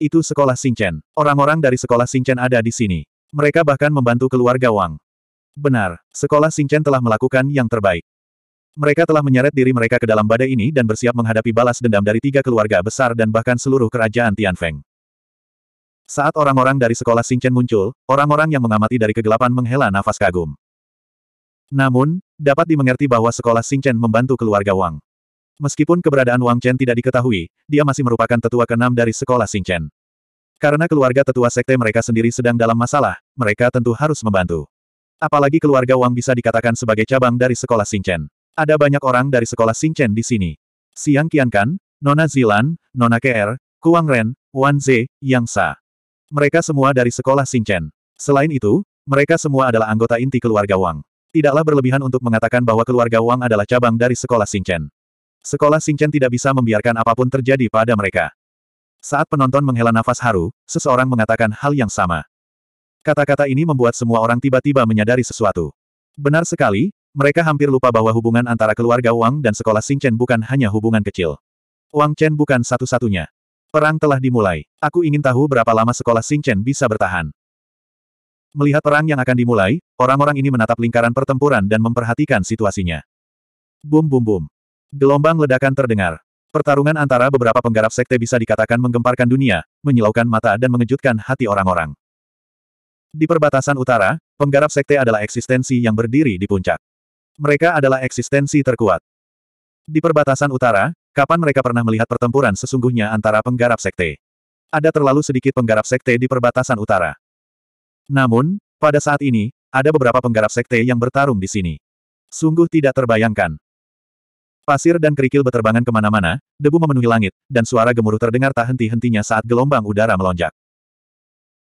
Itu sekolah Singchen. Orang-orang dari sekolah Singchen ada di sini. Mereka bahkan membantu keluarga Wang. Benar, sekolah Singchen telah melakukan yang terbaik. Mereka telah menyeret diri mereka ke dalam badai ini dan bersiap menghadapi balas dendam dari tiga keluarga besar dan bahkan seluruh kerajaan Tianfeng. Saat orang-orang dari sekolah Singchen muncul, orang-orang yang mengamati dari kegelapan menghela nafas kagum. Namun, dapat dimengerti bahwa sekolah Singchen membantu keluarga Wang. Meskipun keberadaan Wang Chen tidak diketahui, dia masih merupakan tetua keenam dari sekolah Xing Chen. Karena keluarga tetua sekte mereka sendiri sedang dalam masalah, mereka tentu harus membantu. Apalagi keluarga Wang bisa dikatakan sebagai cabang dari sekolah Xing Chen. Ada banyak orang dari sekolah Xing Chen di sini. Siang Kian Kan, Nona Zilan, Nona Ke'er, Kuang Ren, Wan Ze, Yang Sa. Mereka semua dari sekolah Xing Chen. Selain itu, mereka semua adalah anggota inti keluarga Wang. Tidaklah berlebihan untuk mengatakan bahwa keluarga Wang adalah cabang dari sekolah Xing Chen. Sekolah Singchen tidak bisa membiarkan apapun terjadi pada mereka. Saat penonton menghela nafas haru, seseorang mengatakan hal yang sama. Kata-kata ini membuat semua orang tiba-tiba menyadari sesuatu. Benar sekali, mereka hampir lupa bahwa hubungan antara keluarga Wang dan sekolah Singchen bukan hanya hubungan kecil. Wang Chen bukan satu-satunya. Perang telah dimulai. Aku ingin tahu berapa lama sekolah Singchen bisa bertahan. Melihat perang yang akan dimulai, orang-orang ini menatap lingkaran pertempuran dan memperhatikan situasinya. Bum bum bum. Gelombang ledakan terdengar. Pertarungan antara beberapa penggarap sekte bisa dikatakan menggemparkan dunia, menyilaukan mata dan mengejutkan hati orang-orang. Di perbatasan utara, penggarap sekte adalah eksistensi yang berdiri di puncak. Mereka adalah eksistensi terkuat. Di perbatasan utara, kapan mereka pernah melihat pertempuran sesungguhnya antara penggarap sekte? Ada terlalu sedikit penggarap sekte di perbatasan utara. Namun, pada saat ini, ada beberapa penggarap sekte yang bertarung di sini. Sungguh tidak terbayangkan. Pasir dan kerikil berterbangan kemana-mana, debu memenuhi langit, dan suara gemuruh terdengar tak henti-hentinya saat gelombang udara melonjak.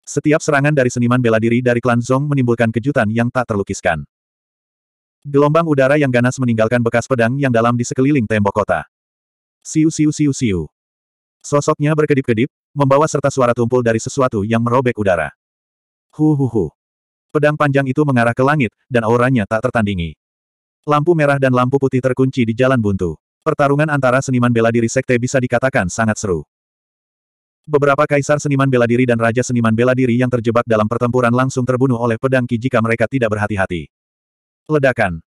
Setiap serangan dari seniman bela diri dari klan Zong menimbulkan kejutan yang tak terlukiskan. Gelombang udara yang ganas meninggalkan bekas pedang yang dalam di sekeliling tembok kota. Siu siu siu siu. Sosoknya berkedip-kedip, membawa serta suara tumpul dari sesuatu yang merobek udara. Hu hu hu. Pedang panjang itu mengarah ke langit, dan auranya tak tertandingi. Lampu merah dan lampu putih terkunci di jalan buntu. Pertarungan antara seniman bela diri sekte bisa dikatakan sangat seru. Beberapa kaisar seniman bela diri dan raja seniman bela diri yang terjebak dalam pertempuran langsung terbunuh oleh pedang Ki jika mereka tidak berhati-hati. Ledakan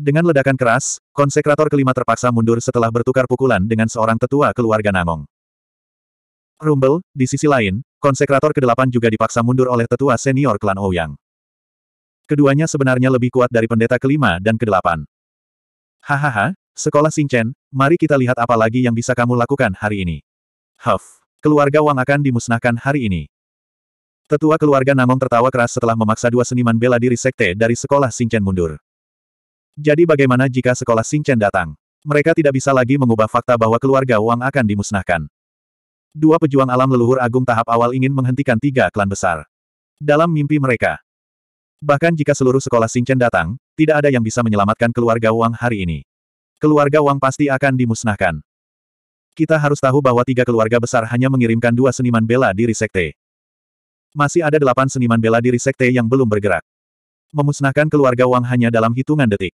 Dengan ledakan keras, konsekrator kelima terpaksa mundur setelah bertukar pukulan dengan seorang tetua keluarga Namong. Rumble, di sisi lain, konsekrator ke-8 juga dipaksa mundur oleh tetua senior klan Ouyang. Keduanya sebenarnya lebih kuat dari pendeta kelima dan kedelapan. Hahaha, sekolah Singchen, mari kita lihat apa lagi yang bisa kamu lakukan hari ini. Huff, keluarga Wang akan dimusnahkan hari ini. Tetua keluarga Namong tertawa keras setelah memaksa dua seniman bela diri sekte dari sekolah Singchen mundur. Jadi bagaimana jika sekolah Singchen datang? Mereka tidak bisa lagi mengubah fakta bahwa keluarga Wang akan dimusnahkan. Dua pejuang alam leluhur agung tahap awal ingin menghentikan tiga klan besar. Dalam mimpi mereka, Bahkan jika seluruh sekolah Singchen datang, tidak ada yang bisa menyelamatkan keluarga Wang hari ini. Keluarga Wang pasti akan dimusnahkan. Kita harus tahu bahwa tiga keluarga besar hanya mengirimkan dua seniman bela diri sekte. Masih ada delapan seniman bela diri sekte yang belum bergerak. Memusnahkan keluarga Wang hanya dalam hitungan detik.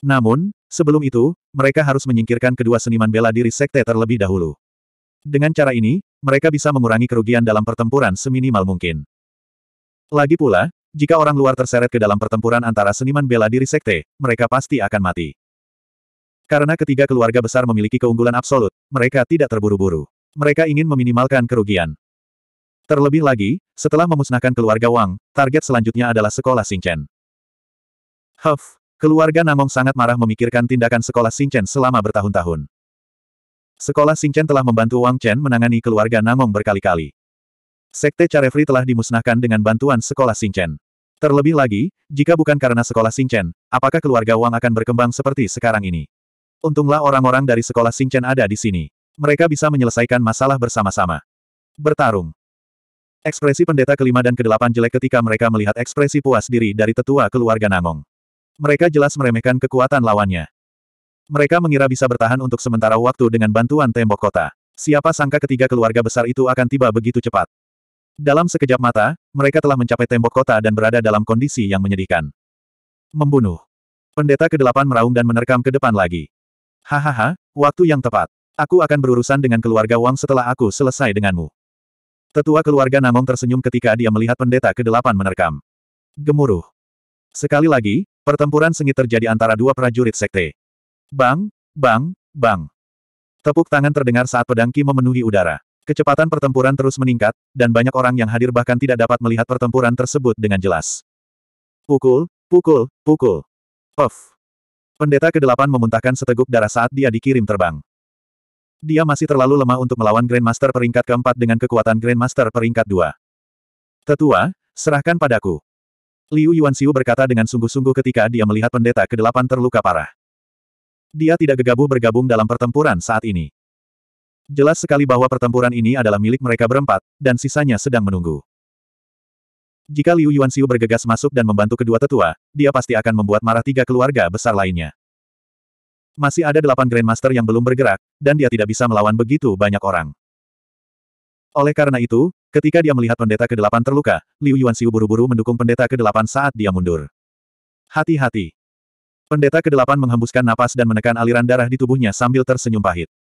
Namun, sebelum itu, mereka harus menyingkirkan kedua seniman bela diri sekte terlebih dahulu. Dengan cara ini, mereka bisa mengurangi kerugian dalam pertempuran seminimal mungkin. Lagi pula, jika orang luar terseret ke dalam pertempuran antara seniman bela diri sekte, mereka pasti akan mati. Karena ketiga keluarga besar memiliki keunggulan absolut, mereka tidak terburu-buru. Mereka ingin meminimalkan kerugian. Terlebih lagi, setelah memusnahkan keluarga Wang, target selanjutnya adalah sekolah Xingchen. Huff, keluarga Namong sangat marah memikirkan tindakan sekolah Xingchen selama bertahun-tahun. Sekolah Xingchen telah membantu Wang Chen menangani keluarga Namong berkali-kali. Sekte Carefree telah dimusnahkan dengan bantuan sekolah Xingchen. Terlebih lagi, jika bukan karena sekolah Singchen, apakah keluarga Wang akan berkembang seperti sekarang ini? Untunglah orang-orang dari sekolah Singchen ada di sini. Mereka bisa menyelesaikan masalah bersama-sama. Bertarung. Ekspresi pendeta kelima dan kedelapan jelek ketika mereka melihat ekspresi puas diri dari tetua keluarga Nangong. Mereka jelas meremehkan kekuatan lawannya. Mereka mengira bisa bertahan untuk sementara waktu dengan bantuan tembok kota. Siapa sangka ketiga keluarga besar itu akan tiba begitu cepat. Dalam sekejap mata, mereka telah mencapai tembok kota dan berada dalam kondisi yang menyedihkan. Membunuh. Pendeta ke kedelapan meraung dan menerkam ke depan lagi. Hahaha, waktu yang tepat. Aku akan berurusan dengan keluarga Wang setelah aku selesai denganmu. Tetua keluarga Namong tersenyum ketika dia melihat pendeta ke kedelapan menerkam. Gemuruh. Sekali lagi, pertempuran sengit terjadi antara dua prajurit sekte. Bang, bang, bang. Tepuk tangan terdengar saat pedang Ki memenuhi udara. Kecepatan pertempuran terus meningkat, dan banyak orang yang hadir bahkan tidak dapat melihat pertempuran tersebut dengan jelas. Pukul, pukul, pukul. Puff. Pendeta ke-8 memuntahkan seteguk darah saat dia dikirim terbang. Dia masih terlalu lemah untuk melawan Grandmaster peringkat keempat dengan kekuatan Grandmaster peringkat dua. Tetua, serahkan padaku. Liu Yuanxiu berkata dengan sungguh-sungguh ketika dia melihat pendeta ke-8 terluka parah. Dia tidak gegabah bergabung dalam pertempuran saat ini. Jelas sekali bahwa pertempuran ini adalah milik mereka berempat, dan sisanya sedang menunggu. Jika Liu Yuanxiu bergegas masuk dan membantu kedua tetua, dia pasti akan membuat marah tiga keluarga besar lainnya. Masih ada delapan Grandmaster yang belum bergerak, dan dia tidak bisa melawan begitu banyak orang. Oleh karena itu, ketika dia melihat pendeta ke-8 terluka, Liu Yuanxiu buru-buru mendukung pendeta ke-8 saat dia mundur. Hati-hati. Pendeta ke-8 menghembuskan napas dan menekan aliran darah di tubuhnya sambil tersenyum pahit.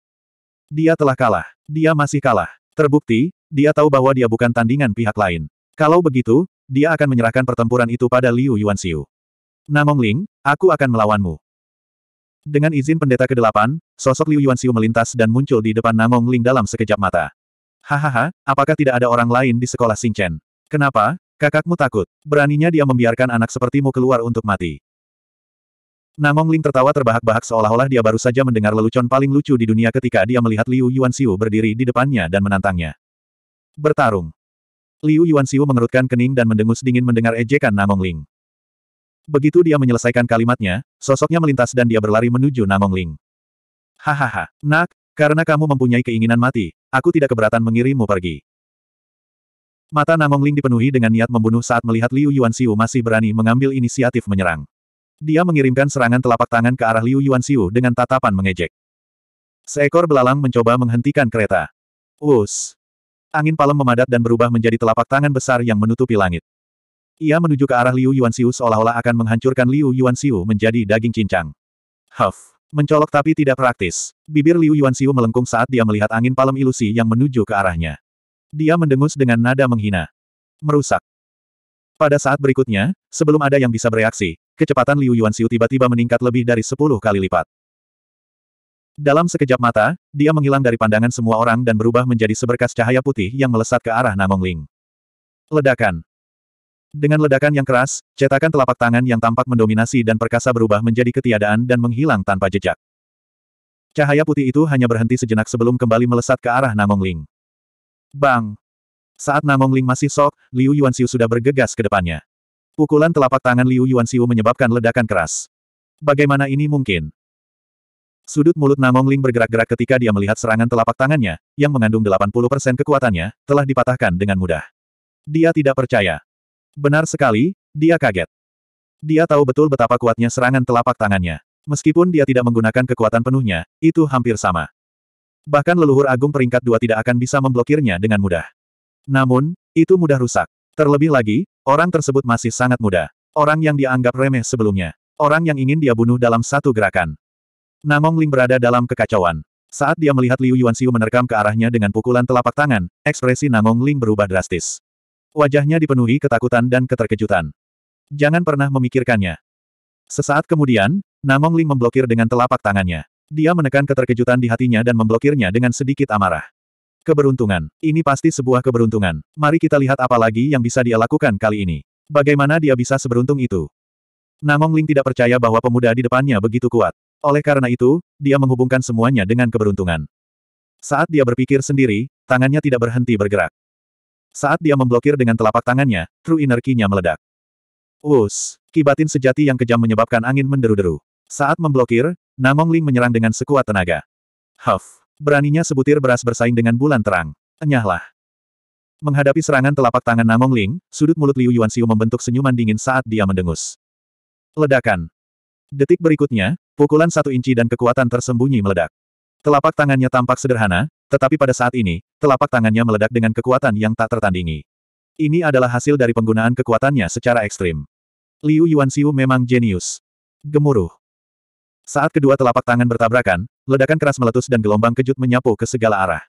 Dia telah kalah. Dia masih kalah. Terbukti, dia tahu bahwa dia bukan tandingan pihak lain. Kalau begitu, dia akan menyerahkan pertempuran itu pada Liu Yuanxiu. Namong Ling, aku akan melawanmu. Dengan izin pendeta ke-8, sosok Liu Yuanxiu melintas dan muncul di depan Namong Ling dalam sekejap mata. Hahaha, apakah tidak ada orang lain di sekolah Xingchen? Kenapa, kakakmu takut? Beraninya dia membiarkan anak sepertimu keluar untuk mati. Namong Ling tertawa terbahak-bahak seolah-olah dia baru saja mendengar lelucon paling lucu di dunia ketika dia melihat Liu Yuanxiu berdiri di depannya dan menantangnya. Bertarung. Liu Yuanxiu mengerutkan kening dan mendengus dingin mendengar ejekan Namong Ling. Begitu dia menyelesaikan kalimatnya, sosoknya melintas dan dia berlari menuju Namong Ling. Hahaha, nak, karena kamu mempunyai keinginan mati, aku tidak keberatan mengirimmu pergi. Mata Namong Ling dipenuhi dengan niat membunuh saat melihat Liu Yuanxiu masih berani mengambil inisiatif menyerang. Dia mengirimkan serangan telapak tangan ke arah Liu Yuanxiu dengan tatapan mengejek. Seekor belalang mencoba menghentikan kereta. Wus! Angin palem memadat dan berubah menjadi telapak tangan besar yang menutupi langit. Ia menuju ke arah Liu Yuanxiu seolah-olah akan menghancurkan Liu Yuanxiu menjadi daging cincang. Huff! Mencolok tapi tidak praktis. Bibir Liu Yuanxiu melengkung saat dia melihat angin palem ilusi yang menuju ke arahnya. Dia mendengus dengan nada menghina. Merusak. Pada saat berikutnya, sebelum ada yang bisa bereaksi, kecepatan Liu Yuanxiu tiba-tiba meningkat lebih dari sepuluh kali lipat. Dalam sekejap mata, dia menghilang dari pandangan semua orang dan berubah menjadi seberkas cahaya putih yang melesat ke arah Namong Ling. Ledakan. Dengan ledakan yang keras, cetakan telapak tangan yang tampak mendominasi dan perkasa berubah menjadi ketiadaan dan menghilang tanpa jejak. Cahaya putih itu hanya berhenti sejenak sebelum kembali melesat ke arah Namong Ling. Bang! Saat Namong Ling masih sok, Liu Yuanxiu sudah bergegas ke depannya. Pukulan telapak tangan Liu Yuanxiu menyebabkan ledakan keras. Bagaimana ini mungkin? Sudut mulut Namong Ling bergerak-gerak ketika dia melihat serangan telapak tangannya, yang mengandung 80% kekuatannya, telah dipatahkan dengan mudah. Dia tidak percaya. Benar sekali, dia kaget. Dia tahu betul betapa kuatnya serangan telapak tangannya. Meskipun dia tidak menggunakan kekuatan penuhnya, itu hampir sama. Bahkan leluhur agung peringkat dua tidak akan bisa memblokirnya dengan mudah. Namun, itu mudah rusak. Terlebih lagi, orang tersebut masih sangat muda. Orang yang dianggap remeh sebelumnya. Orang yang ingin dia bunuh dalam satu gerakan. Namong Ling berada dalam kekacauan. Saat dia melihat Liu Yuanxiu menerkam ke arahnya dengan pukulan telapak tangan, ekspresi Namong Ling berubah drastis. Wajahnya dipenuhi ketakutan dan keterkejutan. Jangan pernah memikirkannya. Sesaat kemudian, Namong Ling memblokir dengan telapak tangannya. Dia menekan keterkejutan di hatinya dan memblokirnya dengan sedikit amarah. Keberuntungan. Ini pasti sebuah keberuntungan. Mari kita lihat apa lagi yang bisa dia lakukan kali ini. Bagaimana dia bisa seberuntung itu? Namong Ling tidak percaya bahwa pemuda di depannya begitu kuat. Oleh karena itu, dia menghubungkan semuanya dengan keberuntungan. Saat dia berpikir sendiri, tangannya tidak berhenti bergerak. Saat dia memblokir dengan telapak tangannya, true inner meledak. Us, kibatin sejati yang kejam menyebabkan angin menderu-deru. Saat memblokir, Namong Ling menyerang dengan sekuat tenaga. Huff. Beraninya sebutir beras bersaing dengan bulan terang. Enyahlah. Menghadapi serangan telapak tangan Namong Ling, sudut mulut Liu Yuanxiu membentuk senyuman dingin saat dia mendengus. Ledakan. Detik berikutnya, pukulan satu inci dan kekuatan tersembunyi meledak. Telapak tangannya tampak sederhana, tetapi pada saat ini, telapak tangannya meledak dengan kekuatan yang tak tertandingi. Ini adalah hasil dari penggunaan kekuatannya secara ekstrim. Liu Yuanxiu memang jenius. Gemuruh. Saat kedua telapak tangan bertabrakan, ledakan keras meletus dan gelombang kejut menyapu ke segala arah.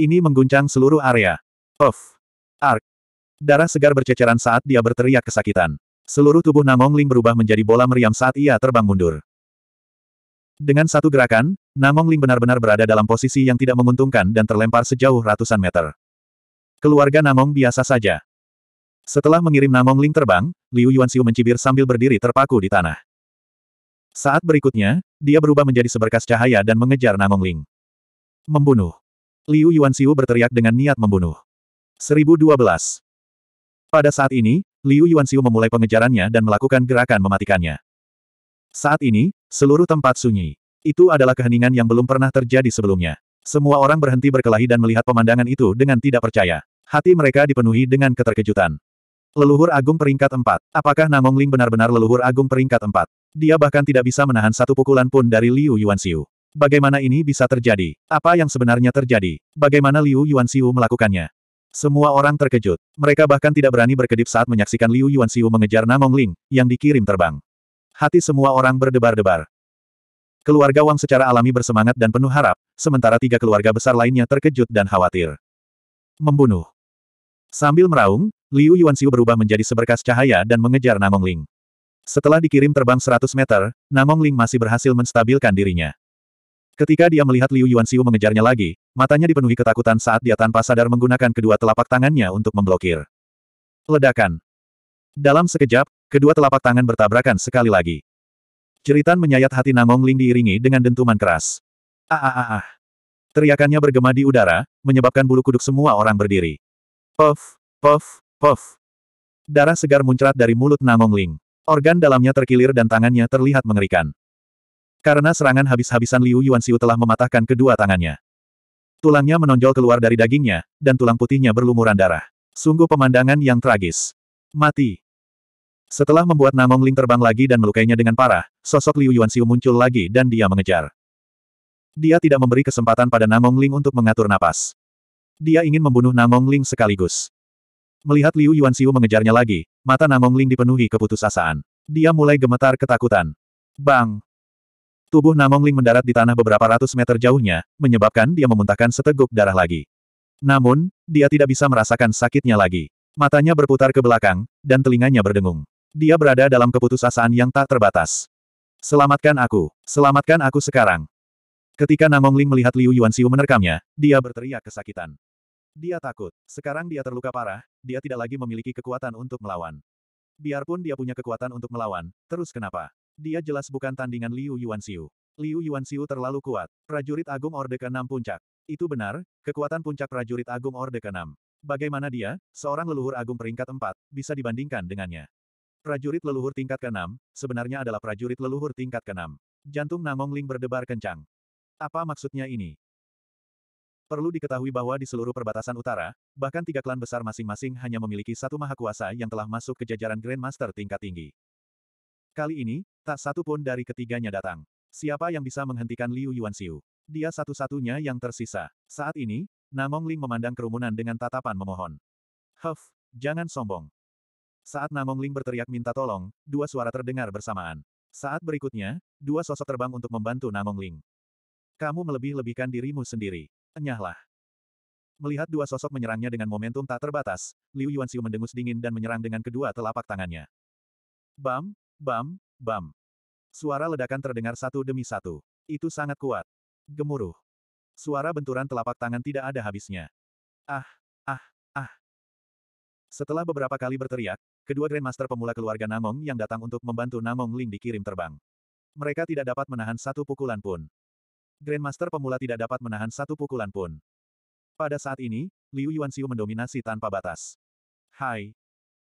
Ini mengguncang seluruh area. Of! Ark! Darah segar berceceran saat dia berteriak kesakitan. Seluruh tubuh Namong Ling berubah menjadi bola meriam saat ia terbang mundur. Dengan satu gerakan, Namong Ling benar-benar berada dalam posisi yang tidak menguntungkan dan terlempar sejauh ratusan meter. Keluarga Namong biasa saja. Setelah mengirim Namong Ling terbang, Liu Yuanxiu mencibir sambil berdiri terpaku di tanah. Saat berikutnya, dia berubah menjadi seberkas cahaya dan mengejar Nangong Ling. Membunuh. Liu Yuanxiu berteriak dengan niat membunuh. 1012. Pada saat ini, Liu Yuanxiu memulai pengejarannya dan melakukan gerakan mematikannya. Saat ini, seluruh tempat sunyi. Itu adalah keheningan yang belum pernah terjadi sebelumnya. Semua orang berhenti berkelahi dan melihat pemandangan itu dengan tidak percaya. Hati mereka dipenuhi dengan keterkejutan. Leluhur Agung Peringkat 4. Apakah Namong Ling benar-benar leluhur agung peringkat 4? Dia bahkan tidak bisa menahan satu pukulan pun dari Liu Yuanxiu. Bagaimana ini bisa terjadi? Apa yang sebenarnya terjadi? Bagaimana Liu Yuanxiu melakukannya? Semua orang terkejut. Mereka bahkan tidak berani berkedip saat menyaksikan Liu Yuanxiu mengejar Namong Ling, yang dikirim terbang. Hati semua orang berdebar-debar. Keluarga Wang secara alami bersemangat dan penuh harap, sementara tiga keluarga besar lainnya terkejut dan khawatir. Membunuh. Sambil meraung, Liu Yuanxiu berubah menjadi seberkas cahaya dan mengejar Namong Ling. Setelah dikirim terbang 100 meter, Namong Ling masih berhasil menstabilkan dirinya. Ketika dia melihat Liu Yuanxiu mengejarnya lagi, matanya dipenuhi ketakutan saat dia tanpa sadar menggunakan kedua telapak tangannya untuk memblokir. Ledakan. Dalam sekejap, kedua telapak tangan bertabrakan sekali lagi. Jeritan menyayat hati Namong Ling diiringi dengan dentuman keras. Ah ah ah ah. Teriakannya bergema di udara, menyebabkan bulu kuduk semua orang berdiri. Puff, puff, puff. Darah segar muncrat dari mulut Namong Ling. Organ dalamnya terkilir dan tangannya terlihat mengerikan. Karena serangan habis-habisan Liu Yuanxiu telah mematahkan kedua tangannya. Tulangnya menonjol keluar dari dagingnya, dan tulang putihnya berlumuran darah. Sungguh pemandangan yang tragis. Mati. Setelah membuat Namong Ling terbang lagi dan melukainya dengan parah, sosok Liu Yuanxiu muncul lagi dan dia mengejar. Dia tidak memberi kesempatan pada Namong Ling untuk mengatur napas. Dia ingin membunuh Namong Ling sekaligus. Melihat Liu Yuanxiu mengejarnya lagi, Mata Ling dipenuhi keputusasaan. Dia mulai gemetar ketakutan. Bang! Tubuh Ling mendarat di tanah beberapa ratus meter jauhnya, menyebabkan dia memuntahkan seteguk darah lagi. Namun, dia tidak bisa merasakan sakitnya lagi. Matanya berputar ke belakang, dan telinganya berdengung. Dia berada dalam keputusasaan yang tak terbatas. Selamatkan aku! Selamatkan aku sekarang! Ketika Ling melihat Liu Yuanxiu menerkamnya, dia berteriak kesakitan. Dia takut. Sekarang dia terluka parah, dia tidak lagi memiliki kekuatan untuk melawan. Biarpun dia punya kekuatan untuk melawan, terus kenapa? Dia jelas bukan tandingan Liu Yuanxiu. Liu Yuanxiu terlalu kuat. Prajurit Agung Orde ke-6 Puncak. Itu benar, kekuatan puncak prajurit Agung Orde ke-6. Bagaimana dia, seorang leluhur agung peringkat 4, bisa dibandingkan dengannya? Prajurit leluhur tingkat ke-6, sebenarnya adalah prajurit leluhur tingkat ke-6. Jantung Nangong Ling berdebar kencang. Apa maksudnya ini? Perlu diketahui bahwa di seluruh perbatasan utara, bahkan tiga klan besar masing-masing hanya memiliki satu maha kuasa yang telah masuk ke jajaran Grandmaster tingkat tinggi. Kali ini, tak satu pun dari ketiganya datang. Siapa yang bisa menghentikan Liu Yuanxiu? Dia satu-satunya yang tersisa. Saat ini, Namong Ling memandang kerumunan dengan tatapan memohon. Huff, jangan sombong. Saat Namong Ling berteriak minta tolong, dua suara terdengar bersamaan. Saat berikutnya, dua sosok terbang untuk membantu Namong Ling. Kamu melebih-lebihkan dirimu sendiri. Enyahlah. Melihat dua sosok menyerangnya dengan momentum tak terbatas, Liu Yuanxiu mendengus dingin dan menyerang dengan kedua telapak tangannya. Bam, bam, bam. Suara ledakan terdengar satu demi satu. Itu sangat kuat. Gemuruh. Suara benturan telapak tangan tidak ada habisnya. Ah, ah, ah. Setelah beberapa kali berteriak, kedua Grandmaster pemula keluarga Namong yang datang untuk membantu Namong Ling dikirim terbang. Mereka tidak dapat menahan satu pukulan pun. Grandmaster pemula tidak dapat menahan satu pukulan pun. Pada saat ini, Liu Yuanxiu mendominasi tanpa batas. Hai.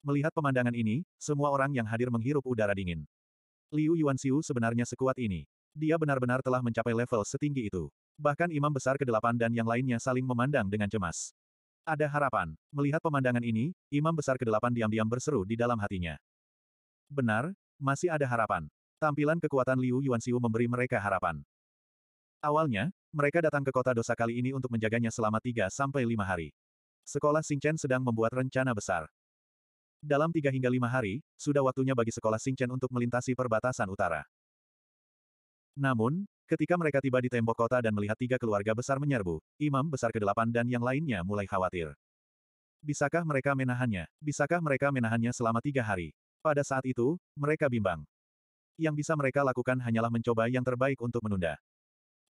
Melihat pemandangan ini, semua orang yang hadir menghirup udara dingin. Liu Yuanxiu sebenarnya sekuat ini. Dia benar-benar telah mencapai level setinggi itu. Bahkan Imam Besar ke-8 dan yang lainnya saling memandang dengan cemas. Ada harapan. Melihat pemandangan ini, Imam Besar ke-8 diam-diam berseru di dalam hatinya. Benar, masih ada harapan. Tampilan kekuatan Liu Yuanxiu memberi mereka harapan. Awalnya, mereka datang ke kota dosa kali ini untuk menjaganya selama tiga sampai lima hari. Sekolah Singchen sedang membuat rencana besar. Dalam tiga hingga lima hari, sudah waktunya bagi sekolah Singchen untuk melintasi perbatasan utara. Namun, ketika mereka tiba di tembok kota dan melihat tiga keluarga besar menyerbu, imam besar ke-8 dan yang lainnya mulai khawatir. Bisakah mereka menahannya? Bisakah mereka menahannya selama tiga hari? Pada saat itu, mereka bimbang. Yang bisa mereka lakukan hanyalah mencoba yang terbaik untuk menunda.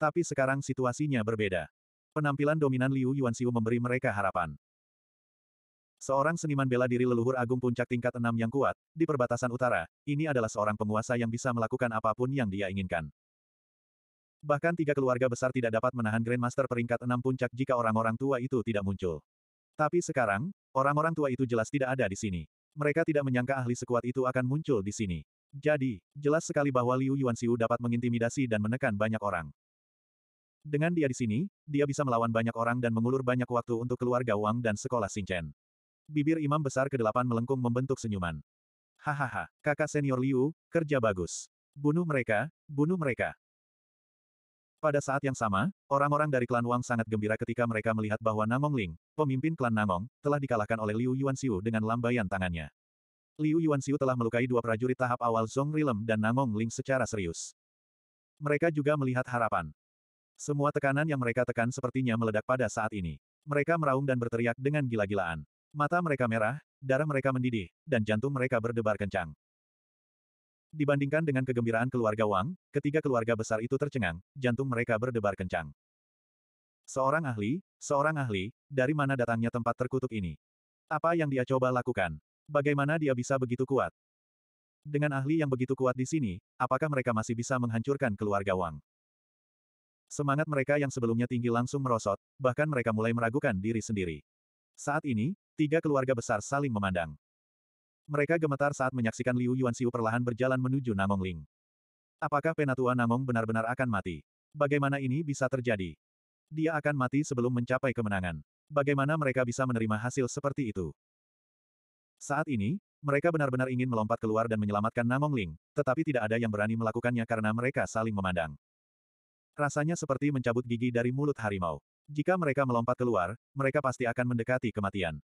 Tapi sekarang situasinya berbeda. Penampilan dominan Liu Yuanxiu memberi mereka harapan. Seorang seniman bela diri leluhur agung puncak tingkat enam yang kuat, di perbatasan utara, ini adalah seorang penguasa yang bisa melakukan apapun yang dia inginkan. Bahkan tiga keluarga besar tidak dapat menahan Grandmaster peringkat enam puncak jika orang-orang tua itu tidak muncul. Tapi sekarang, orang-orang tua itu jelas tidak ada di sini. Mereka tidak menyangka ahli sekuat itu akan muncul di sini. Jadi, jelas sekali bahwa Liu Yuanxiu dapat mengintimidasi dan menekan banyak orang. Dengan dia di sini, dia bisa melawan banyak orang dan mengulur banyak waktu untuk keluarga Wang dan sekolah Xingchen. Bibir imam besar ke-8 melengkung membentuk senyuman. Hahaha, kakak senior Liu, kerja bagus. Bunuh mereka, bunuh mereka. Pada saat yang sama, orang-orang dari klan Wang sangat gembira ketika mereka melihat bahwa Nangong Ling, pemimpin klan Nangong, telah dikalahkan oleh Liu Yuanxiu dengan lambaian tangannya. Liu Yuanxiu telah melukai dua prajurit tahap awal Zhong Rilem dan Nangong Ling secara serius. Mereka juga melihat harapan. Semua tekanan yang mereka tekan sepertinya meledak pada saat ini. Mereka meraung dan berteriak dengan gila-gilaan. Mata mereka merah, darah mereka mendidih, dan jantung mereka berdebar kencang. Dibandingkan dengan kegembiraan keluarga Wang, ketiga keluarga besar itu tercengang, jantung mereka berdebar kencang. Seorang ahli, seorang ahli, dari mana datangnya tempat terkutuk ini? Apa yang dia coba lakukan? Bagaimana dia bisa begitu kuat? Dengan ahli yang begitu kuat di sini, apakah mereka masih bisa menghancurkan keluarga Wang? Semangat mereka yang sebelumnya tinggi langsung merosot, bahkan mereka mulai meragukan diri sendiri. Saat ini, tiga keluarga besar saling memandang. Mereka gemetar saat menyaksikan Liu Yuanxiu perlahan berjalan menuju Namong Ling. Apakah penatua Namong benar-benar akan mati? Bagaimana ini bisa terjadi? Dia akan mati sebelum mencapai kemenangan. Bagaimana mereka bisa menerima hasil seperti itu? Saat ini, mereka benar-benar ingin melompat keluar dan menyelamatkan Namong Ling, tetapi tidak ada yang berani melakukannya karena mereka saling memandang. Rasanya seperti mencabut gigi dari mulut harimau. Jika mereka melompat keluar, mereka pasti akan mendekati kematian.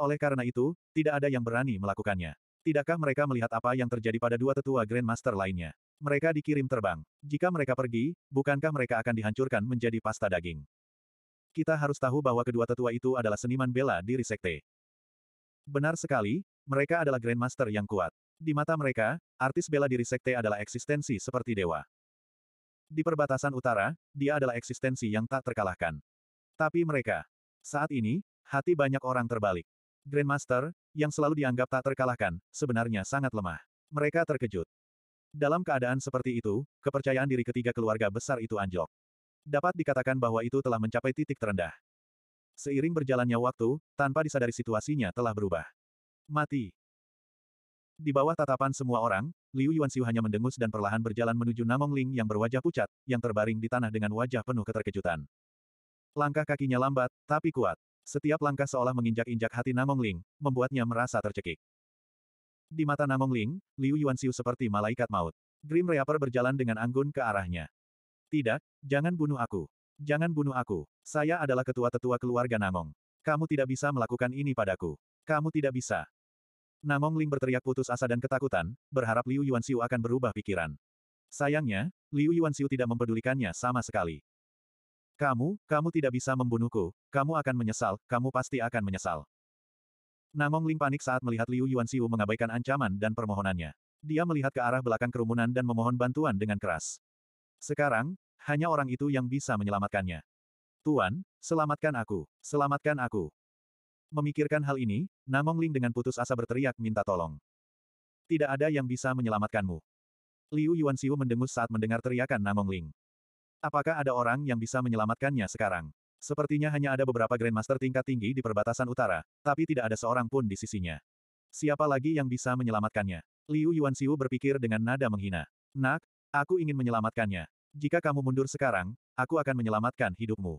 Oleh karena itu, tidak ada yang berani melakukannya. Tidakkah mereka melihat apa yang terjadi pada dua tetua Grandmaster lainnya? Mereka dikirim terbang. Jika mereka pergi, bukankah mereka akan dihancurkan menjadi pasta daging? Kita harus tahu bahwa kedua tetua itu adalah seniman bela diri sekte. Benar sekali, mereka adalah Grandmaster yang kuat. Di mata mereka, artis bela diri sekte adalah eksistensi seperti dewa. Di perbatasan utara, dia adalah eksistensi yang tak terkalahkan. Tapi mereka, saat ini, hati banyak orang terbalik. Grandmaster, yang selalu dianggap tak terkalahkan, sebenarnya sangat lemah. Mereka terkejut. Dalam keadaan seperti itu, kepercayaan diri ketiga keluarga besar itu anjlok. Dapat dikatakan bahwa itu telah mencapai titik terendah. Seiring berjalannya waktu, tanpa disadari situasinya telah berubah. Mati. Di bawah tatapan semua orang, Liu Yuanxiu hanya mendengus dan perlahan berjalan menuju Namong Ling yang berwajah pucat, yang terbaring di tanah dengan wajah penuh keterkejutan. Langkah kakinya lambat, tapi kuat. Setiap langkah seolah menginjak-injak hati Namong Ling, membuatnya merasa tercekik. Di mata Namong Ling, Liu Yuanxiu seperti malaikat maut. Grim Reaper berjalan dengan anggun ke arahnya. Tidak, jangan bunuh aku. Jangan bunuh aku. Saya adalah ketua-tetua keluarga Namong. Kamu tidak bisa melakukan ini padaku. Kamu tidak bisa. Namong Ling berteriak putus asa dan ketakutan, berharap Liu Yuanxiu akan berubah pikiran. Sayangnya, Liu Yuanxiu tidak mempedulikannya sama sekali. Kamu, kamu tidak bisa membunuhku, kamu akan menyesal, kamu pasti akan menyesal. Namong Ling panik saat melihat Liu Yuanxiu mengabaikan ancaman dan permohonannya. Dia melihat ke arah belakang kerumunan dan memohon bantuan dengan keras. Sekarang, hanya orang itu yang bisa menyelamatkannya. Tuan, selamatkan aku, selamatkan aku. Memikirkan hal ini, Namong Ling dengan putus asa berteriak minta tolong. Tidak ada yang bisa menyelamatkanmu. Liu Yuanxiu mendengus saat mendengar teriakan Namong Ling. Apakah ada orang yang bisa menyelamatkannya sekarang? Sepertinya hanya ada beberapa Grandmaster tingkat tinggi di perbatasan utara, tapi tidak ada seorang pun di sisinya. Siapa lagi yang bisa menyelamatkannya? Liu Yuanxiu berpikir dengan nada menghina. Nak, aku ingin menyelamatkannya. Jika kamu mundur sekarang, aku akan menyelamatkan hidupmu.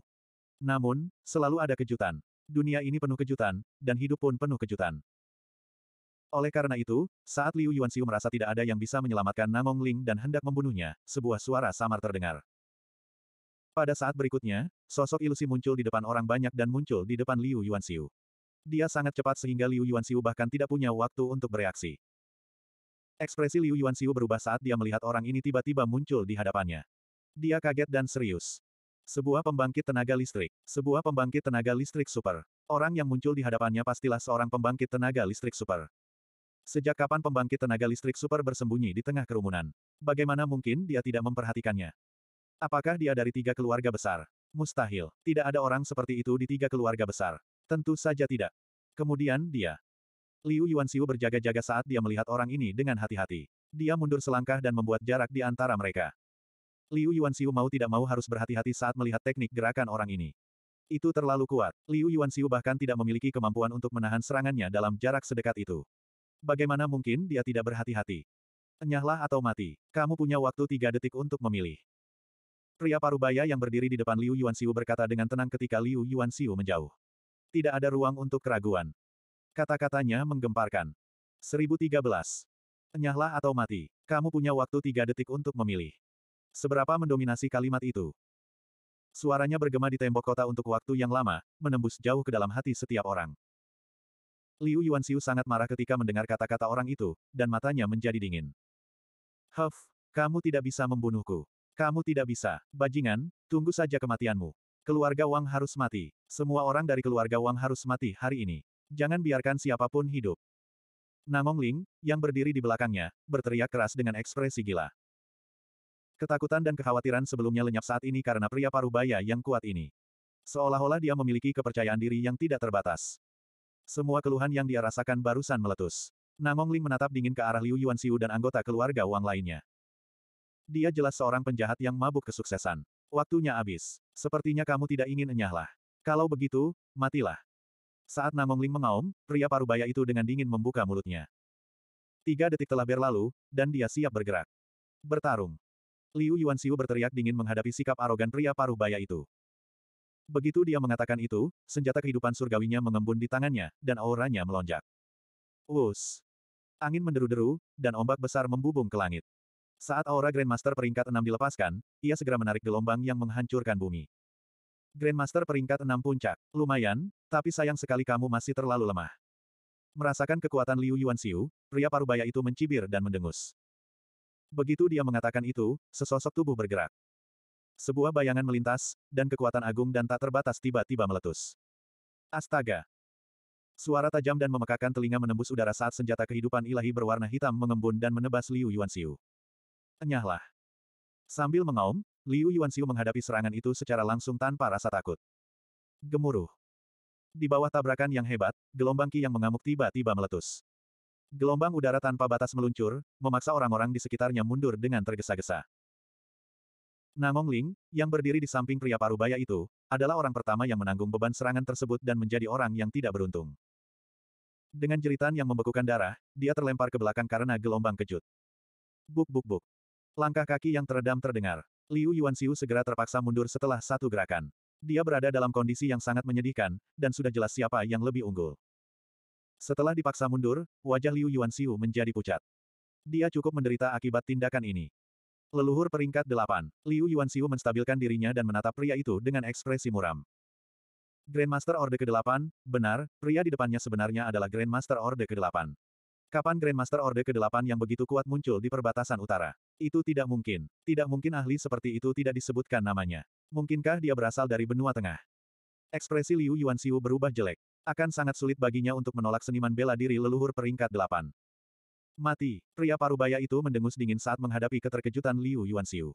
Namun, selalu ada kejutan dunia ini penuh kejutan, dan hidup pun penuh kejutan. Oleh karena itu, saat Liu Yuanxiu merasa tidak ada yang bisa menyelamatkan Namong Ling dan hendak membunuhnya, sebuah suara samar terdengar. Pada saat berikutnya, sosok ilusi muncul di depan orang banyak dan muncul di depan Liu Yuanxiu. Dia sangat cepat sehingga Liu Yuanxiu bahkan tidak punya waktu untuk bereaksi. Ekspresi Liu Yuanxiu berubah saat dia melihat orang ini tiba-tiba muncul di hadapannya. Dia kaget dan serius. Sebuah pembangkit tenaga listrik. Sebuah pembangkit tenaga listrik super. Orang yang muncul di hadapannya pastilah seorang pembangkit tenaga listrik super. Sejak kapan pembangkit tenaga listrik super bersembunyi di tengah kerumunan? Bagaimana mungkin dia tidak memperhatikannya? Apakah dia dari tiga keluarga besar? Mustahil. Tidak ada orang seperti itu di tiga keluarga besar. Tentu saja tidak. Kemudian dia. Liu Yuanxiu berjaga-jaga saat dia melihat orang ini dengan hati-hati. Dia mundur selangkah dan membuat jarak di antara mereka. Liu Yuanxiu mau tidak mau harus berhati-hati saat melihat teknik gerakan orang ini. Itu terlalu kuat. Liu Yuanxiu bahkan tidak memiliki kemampuan untuk menahan serangannya dalam jarak sedekat itu. Bagaimana mungkin dia tidak berhati-hati? Enyahlah atau mati. Kamu punya waktu tiga detik untuk memilih. Pria parubaya yang berdiri di depan Liu Yuanxiu berkata dengan tenang ketika Liu Yuanxiu menjauh. Tidak ada ruang untuk keraguan. Kata-katanya menggemparkan. 1013. Enyahlah atau mati. Kamu punya waktu tiga detik untuk memilih. Seberapa mendominasi kalimat itu? Suaranya bergema di tembok kota untuk waktu yang lama, menembus jauh ke dalam hati setiap orang. Liu Yuanxiu sangat marah ketika mendengar kata-kata orang itu, dan matanya menjadi dingin. Huff, kamu tidak bisa membunuhku. Kamu tidak bisa, bajingan, tunggu saja kematianmu. Keluarga Wang harus mati. Semua orang dari keluarga Wang harus mati hari ini. Jangan biarkan siapapun hidup. Namong Ling, yang berdiri di belakangnya, berteriak keras dengan ekspresi gila. Ketakutan dan kekhawatiran sebelumnya lenyap saat ini karena pria parubaya yang kuat ini. Seolah-olah dia memiliki kepercayaan diri yang tidak terbatas. Semua keluhan yang dia rasakan barusan meletus. Namong Ling menatap dingin ke arah Liu Yuanxiu dan anggota keluarga Wang lainnya. Dia jelas seorang penjahat yang mabuk kesuksesan. Waktunya habis. Sepertinya kamu tidak ingin enyahlah. Kalau begitu, matilah. Saat Namong Ling mengaum, pria parubaya itu dengan dingin membuka mulutnya. Tiga detik telah berlalu, dan dia siap bergerak. Bertarung. Liu Yuanxiu berteriak dingin menghadapi sikap arogan pria paruh baya itu. Begitu dia mengatakan itu, senjata kehidupan surgawinya mengembun di tangannya, dan auranya melonjak. Wus! Angin menderu-deru, dan ombak besar membubung ke langit. Saat aura Grandmaster peringkat 6 dilepaskan, ia segera menarik gelombang yang menghancurkan bumi. Grandmaster peringkat 6 puncak. Lumayan, tapi sayang sekali kamu masih terlalu lemah. Merasakan kekuatan Liu Yuanxiu, pria parubaya itu mencibir dan mendengus. Begitu dia mengatakan itu, sesosok tubuh bergerak. Sebuah bayangan melintas, dan kekuatan agung dan tak terbatas tiba-tiba meletus. Astaga! Suara tajam dan memekakan telinga menembus udara saat senjata kehidupan ilahi berwarna hitam mengembun dan menebas Liu Yuanxiu. Enyahlah! Sambil mengaum, Liu Yuanxiu menghadapi serangan itu secara langsung tanpa rasa takut. Gemuruh! Di bawah tabrakan yang hebat, gelombang ki yang mengamuk tiba-tiba meletus. Gelombang udara tanpa batas meluncur, memaksa orang-orang di sekitarnya mundur dengan tergesa-gesa. Namong Ling, yang berdiri di samping pria parubaya itu, adalah orang pertama yang menanggung beban serangan tersebut dan menjadi orang yang tidak beruntung. Dengan jeritan yang membekukan darah, dia terlempar ke belakang karena gelombang kejut. Buk buk buk. Langkah kaki yang teredam terdengar. Liu Yuanxiu segera terpaksa mundur setelah satu gerakan. Dia berada dalam kondisi yang sangat menyedihkan, dan sudah jelas siapa yang lebih unggul. Setelah dipaksa mundur, wajah Liu Yuanxiu menjadi pucat. Dia cukup menderita akibat tindakan ini. Leluhur peringkat delapan, Liu Yuanxiu menstabilkan dirinya dan menatap pria itu dengan ekspresi muram. Grandmaster Orde ke-8, benar, pria di depannya sebenarnya adalah Grandmaster Orde ke-8. Kapan Grandmaster Orde ke-8 yang begitu kuat muncul di perbatasan utara? Itu tidak mungkin. Tidak mungkin ahli seperti itu tidak disebutkan namanya. Mungkinkah dia berasal dari benua tengah? Ekspresi Liu Yuanxiu berubah jelek. Akan sangat sulit baginya untuk menolak seniman bela diri leluhur peringkat delapan. Mati, pria parubaya itu mendengus dingin saat menghadapi keterkejutan Liu Yuanxiu.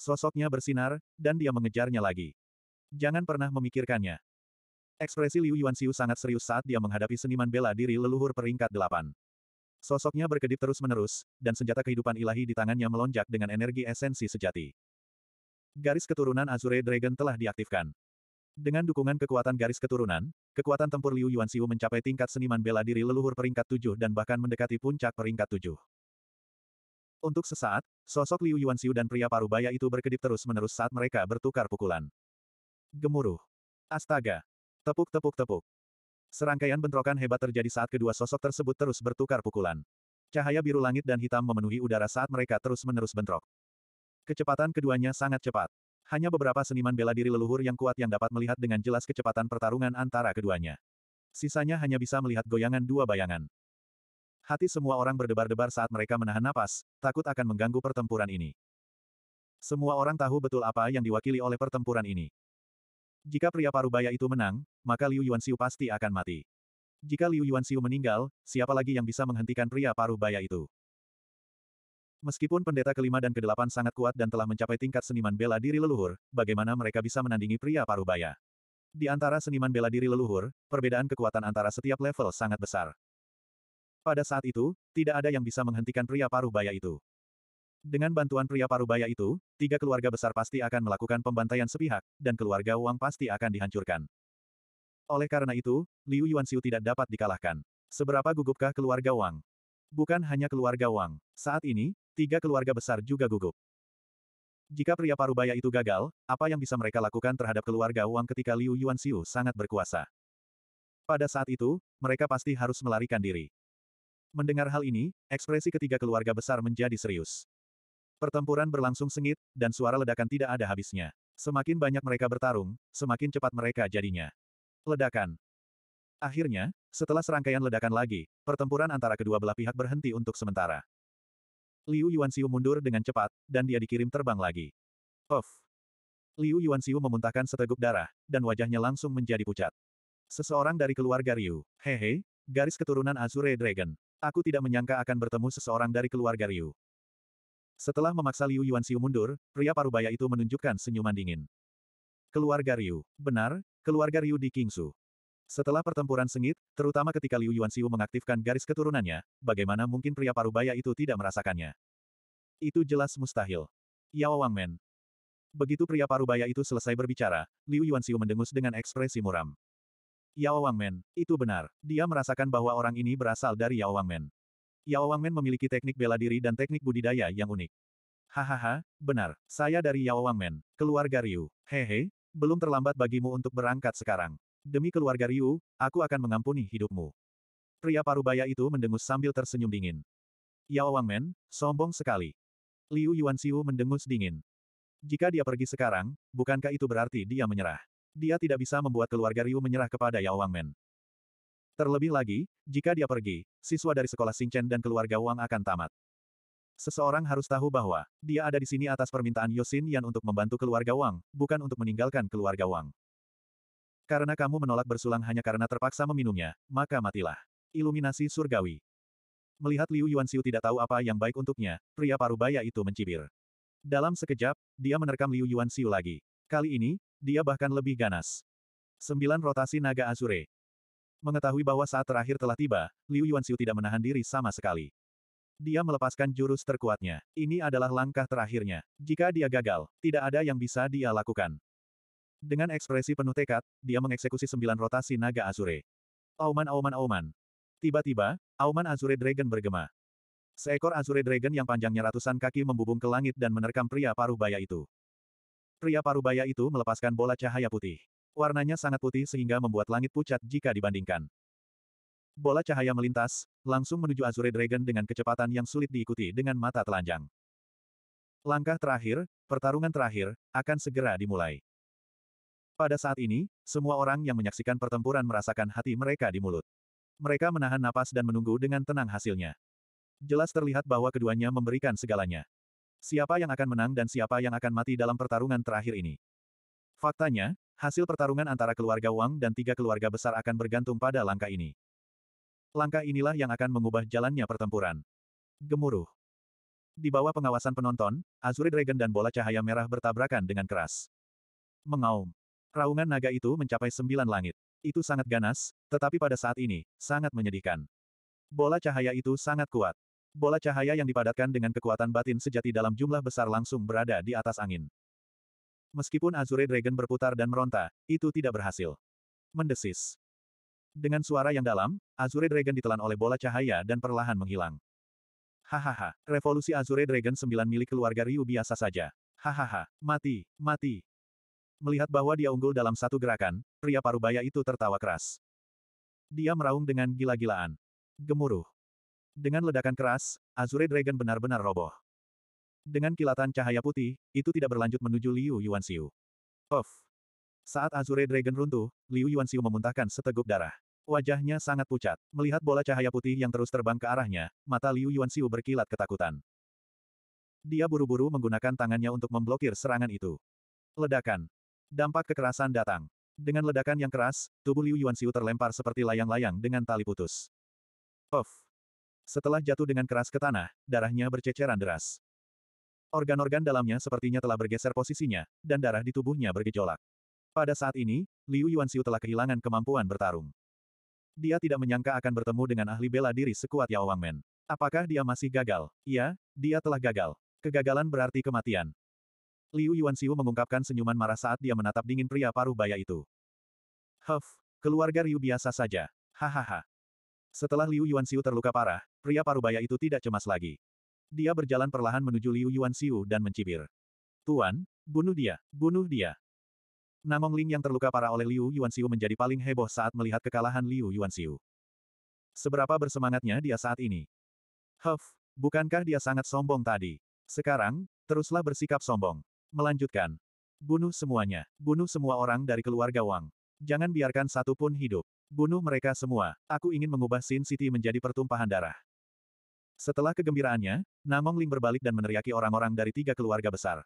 Sosoknya bersinar, dan dia mengejarnya lagi. Jangan pernah memikirkannya. Ekspresi Liu Yuanxiu sangat serius saat dia menghadapi seniman bela diri leluhur peringkat delapan. Sosoknya berkedip terus-menerus, dan senjata kehidupan ilahi di tangannya melonjak dengan energi esensi sejati. Garis keturunan Azure Dragon telah diaktifkan. Dengan dukungan kekuatan garis keturunan, kekuatan tempur Liu Yuanxiu mencapai tingkat seniman bela diri leluhur peringkat tujuh dan bahkan mendekati puncak peringkat tujuh. Untuk sesaat, sosok Liu Yuanxiu dan pria parubaya itu berkedip terus-menerus saat mereka bertukar pukulan. Gemuruh. Astaga. Tepuk-tepuk-tepuk. Serangkaian bentrokan hebat terjadi saat kedua sosok tersebut terus bertukar pukulan. Cahaya biru langit dan hitam memenuhi udara saat mereka terus-menerus bentrok. Kecepatan keduanya sangat cepat. Hanya beberapa seniman bela diri leluhur yang kuat yang dapat melihat dengan jelas kecepatan pertarungan antara keduanya. Sisanya hanya bisa melihat goyangan dua bayangan. Hati semua orang berdebar-debar saat mereka menahan napas, takut akan mengganggu pertempuran ini. Semua orang tahu betul apa yang diwakili oleh pertempuran ini. Jika pria parubaya itu menang, maka Liu Yuanxiu pasti akan mati. Jika Liu Yuanxiu meninggal, siapa lagi yang bisa menghentikan pria parubaya itu? Meskipun pendeta kelima dan kedelapan sangat kuat dan telah mencapai tingkat seniman bela diri leluhur, bagaimana mereka bisa menandingi pria Parubaya? Di antara seniman bela diri leluhur, perbedaan kekuatan antara setiap level sangat besar. Pada saat itu, tidak ada yang bisa menghentikan pria Parubaya itu. Dengan bantuan pria Parubaya itu, tiga keluarga besar pasti akan melakukan pembantaian sepihak, dan keluarga Wang pasti akan dihancurkan. Oleh karena itu, Liu Yuanxiu tidak dapat dikalahkan. Seberapa gugupkah keluarga Wang? Bukan hanya keluarga Wang. Saat ini, Tiga keluarga besar juga gugup. Jika pria parubaya itu gagal, apa yang bisa mereka lakukan terhadap keluarga Wang ketika Liu Yuanxiu sangat berkuasa? Pada saat itu, mereka pasti harus melarikan diri. Mendengar hal ini, ekspresi ketiga keluarga besar menjadi serius. Pertempuran berlangsung sengit, dan suara ledakan tidak ada habisnya. Semakin banyak mereka bertarung, semakin cepat mereka jadinya. Ledakan. Akhirnya, setelah serangkaian ledakan lagi, pertempuran antara kedua belah pihak berhenti untuk sementara. Liu Yuanxiu mundur dengan cepat, dan dia dikirim terbang lagi. Of. Liu Yuanxiu memuntahkan seteguk darah, dan wajahnya langsung menjadi pucat. Seseorang dari keluarga Ryu. Hehe, garis keturunan Azure Dragon. Aku tidak menyangka akan bertemu seseorang dari keluarga Ryu. Setelah memaksa Liu Yuanxiu mundur, pria parubaya itu menunjukkan senyuman dingin. Keluarga Ryu. Benar, keluarga Ryu di Kingsu. Setelah pertempuran sengit, terutama ketika Liu Yuanxiu mengaktifkan garis keturunannya, bagaimana mungkin pria parubaya itu tidak merasakannya? Itu jelas mustahil. Yao Wangmen. Begitu pria parubaya itu selesai berbicara, Liu Yuanxiu mendengus dengan ekspresi muram. Yao Wangmen, itu benar. Dia merasakan bahwa orang ini berasal dari Yao Wangmen. Yao Wangmen memiliki teknik bela diri dan teknik budidaya yang unik. Hahaha, benar. Saya dari Yao Wangmen, keluarga Ryu. Hehe, belum terlambat bagimu untuk berangkat sekarang demi keluarga Ryu, aku akan mengampuni hidupmu. Pria parubaya itu mendengus sambil tersenyum dingin. Yao Wangmen, sombong sekali. Liu Yuanxiu mendengus dingin. Jika dia pergi sekarang, bukankah itu berarti dia menyerah? Dia tidak bisa membuat keluarga Ryu menyerah kepada Yao Wangmen. Terlebih lagi, jika dia pergi, siswa dari sekolah Singchen dan keluarga Wang akan tamat. Seseorang harus tahu bahwa dia ada di sini atas permintaan Yosin Yan untuk membantu keluarga Wang, bukan untuk meninggalkan keluarga Wang. Karena kamu menolak bersulang hanya karena terpaksa meminumnya, maka matilah. Iluminasi surgawi. Melihat Liu Yuanxiu tidak tahu apa yang baik untuknya, pria parubaya itu mencibir. Dalam sekejap, dia menerkam Liu Yuanxiu lagi. Kali ini, dia bahkan lebih ganas. Sembilan rotasi naga Azure. Mengetahui bahwa saat terakhir telah tiba, Liu Yuanxiu tidak menahan diri sama sekali. Dia melepaskan jurus terkuatnya. Ini adalah langkah terakhirnya. Jika dia gagal, tidak ada yang bisa dia lakukan. Dengan ekspresi penuh tekad, dia mengeksekusi sembilan rotasi naga Azure. Auman auman auman. Tiba-tiba, auman Azure Dragon bergema. Seekor Azure Dragon yang panjangnya ratusan kaki membubung ke langit dan menerkam pria paruh baya itu. Pria paruh baya itu melepaskan bola cahaya putih. Warnanya sangat putih sehingga membuat langit pucat jika dibandingkan. Bola cahaya melintas, langsung menuju Azure Dragon dengan kecepatan yang sulit diikuti dengan mata telanjang. Langkah terakhir, pertarungan terakhir, akan segera dimulai. Pada saat ini, semua orang yang menyaksikan pertempuran merasakan hati mereka di mulut. Mereka menahan napas dan menunggu dengan tenang hasilnya. Jelas terlihat bahwa keduanya memberikan segalanya. Siapa yang akan menang dan siapa yang akan mati dalam pertarungan terakhir ini? Faktanya, hasil pertarungan antara keluarga Wang dan tiga keluarga besar akan bergantung pada langkah ini. Langkah inilah yang akan mengubah jalannya pertempuran. Gemuruh. Di bawah pengawasan penonton, Azuri Dragon dan bola cahaya merah bertabrakan dengan keras. Mengaum. Raungan naga itu mencapai sembilan langit. Itu sangat ganas, tetapi pada saat ini, sangat menyedihkan. Bola cahaya itu sangat kuat. Bola cahaya yang dipadatkan dengan kekuatan batin sejati dalam jumlah besar langsung berada di atas angin. Meskipun Azure Dragon berputar dan meronta, itu tidak berhasil. Mendesis. Dengan suara yang dalam, Azure Dragon ditelan oleh bola cahaya dan perlahan menghilang. Hahaha, revolusi Azure Dragon 9 milik keluarga Ryu biasa saja. Hahaha, mati, mati, Melihat bahwa dia unggul dalam satu gerakan, pria parubaya itu tertawa keras. Dia meraung dengan gila-gilaan. Gemuruh. Dengan ledakan keras, Azure Dragon benar-benar roboh. Dengan kilatan cahaya putih, itu tidak berlanjut menuju Liu Yuanxiu. Of. Saat Azure Dragon runtuh, Liu Yuanxiu memuntahkan seteguk darah. Wajahnya sangat pucat. Melihat bola cahaya putih yang terus terbang ke arahnya, mata Liu Yuanxiu berkilat ketakutan. Dia buru-buru menggunakan tangannya untuk memblokir serangan itu. Ledakan. Dampak kekerasan datang. Dengan ledakan yang keras, tubuh Liu Yuanxiu terlempar seperti layang-layang dengan tali putus. Of. Setelah jatuh dengan keras ke tanah, darahnya berceceran deras. Organ-organ dalamnya sepertinya telah bergeser posisinya, dan darah di tubuhnya bergejolak. Pada saat ini, Liu Yuanxiu telah kehilangan kemampuan bertarung. Dia tidak menyangka akan bertemu dengan ahli bela diri sekuat Yao Wangmen. Apakah dia masih gagal? Ya, dia telah gagal. Kegagalan berarti kematian. Liu Yuanxiu mengungkapkan senyuman marah saat dia menatap dingin pria paruh baya itu. Huff, keluarga Liu biasa saja. Hahaha. Setelah Liu Yuanxiu terluka parah, pria paruh baya itu tidak cemas lagi. Dia berjalan perlahan menuju Liu Yuanxiu dan mencibir. Tuan, bunuh dia, bunuh dia. Namong Ling yang terluka parah oleh Liu Yuanxiu menjadi paling heboh saat melihat kekalahan Liu Yuanxiu. Seberapa bersemangatnya dia saat ini. Huff, bukankah dia sangat sombong tadi? Sekarang, teruslah bersikap sombong melanjutkan. Bunuh semuanya. Bunuh semua orang dari keluarga Wang. Jangan biarkan satu pun hidup. Bunuh mereka semua. Aku ingin mengubah Sin City menjadi pertumpahan darah. Setelah kegembiraannya, Namong Ling berbalik dan meneriaki orang-orang dari tiga keluarga besar.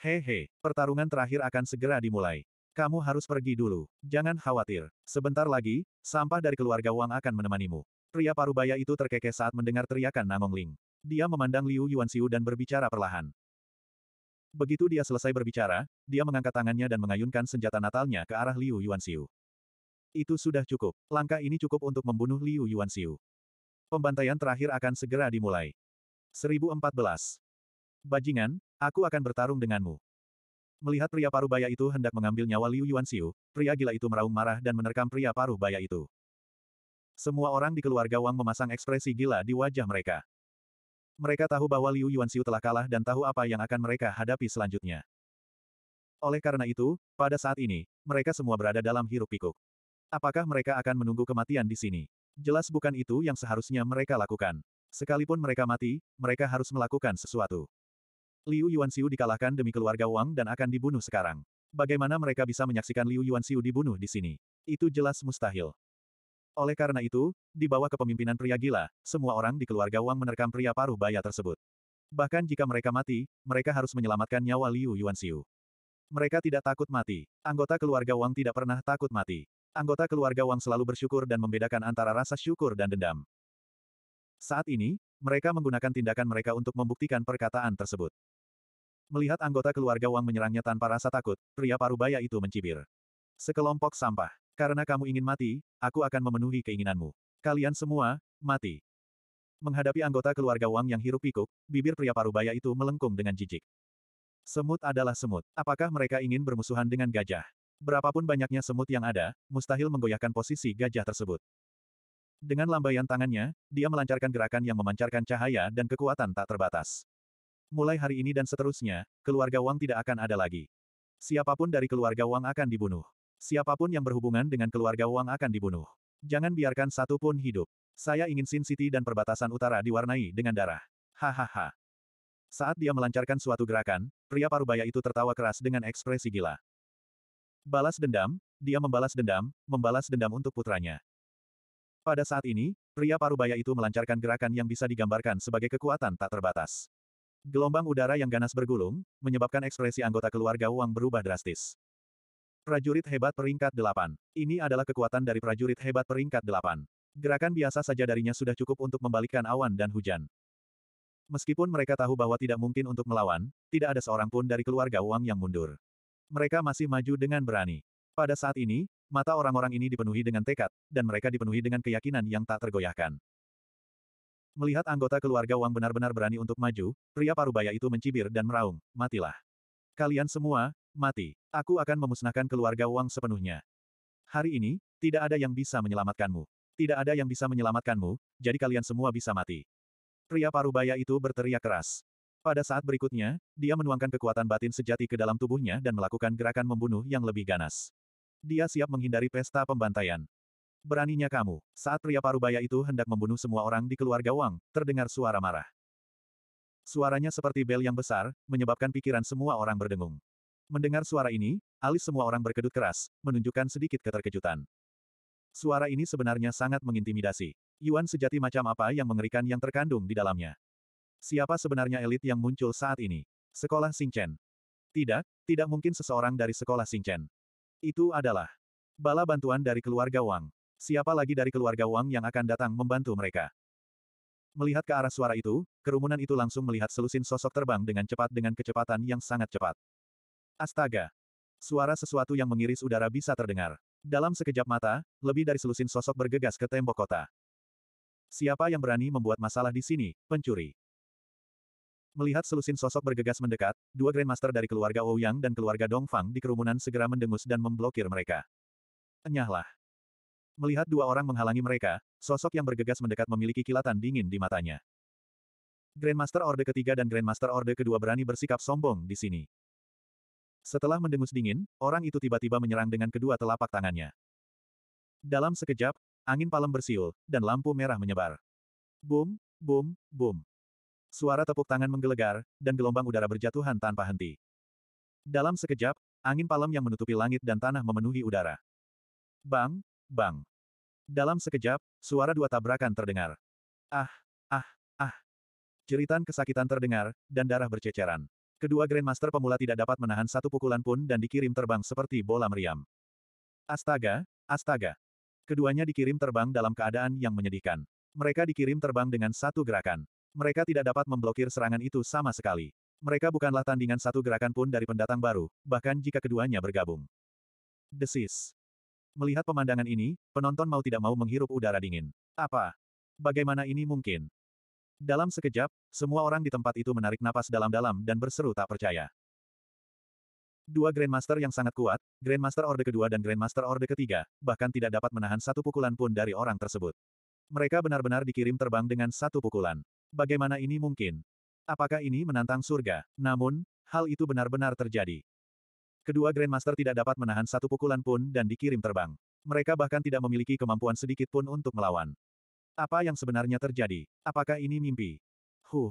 Hehe, pertarungan terakhir akan segera dimulai. Kamu harus pergi dulu. Jangan khawatir. Sebentar lagi, sampah dari keluarga Wang akan menemanimu. Pria parubaya itu terkekeh saat mendengar teriakan Namong Ling. Dia memandang Liu Yuanxiu dan berbicara perlahan. Begitu dia selesai berbicara, dia mengangkat tangannya dan mengayunkan senjata natalnya ke arah Liu Yuanxiu. Itu sudah cukup. Langkah ini cukup untuk membunuh Liu Yuanxiu. Pembantaian terakhir akan segera dimulai. 1014. Bajingan, aku akan bertarung denganmu. Melihat pria paruh baya itu hendak mengambil nyawa Liu Yuanxiu, pria gila itu meraung marah dan menerkam pria paruh baya itu. Semua orang di keluarga Wang memasang ekspresi gila di wajah mereka. Mereka tahu bahwa Liu Yuanxiu telah kalah dan tahu apa yang akan mereka hadapi selanjutnya. Oleh karena itu, pada saat ini, mereka semua berada dalam hiruk-pikuk. Apakah mereka akan menunggu kematian di sini? Jelas bukan itu yang seharusnya mereka lakukan. Sekalipun mereka mati, mereka harus melakukan sesuatu. Liu Yuanxiu dikalahkan demi keluarga Wang dan akan dibunuh sekarang. Bagaimana mereka bisa menyaksikan Liu Yuanxiu dibunuh di sini? Itu jelas mustahil. Oleh karena itu, di bawah kepemimpinan pria gila, semua orang di keluarga Wang menerkam pria paruh baya tersebut. Bahkan jika mereka mati, mereka harus menyelamatkan nyawa Liu Yuanxiu. Mereka tidak takut mati. Anggota keluarga Wang tidak pernah takut mati. Anggota keluarga Wang selalu bersyukur dan membedakan antara rasa syukur dan dendam. Saat ini, mereka menggunakan tindakan mereka untuk membuktikan perkataan tersebut. Melihat anggota keluarga Wang menyerangnya tanpa rasa takut, pria paruh baya itu mencibir. Sekelompok sampah. Karena kamu ingin mati, aku akan memenuhi keinginanmu. Kalian semua, mati. Menghadapi anggota keluarga Wang yang hirup pikuk, bibir pria parubaya itu melengkung dengan jijik. Semut adalah semut. Apakah mereka ingin bermusuhan dengan gajah? Berapapun banyaknya semut yang ada, mustahil menggoyahkan posisi gajah tersebut. Dengan lambaian tangannya, dia melancarkan gerakan yang memancarkan cahaya dan kekuatan tak terbatas. Mulai hari ini dan seterusnya, keluarga Wang tidak akan ada lagi. Siapapun dari keluarga Wang akan dibunuh. Siapapun yang berhubungan dengan keluarga Wang akan dibunuh. Jangan biarkan satu pun hidup. Saya ingin Sin City dan perbatasan utara diwarnai dengan darah. Hahaha. Saat dia melancarkan suatu gerakan, pria parubaya itu tertawa keras dengan ekspresi gila. Balas dendam, dia membalas dendam, membalas dendam untuk putranya. Pada saat ini, pria parubaya itu melancarkan gerakan yang bisa digambarkan sebagai kekuatan tak terbatas. Gelombang udara yang ganas bergulung, menyebabkan ekspresi anggota keluarga Wang berubah drastis. Prajurit hebat peringkat 8. Ini adalah kekuatan dari prajurit hebat peringkat 8. Gerakan biasa saja darinya sudah cukup untuk membalikkan awan dan hujan. Meskipun mereka tahu bahwa tidak mungkin untuk melawan, tidak ada seorang pun dari keluarga Wang yang mundur. Mereka masih maju dengan berani. Pada saat ini, mata orang-orang ini dipenuhi dengan tekad, dan mereka dipenuhi dengan keyakinan yang tak tergoyahkan. Melihat anggota keluarga Wang benar-benar berani untuk maju, pria parubaya itu mencibir dan meraung, matilah. Kalian semua, Mati. Aku akan memusnahkan keluarga Wang sepenuhnya. Hari ini, tidak ada yang bisa menyelamatkanmu. Tidak ada yang bisa menyelamatkanmu, jadi kalian semua bisa mati. Pria parubaya itu berteriak keras. Pada saat berikutnya, dia menuangkan kekuatan batin sejati ke dalam tubuhnya dan melakukan gerakan membunuh yang lebih ganas. Dia siap menghindari pesta pembantaian. Beraninya kamu, saat pria parubaya itu hendak membunuh semua orang di keluarga Wang, terdengar suara marah. Suaranya seperti bel yang besar, menyebabkan pikiran semua orang berdengung. Mendengar suara ini, alis semua orang berkedut keras, menunjukkan sedikit keterkejutan. Suara ini sebenarnya sangat mengintimidasi. Yuan sejati macam apa yang mengerikan yang terkandung di dalamnya? Siapa sebenarnya elit yang muncul saat ini? Sekolah Xingchen? Tidak, tidak mungkin seseorang dari sekolah Xingchen. Itu adalah bala bantuan dari keluarga Wang. Siapa lagi dari keluarga Wang yang akan datang membantu mereka? Melihat ke arah suara itu, kerumunan itu langsung melihat selusin sosok terbang dengan cepat dengan kecepatan yang sangat cepat. Astaga! Suara sesuatu yang mengiris udara bisa terdengar. Dalam sekejap mata, lebih dari selusin sosok bergegas ke tembok kota. Siapa yang berani membuat masalah di sini, pencuri? Melihat selusin sosok bergegas mendekat, dua Grandmaster dari keluarga Wu dan keluarga Dongfang di kerumunan segera mendengus dan memblokir mereka. Enyahlah. Melihat dua orang menghalangi mereka, sosok yang bergegas mendekat memiliki kilatan dingin di matanya. Grandmaster Orde ketiga dan Grandmaster Orde kedua berani bersikap sombong di sini. Setelah mendengus dingin, orang itu tiba-tiba menyerang dengan kedua telapak tangannya. Dalam sekejap, angin palem bersiul, dan lampu merah menyebar. Boom, boom, boom. Suara tepuk tangan menggelegar, dan gelombang udara berjatuhan tanpa henti. Dalam sekejap, angin palem yang menutupi langit dan tanah memenuhi udara. Bang, bang. Dalam sekejap, suara dua tabrakan terdengar. Ah, ah, ah. Jeritan kesakitan terdengar, dan darah berceceran. Kedua Grandmaster pemula tidak dapat menahan satu pukulan pun dan dikirim terbang seperti bola meriam. Astaga, astaga. Keduanya dikirim terbang dalam keadaan yang menyedihkan. Mereka dikirim terbang dengan satu gerakan. Mereka tidak dapat memblokir serangan itu sama sekali. Mereka bukanlah tandingan satu gerakan pun dari pendatang baru, bahkan jika keduanya bergabung. Desis. Melihat pemandangan ini, penonton mau tidak mau menghirup udara dingin. Apa? Bagaimana ini mungkin? Dalam sekejap, semua orang di tempat itu menarik napas dalam-dalam dan berseru tak percaya. Dua Grandmaster yang sangat kuat, Grandmaster Orde kedua dan Grandmaster Orde ketiga, bahkan tidak dapat menahan satu pukulan pun dari orang tersebut. Mereka benar-benar dikirim terbang dengan satu pukulan. Bagaimana ini mungkin? Apakah ini menantang surga? Namun, hal itu benar-benar terjadi. Kedua Grandmaster tidak dapat menahan satu pukulan pun dan dikirim terbang. Mereka bahkan tidak memiliki kemampuan sedikit pun untuk melawan. Apa yang sebenarnya terjadi? Apakah ini mimpi? Huh.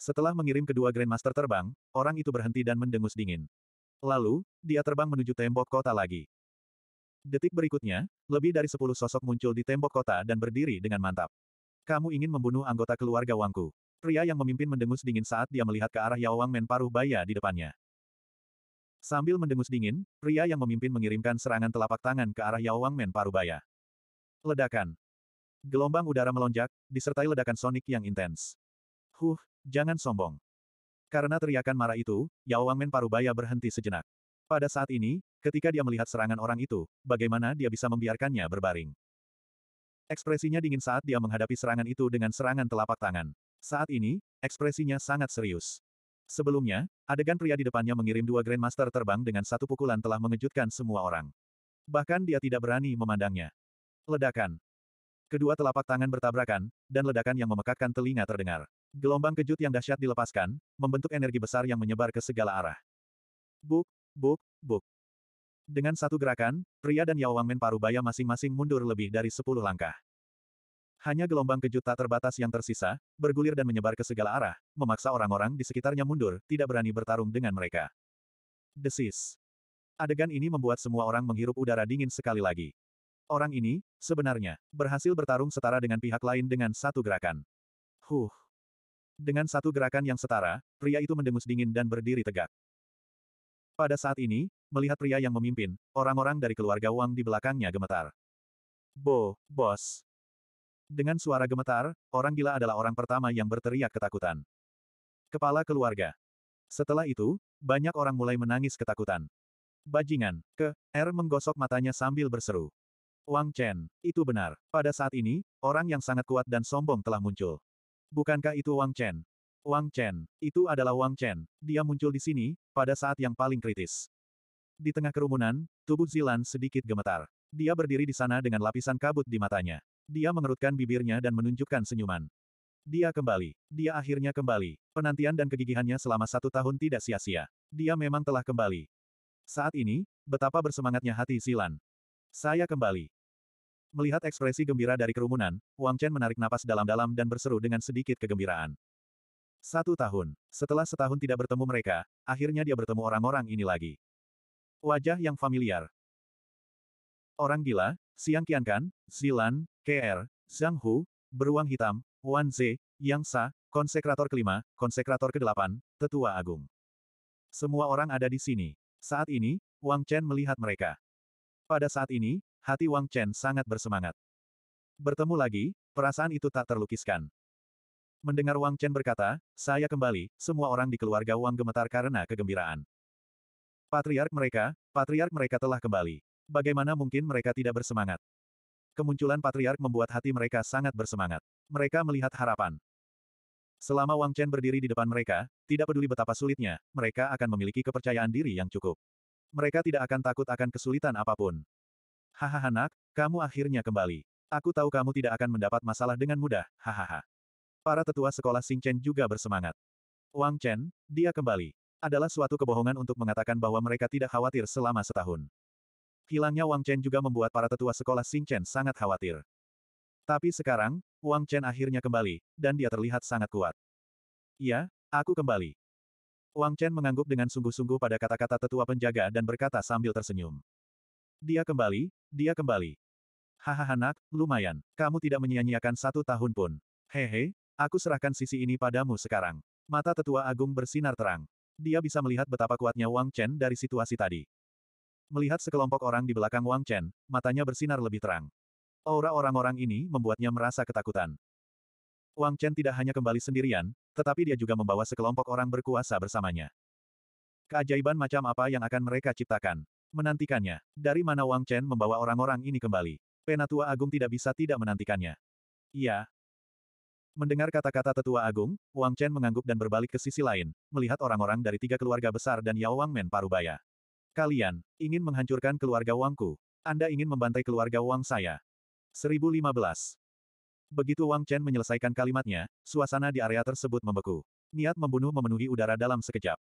Setelah mengirim kedua Grandmaster terbang, orang itu berhenti dan mendengus dingin. Lalu, dia terbang menuju tembok kota lagi. Detik berikutnya, lebih dari sepuluh sosok muncul di tembok kota dan berdiri dengan mantap. Kamu ingin membunuh anggota keluarga Wangku. Pria yang memimpin mendengus dingin saat dia melihat ke arah Yao Wang Men paruh baya di depannya. Sambil mendengus dingin, pria yang memimpin mengirimkan serangan telapak tangan ke arah Yao Wang Men paruh baya. Ledakan. Gelombang udara melonjak, disertai ledakan sonik yang intens. Huh, jangan sombong. Karena teriakan marah itu, Yao Wangmen Parubaya berhenti sejenak. Pada saat ini, ketika dia melihat serangan orang itu, bagaimana dia bisa membiarkannya berbaring. Ekspresinya dingin saat dia menghadapi serangan itu dengan serangan telapak tangan. Saat ini, ekspresinya sangat serius. Sebelumnya, adegan pria di depannya mengirim dua Grandmaster terbang dengan satu pukulan telah mengejutkan semua orang. Bahkan dia tidak berani memandangnya. Ledakan. Kedua telapak tangan bertabrakan, dan ledakan yang memekakkan telinga terdengar. Gelombang kejut yang dahsyat dilepaskan, membentuk energi besar yang menyebar ke segala arah. Buk, buk, buk. Dengan satu gerakan, pria dan Yao Wangmen Parubaya masing-masing mundur lebih dari sepuluh langkah. Hanya gelombang kejut tak terbatas yang tersisa, bergulir dan menyebar ke segala arah, memaksa orang-orang di sekitarnya mundur, tidak berani bertarung dengan mereka. Desis. Adegan ini membuat semua orang menghirup udara dingin sekali lagi. Orang ini, sebenarnya, berhasil bertarung setara dengan pihak lain dengan satu gerakan. Huh. Dengan satu gerakan yang setara, pria itu mendengus dingin dan berdiri tegak. Pada saat ini, melihat pria yang memimpin, orang-orang dari keluarga Wang di belakangnya gemetar. Bo, bos. Dengan suara gemetar, orang gila adalah orang pertama yang berteriak ketakutan. Kepala keluarga. Setelah itu, banyak orang mulai menangis ketakutan. Bajingan, ke, R menggosok matanya sambil berseru. Wang Chen, itu benar. Pada saat ini, orang yang sangat kuat dan sombong telah muncul. Bukankah itu Wang Chen? Wang Chen, itu adalah Wang Chen. Dia muncul di sini, pada saat yang paling kritis. Di tengah kerumunan, tubuh Zilan sedikit gemetar. Dia berdiri di sana dengan lapisan kabut di matanya. Dia mengerutkan bibirnya dan menunjukkan senyuman. Dia kembali. Dia akhirnya kembali. Penantian dan kegigihannya selama satu tahun tidak sia-sia. Dia memang telah kembali. Saat ini, betapa bersemangatnya hati Zilan. Saya kembali. Melihat ekspresi gembira dari kerumunan, Wang Chen menarik napas dalam-dalam dan berseru dengan sedikit kegembiraan. Satu tahun. Setelah setahun tidak bertemu mereka, akhirnya dia bertemu orang-orang ini lagi. Wajah yang familiar. Orang gila, Siang Qiankan, Zilan, KR, Zhang Hu, Beruang Hitam, Wan Ze, Yang Sa, Konsekrator kelima, Konsekrator kedelapan, Tetua Agung. Semua orang ada di sini. Saat ini, Wang Chen melihat mereka. Pada saat ini, hati Wang Chen sangat bersemangat. Bertemu lagi, perasaan itu tak terlukiskan. Mendengar Wang Chen berkata, saya kembali, semua orang di keluarga Wang gemetar karena kegembiraan. Patriark mereka, patriark mereka telah kembali. Bagaimana mungkin mereka tidak bersemangat? Kemunculan patriark membuat hati mereka sangat bersemangat. Mereka melihat harapan. Selama Wang Chen berdiri di depan mereka, tidak peduli betapa sulitnya, mereka akan memiliki kepercayaan diri yang cukup. Mereka tidak akan takut akan kesulitan apapun. Hahaha nak, kamu akhirnya kembali. Aku tahu kamu tidak akan mendapat masalah dengan mudah, hahaha. Para tetua sekolah Sing Chen juga bersemangat. Wang Chen, dia kembali. Adalah suatu kebohongan untuk mengatakan bahwa mereka tidak khawatir selama setahun. Hilangnya Wang Chen juga membuat para tetua sekolah Sing Chen sangat khawatir. Tapi sekarang, Wang Chen akhirnya kembali, dan dia terlihat sangat kuat. Ya, aku kembali. Wang Chen mengangguk dengan sungguh-sungguh pada kata-kata tetua penjaga dan berkata sambil tersenyum. Dia kembali, dia kembali. Hahaha nak, lumayan. Kamu tidak menyia-nyiakan satu tahun pun. Hehe, aku serahkan sisi ini padamu sekarang. Mata tetua agung bersinar terang. Dia bisa melihat betapa kuatnya Wang Chen dari situasi tadi. Melihat sekelompok orang di belakang Wang Chen, matanya bersinar lebih terang. Aura orang-orang ini membuatnya merasa ketakutan. Wang Chen tidak hanya kembali sendirian, tetapi dia juga membawa sekelompok orang berkuasa bersamanya. Keajaiban macam apa yang akan mereka ciptakan? Menantikannya. Dari mana Wang Chen membawa orang-orang ini kembali? Penatua Agung tidak bisa tidak menantikannya. Iya. Mendengar kata-kata Tetua Agung, Wang Chen mengangguk dan berbalik ke sisi lain, melihat orang-orang dari tiga keluarga besar dan Yao Wang Men Parubaya. Kalian, ingin menghancurkan keluarga Wangku. Anda ingin membantai keluarga Wang saya. 1015. Begitu Wang Chen menyelesaikan kalimatnya, suasana di area tersebut membeku. Niat membunuh memenuhi udara dalam sekejap.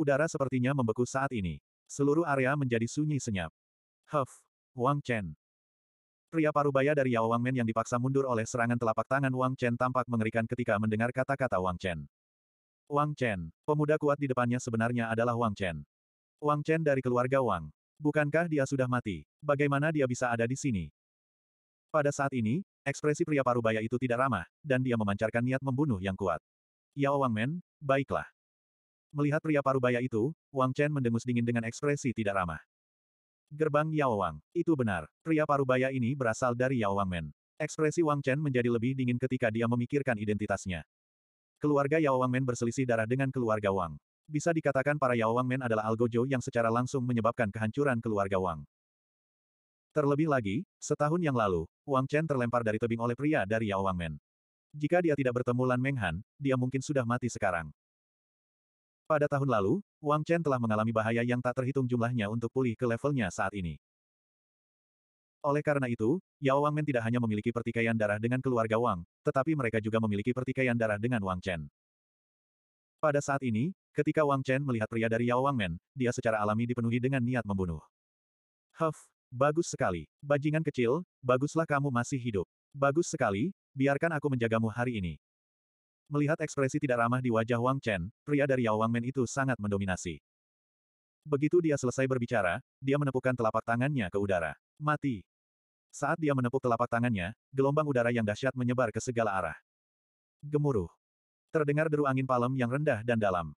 Udara sepertinya membeku saat ini. Seluruh area menjadi sunyi senyap. Huff! Wang Chen. Pria parubaya dari Yao Wang Men yang dipaksa mundur oleh serangan telapak tangan Wang Chen tampak mengerikan ketika mendengar kata-kata Wang Chen. Wang Chen, pemuda kuat di depannya sebenarnya adalah Wang Chen. Wang Chen dari keluarga Wang. Bukankah dia sudah mati? Bagaimana dia bisa ada di sini? Pada saat ini, Ekspresi pria parubaya itu tidak ramah, dan dia memancarkan niat membunuh yang kuat. Yao Men, baiklah. Melihat pria parubaya itu, Wang Chen mendengus dingin dengan ekspresi tidak ramah. Gerbang Yao Wang, itu benar, pria parubaya ini berasal dari Yao Men. Ekspresi Wang Chen menjadi lebih dingin ketika dia memikirkan identitasnya. Keluarga Yao Men berselisih darah dengan keluarga Wang. Bisa dikatakan para Yao Men adalah algojo yang secara langsung menyebabkan kehancuran keluarga Wang. Terlebih lagi, setahun yang lalu, Wang Chen terlempar dari tebing oleh pria dari Yao Wang Men. Jika dia tidak bertemu Lan Menghan, dia mungkin sudah mati sekarang. Pada tahun lalu, Wang Chen telah mengalami bahaya yang tak terhitung jumlahnya untuk pulih ke levelnya saat ini. Oleh karena itu, Yao Wang Men tidak hanya memiliki pertikaian darah dengan keluarga Wang, tetapi mereka juga memiliki pertikaian darah dengan Wang Chen. Pada saat ini, ketika Wang Chen melihat pria dari Yao Wang Men, dia secara alami dipenuhi dengan niat membunuh. Huff, Bagus sekali, bajingan kecil, baguslah kamu masih hidup. Bagus sekali, biarkan aku menjagamu hari ini. Melihat ekspresi tidak ramah di wajah Wang Chen, pria dari Yao Wang Men itu sangat mendominasi. Begitu dia selesai berbicara, dia menepukkan telapak tangannya ke udara. Mati. Saat dia menepuk telapak tangannya, gelombang udara yang dahsyat menyebar ke segala arah. Gemuruh. Terdengar deru angin palem yang rendah dan dalam.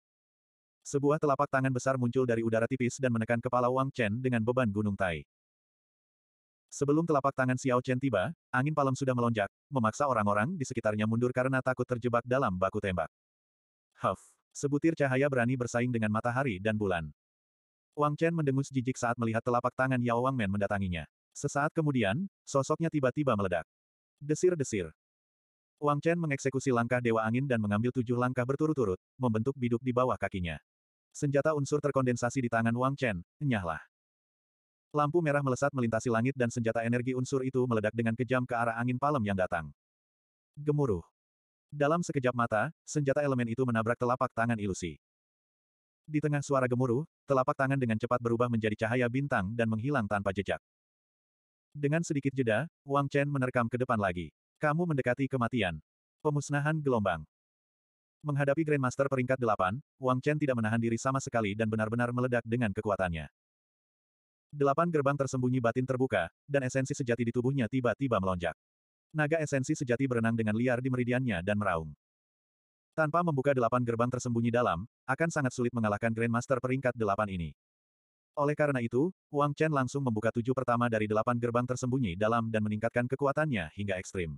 Sebuah telapak tangan besar muncul dari udara tipis dan menekan kepala Wang Chen dengan beban gunung Tai. Sebelum telapak tangan Xiao Chen tiba, angin palem sudah melonjak, memaksa orang-orang di sekitarnya mundur karena takut terjebak dalam baku tembak. Huff! Sebutir cahaya berani bersaing dengan matahari dan bulan. Wang Chen mendengus jijik saat melihat telapak tangan Yao Wangmen mendatanginya. Sesaat kemudian, sosoknya tiba-tiba meledak. Desir-desir. Wang Chen mengeksekusi langkah Dewa Angin dan mengambil tujuh langkah berturut-turut, membentuk biduk di bawah kakinya. Senjata unsur terkondensasi di tangan Wang Chen, nyahlah. Lampu merah melesat melintasi langit dan senjata energi unsur itu meledak dengan kejam ke arah angin palem yang datang. Gemuruh. Dalam sekejap mata, senjata elemen itu menabrak telapak tangan ilusi. Di tengah suara gemuruh, telapak tangan dengan cepat berubah menjadi cahaya bintang dan menghilang tanpa jejak. Dengan sedikit jeda, Wang Chen menerkam ke depan lagi. Kamu mendekati kematian. Pemusnahan gelombang. Menghadapi Grandmaster peringkat 8, Wang Chen tidak menahan diri sama sekali dan benar-benar meledak dengan kekuatannya. Delapan gerbang tersembunyi batin terbuka, dan esensi sejati di tubuhnya tiba-tiba melonjak. Naga esensi sejati berenang dengan liar di meridiannya dan meraung. Tanpa membuka delapan gerbang tersembunyi dalam, akan sangat sulit mengalahkan Grandmaster peringkat delapan ini. Oleh karena itu, Wang Chen langsung membuka tujuh pertama dari delapan gerbang tersembunyi dalam dan meningkatkan kekuatannya hingga ekstrim.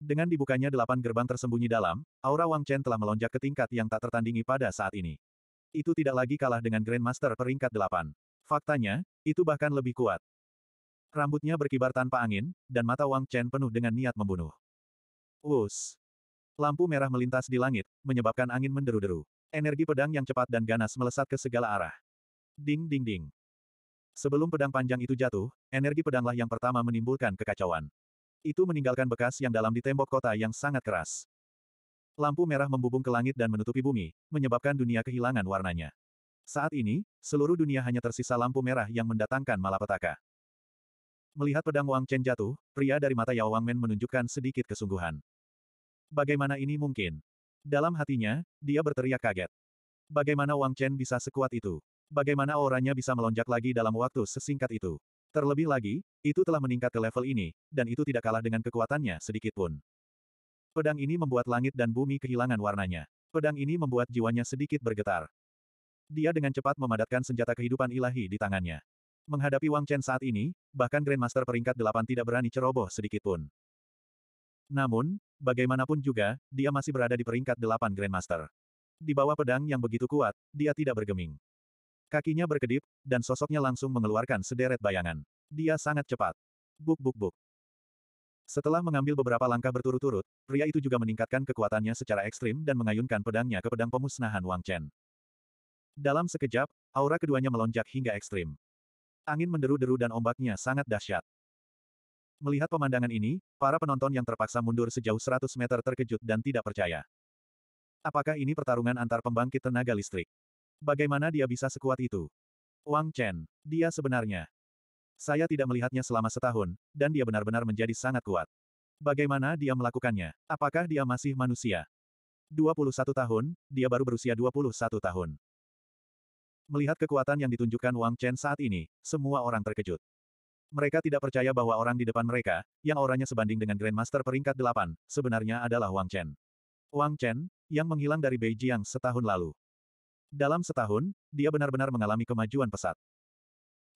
Dengan dibukanya delapan gerbang tersembunyi dalam, aura Wang Chen telah melonjak ke tingkat yang tak tertandingi pada saat ini. Itu tidak lagi kalah dengan Grandmaster peringkat delapan. Faktanya, itu bahkan lebih kuat. Rambutnya berkibar tanpa angin, dan mata Wang Chen penuh dengan niat membunuh. Wus. Lampu merah melintas di langit, menyebabkan angin menderu-deru. Energi pedang yang cepat dan ganas melesat ke segala arah. Ding ding ding. Sebelum pedang panjang itu jatuh, energi pedanglah yang pertama menimbulkan kekacauan. Itu meninggalkan bekas yang dalam di tembok kota yang sangat keras. Lampu merah membubung ke langit dan menutupi bumi, menyebabkan dunia kehilangan warnanya. Saat ini, seluruh dunia hanya tersisa lampu merah yang mendatangkan malapetaka. Melihat pedang Wang Chen jatuh, pria dari mata Yao Wang Men menunjukkan sedikit kesungguhan. Bagaimana ini mungkin? Dalam hatinya, dia berteriak kaget. Bagaimana Wang Chen bisa sekuat itu? Bagaimana auranya bisa melonjak lagi dalam waktu sesingkat itu? Terlebih lagi, itu telah meningkat ke level ini, dan itu tidak kalah dengan kekuatannya sedikitpun. Pedang ini membuat langit dan bumi kehilangan warnanya. Pedang ini membuat jiwanya sedikit bergetar. Dia dengan cepat memadatkan senjata kehidupan ilahi di tangannya. Menghadapi Wang Chen saat ini, bahkan Grandmaster peringkat delapan tidak berani ceroboh sedikitpun. Namun, bagaimanapun juga, dia masih berada di peringkat delapan Grandmaster. Di bawah pedang yang begitu kuat, dia tidak bergeming. Kakinya berkedip, dan sosoknya langsung mengeluarkan sederet bayangan. Dia sangat cepat. Buk buk buk. Setelah mengambil beberapa langkah berturut-turut, pria itu juga meningkatkan kekuatannya secara ekstrim dan mengayunkan pedangnya ke pedang pemusnahan Wang Chen. Dalam sekejap, aura keduanya melonjak hingga ekstrim. Angin menderu-deru dan ombaknya sangat dahsyat. Melihat pemandangan ini, para penonton yang terpaksa mundur sejauh 100 meter terkejut dan tidak percaya. Apakah ini pertarungan antar pembangkit tenaga listrik? Bagaimana dia bisa sekuat itu? Wang Chen, dia sebenarnya. Saya tidak melihatnya selama setahun, dan dia benar-benar menjadi sangat kuat. Bagaimana dia melakukannya? Apakah dia masih manusia? 21 tahun, dia baru berusia 21 tahun. Melihat kekuatan yang ditunjukkan Wang Chen saat ini, semua orang terkejut. Mereka tidak percaya bahwa orang di depan mereka, yang orangnya sebanding dengan Grandmaster peringkat 8, sebenarnya adalah Wang Chen. Wang Chen, yang menghilang dari Beijing setahun lalu. Dalam setahun, dia benar-benar mengalami kemajuan pesat.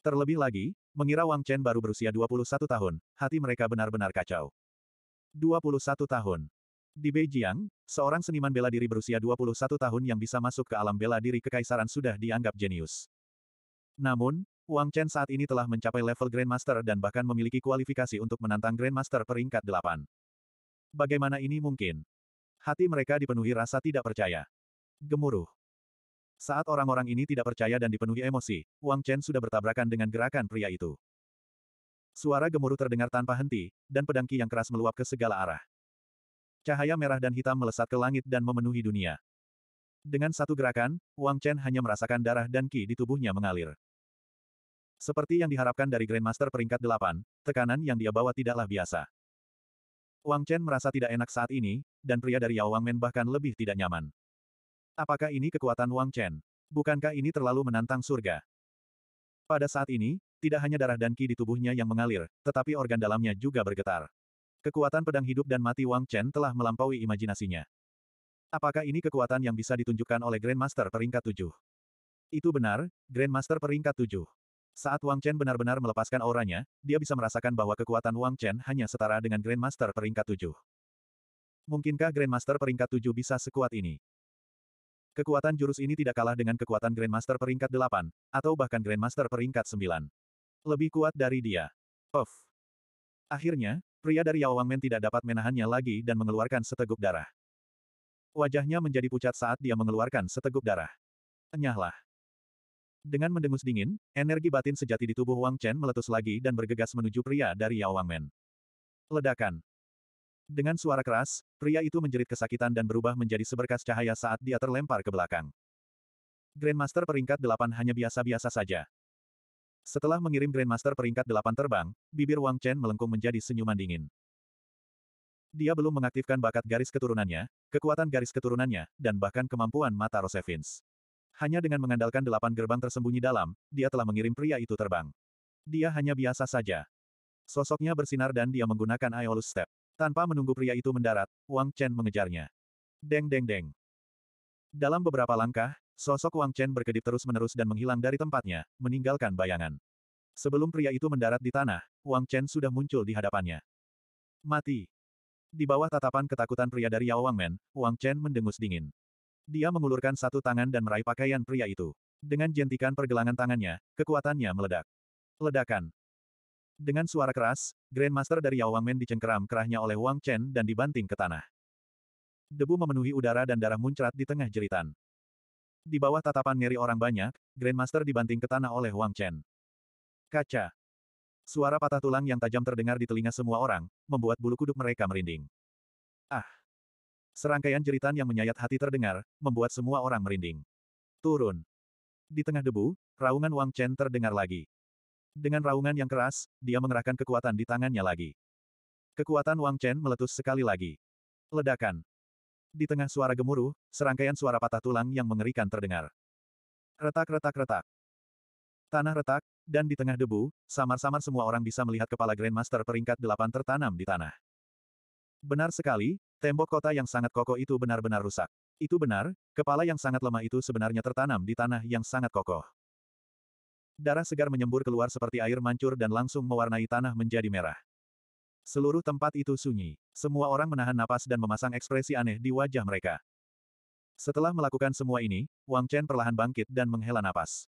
Terlebih lagi, mengira Wang Chen baru berusia 21 tahun, hati mereka benar-benar kacau. 21 tahun. Di Beijing, seorang seniman bela diri berusia 21 tahun yang bisa masuk ke alam bela diri kekaisaran sudah dianggap jenius. Namun, Wang Chen saat ini telah mencapai level Grandmaster dan bahkan memiliki kualifikasi untuk menantang Grandmaster peringkat 8. Bagaimana ini mungkin? Hati mereka dipenuhi rasa tidak percaya. Gemuruh. Saat orang-orang ini tidak percaya dan dipenuhi emosi, Wang Chen sudah bertabrakan dengan gerakan pria itu. Suara gemuruh terdengar tanpa henti, dan pedangki yang keras meluap ke segala arah. Cahaya merah dan hitam melesat ke langit dan memenuhi dunia. Dengan satu gerakan, Wang Chen hanya merasakan darah dan ki di tubuhnya mengalir. Seperti yang diharapkan dari Grandmaster peringkat 8, tekanan yang dia bawa tidaklah biasa. Wang Chen merasa tidak enak saat ini, dan pria dari Yao Wangmen bahkan lebih tidak nyaman. Apakah ini kekuatan Wang Chen? Bukankah ini terlalu menantang surga? Pada saat ini, tidak hanya darah dan ki di tubuhnya yang mengalir, tetapi organ dalamnya juga bergetar. Kekuatan pedang hidup dan mati Wang Chen telah melampaui imajinasinya. Apakah ini kekuatan yang bisa ditunjukkan oleh Grandmaster peringkat tujuh? Itu benar, Grandmaster peringkat tujuh. Saat Wang Chen benar-benar melepaskan auranya, dia bisa merasakan bahwa kekuatan Wang Chen hanya setara dengan Grandmaster peringkat tujuh. Mungkinkah Grandmaster peringkat tujuh bisa sekuat ini? Kekuatan jurus ini tidak kalah dengan kekuatan Grandmaster peringkat delapan, atau bahkan Grandmaster peringkat sembilan. Lebih kuat dari dia. Of. Akhirnya, Pria dari Yao Wangmen tidak dapat menahannya lagi dan mengeluarkan seteguk darah. Wajahnya menjadi pucat saat dia mengeluarkan seteguk darah. Enyahlah. Dengan mendengus dingin, energi batin sejati di tubuh Wang Chen meletus lagi dan bergegas menuju pria dari Yao Wangmen. Ledakan. Dengan suara keras, pria itu menjerit kesakitan dan berubah menjadi seberkas cahaya saat dia terlempar ke belakang. Grandmaster peringkat delapan hanya biasa-biasa saja. Setelah mengirim Grandmaster peringkat delapan terbang, bibir Wang Chen melengkung menjadi senyuman dingin. Dia belum mengaktifkan bakat garis keturunannya, kekuatan garis keturunannya, dan bahkan kemampuan mata Rosevins. Hanya dengan mengandalkan delapan gerbang tersembunyi dalam, dia telah mengirim pria itu terbang. Dia hanya biasa saja. Sosoknya bersinar dan dia menggunakan Aeolus Step. Tanpa menunggu pria itu mendarat, Wang Chen mengejarnya. Deng deng deng. Dalam beberapa langkah, sosok Wang Chen berkedip terus-menerus dan menghilang dari tempatnya, meninggalkan bayangan. Sebelum pria itu mendarat di tanah, Wang Chen sudah muncul di hadapannya. Mati. Di bawah tatapan ketakutan pria dari Yao Wang Men, Wang Chen mendengus dingin. Dia mengulurkan satu tangan dan meraih pakaian pria itu. Dengan jentikan pergelangan tangannya, kekuatannya meledak. Ledakan. Dengan suara keras, Grandmaster dari Yao Wang Men dicengkeram kerahnya oleh Wang Chen dan dibanting ke tanah. Debu memenuhi udara dan darah muncrat di tengah jeritan. Di bawah tatapan ngeri orang banyak, Grandmaster dibanting ke tanah oleh Wang Chen. Kaca. Suara patah tulang yang tajam terdengar di telinga semua orang, membuat bulu kuduk mereka merinding. Ah! Serangkaian jeritan yang menyayat hati terdengar, membuat semua orang merinding. Turun. Di tengah debu, raungan Wang Chen terdengar lagi. Dengan raungan yang keras, dia mengerahkan kekuatan di tangannya lagi. Kekuatan Wang Chen meletus sekali lagi. Ledakan. Di tengah suara gemuruh, serangkaian suara patah tulang yang mengerikan terdengar. Retak-retak-retak. Tanah retak, dan di tengah debu, samar-samar semua orang bisa melihat kepala Grandmaster peringkat delapan tertanam di tanah. Benar sekali, tembok kota yang sangat kokoh itu benar-benar rusak. Itu benar, kepala yang sangat lemah itu sebenarnya tertanam di tanah yang sangat kokoh. Darah segar menyembur keluar seperti air mancur dan langsung mewarnai tanah menjadi merah. Seluruh tempat itu sunyi. Semua orang menahan napas dan memasang ekspresi aneh di wajah mereka. Setelah melakukan semua ini, Wang Chen perlahan bangkit dan menghela napas.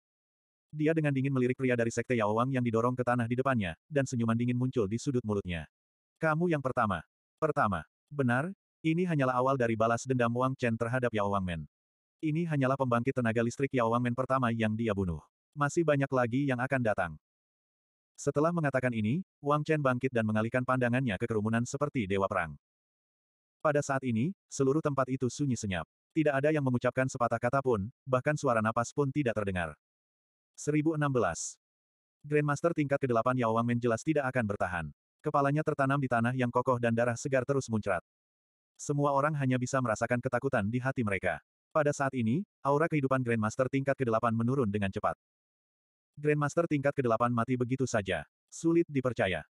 Dia dengan dingin melirik pria dari sekte Yao Wang yang didorong ke tanah di depannya, dan senyuman dingin muncul di sudut mulutnya. Kamu yang pertama. Pertama. Benar, ini hanyalah awal dari balas dendam Wang Chen terhadap Yao Wang Men. Ini hanyalah pembangkit tenaga listrik Yao Wang Men pertama yang dia bunuh. Masih banyak lagi yang akan datang. Setelah mengatakan ini, Wang Chen bangkit dan mengalihkan pandangannya ke kerumunan seperti dewa perang. Pada saat ini, seluruh tempat itu sunyi senyap. Tidak ada yang mengucapkan sepatah kata pun, bahkan suara napas pun tidak terdengar. 1016. Grandmaster tingkat ke-8 Yao Men jelas tidak akan bertahan. Kepalanya tertanam di tanah yang kokoh dan darah segar terus muncrat. Semua orang hanya bisa merasakan ketakutan di hati mereka. Pada saat ini, aura kehidupan Grandmaster tingkat ke-8 menurun dengan cepat. Grandmaster tingkat ke-8 mati begitu saja. Sulit dipercaya.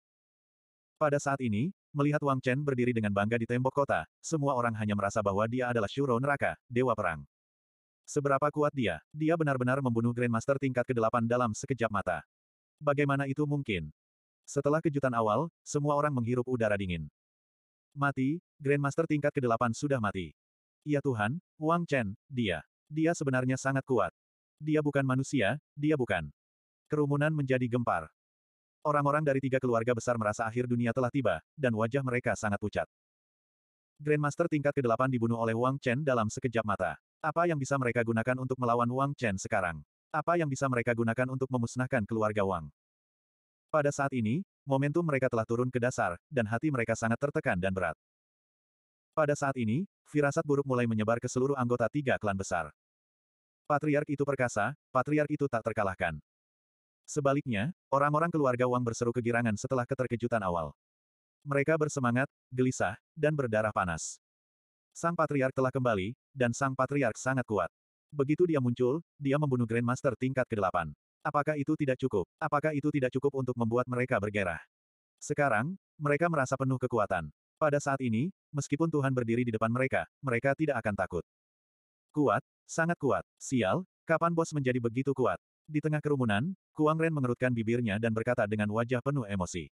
Pada saat ini, melihat Wang Chen berdiri dengan bangga di tembok kota, semua orang hanya merasa bahwa dia adalah Shuro neraka, dewa perang. Seberapa kuat dia, dia benar-benar membunuh Grandmaster tingkat ke-8 dalam sekejap mata. Bagaimana itu mungkin? Setelah kejutan awal, semua orang menghirup udara dingin. Mati, Grandmaster tingkat ke-8 sudah mati. Ya Tuhan, Wang Chen, dia. Dia sebenarnya sangat kuat. Dia bukan manusia, dia bukan. Kerumunan menjadi gempar. Orang-orang dari tiga keluarga besar merasa akhir dunia telah tiba, dan wajah mereka sangat pucat. Grandmaster tingkat ke-8 dibunuh oleh Wang Chen dalam sekejap mata. Apa yang bisa mereka gunakan untuk melawan Wang Chen sekarang? Apa yang bisa mereka gunakan untuk memusnahkan keluarga Wang? Pada saat ini, momentum mereka telah turun ke dasar, dan hati mereka sangat tertekan dan berat. Pada saat ini, firasat buruk mulai menyebar ke seluruh anggota tiga klan besar. Patriark itu perkasa, patriark itu tak terkalahkan. Sebaliknya, orang-orang keluarga Wang berseru kegirangan setelah keterkejutan awal. Mereka bersemangat, gelisah, dan berdarah panas. Sang Patriark telah kembali, dan Sang Patriark sangat kuat. Begitu dia muncul, dia membunuh Grandmaster tingkat ke-8. Apakah itu tidak cukup? Apakah itu tidak cukup untuk membuat mereka bergerak? Sekarang, mereka merasa penuh kekuatan. Pada saat ini, meskipun Tuhan berdiri di depan mereka, mereka tidak akan takut. Kuat, sangat kuat. Sial, kapan bos menjadi begitu kuat? Di tengah kerumunan, Kuang Ren mengerutkan bibirnya dan berkata dengan wajah penuh emosi.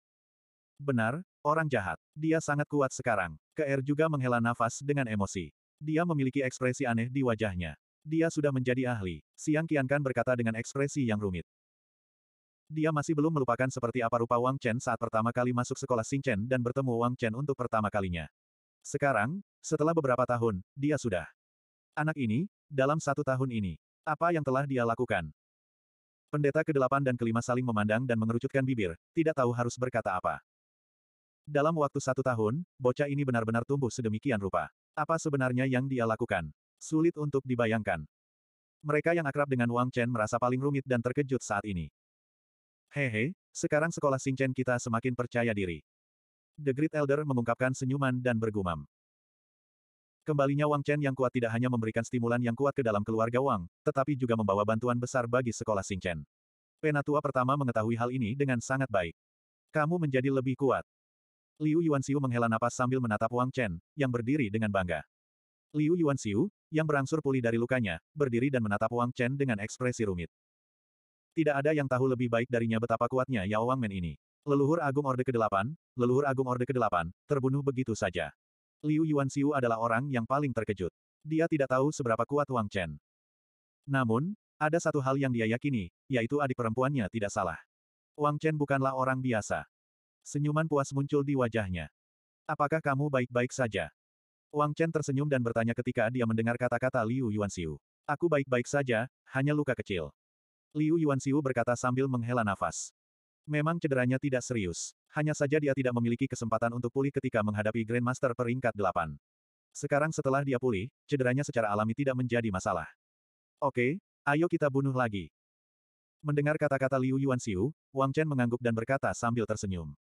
Benar, orang jahat. Dia sangat kuat sekarang. Ke'er juga menghela nafas dengan emosi. Dia memiliki ekspresi aneh di wajahnya. Dia sudah menjadi ahli. Siang Kian Kan berkata dengan ekspresi yang rumit. Dia masih belum melupakan seperti apa rupa Wang Chen saat pertama kali masuk sekolah Chen dan bertemu Wang Chen untuk pertama kalinya. Sekarang, setelah beberapa tahun, dia sudah. Anak ini, dalam satu tahun ini, apa yang telah dia lakukan, Pendeta ke-8 dan kelima saling memandang dan mengerucutkan bibir, tidak tahu harus berkata apa. Dalam waktu satu tahun, bocah ini benar-benar tumbuh sedemikian rupa. Apa sebenarnya yang dia lakukan? Sulit untuk dibayangkan. Mereka yang akrab dengan Wang Chen merasa paling rumit dan terkejut saat ini. Hehe, sekarang sekolah Sing Chen kita semakin percaya diri. The Great Elder mengungkapkan senyuman dan bergumam. Kembalinya Wang Chen yang kuat tidak hanya memberikan stimulan yang kuat ke dalam keluarga Wang, tetapi juga membawa bantuan besar bagi sekolah Xing Chen. Penatua pertama mengetahui hal ini dengan sangat baik. Kamu menjadi lebih kuat. Liu Yuanxiu menghela napas sambil menatap Wang Chen, yang berdiri dengan bangga. Liu Yuanxiu, yang berangsur pulih dari lukanya, berdiri dan menatap Wang Chen dengan ekspresi rumit. Tidak ada yang tahu lebih baik darinya betapa kuatnya Yao Wangmen ini. Leluhur Agung Orde ke-8, leluhur Agung Orde ke-8, terbunuh begitu saja. Liu Yuanxiu adalah orang yang paling terkejut. Dia tidak tahu seberapa kuat Wang Chen. Namun, ada satu hal yang dia yakini, yaitu adik perempuannya tidak salah. Wang Chen bukanlah orang biasa. Senyuman puas muncul di wajahnya. Apakah kamu baik-baik saja? Wang Chen tersenyum dan bertanya ketika dia mendengar kata-kata Liu Yuanxiu. Aku baik-baik saja, hanya luka kecil. Liu Yuanxiu berkata sambil menghela nafas. Memang cederanya tidak serius. Hanya saja dia tidak memiliki kesempatan untuk pulih ketika menghadapi Grandmaster peringkat 8. Sekarang setelah dia pulih, cederanya secara alami tidak menjadi masalah. Oke, ayo kita bunuh lagi. Mendengar kata-kata Liu Yuanxiu, Wang Chen mengangguk dan berkata sambil tersenyum.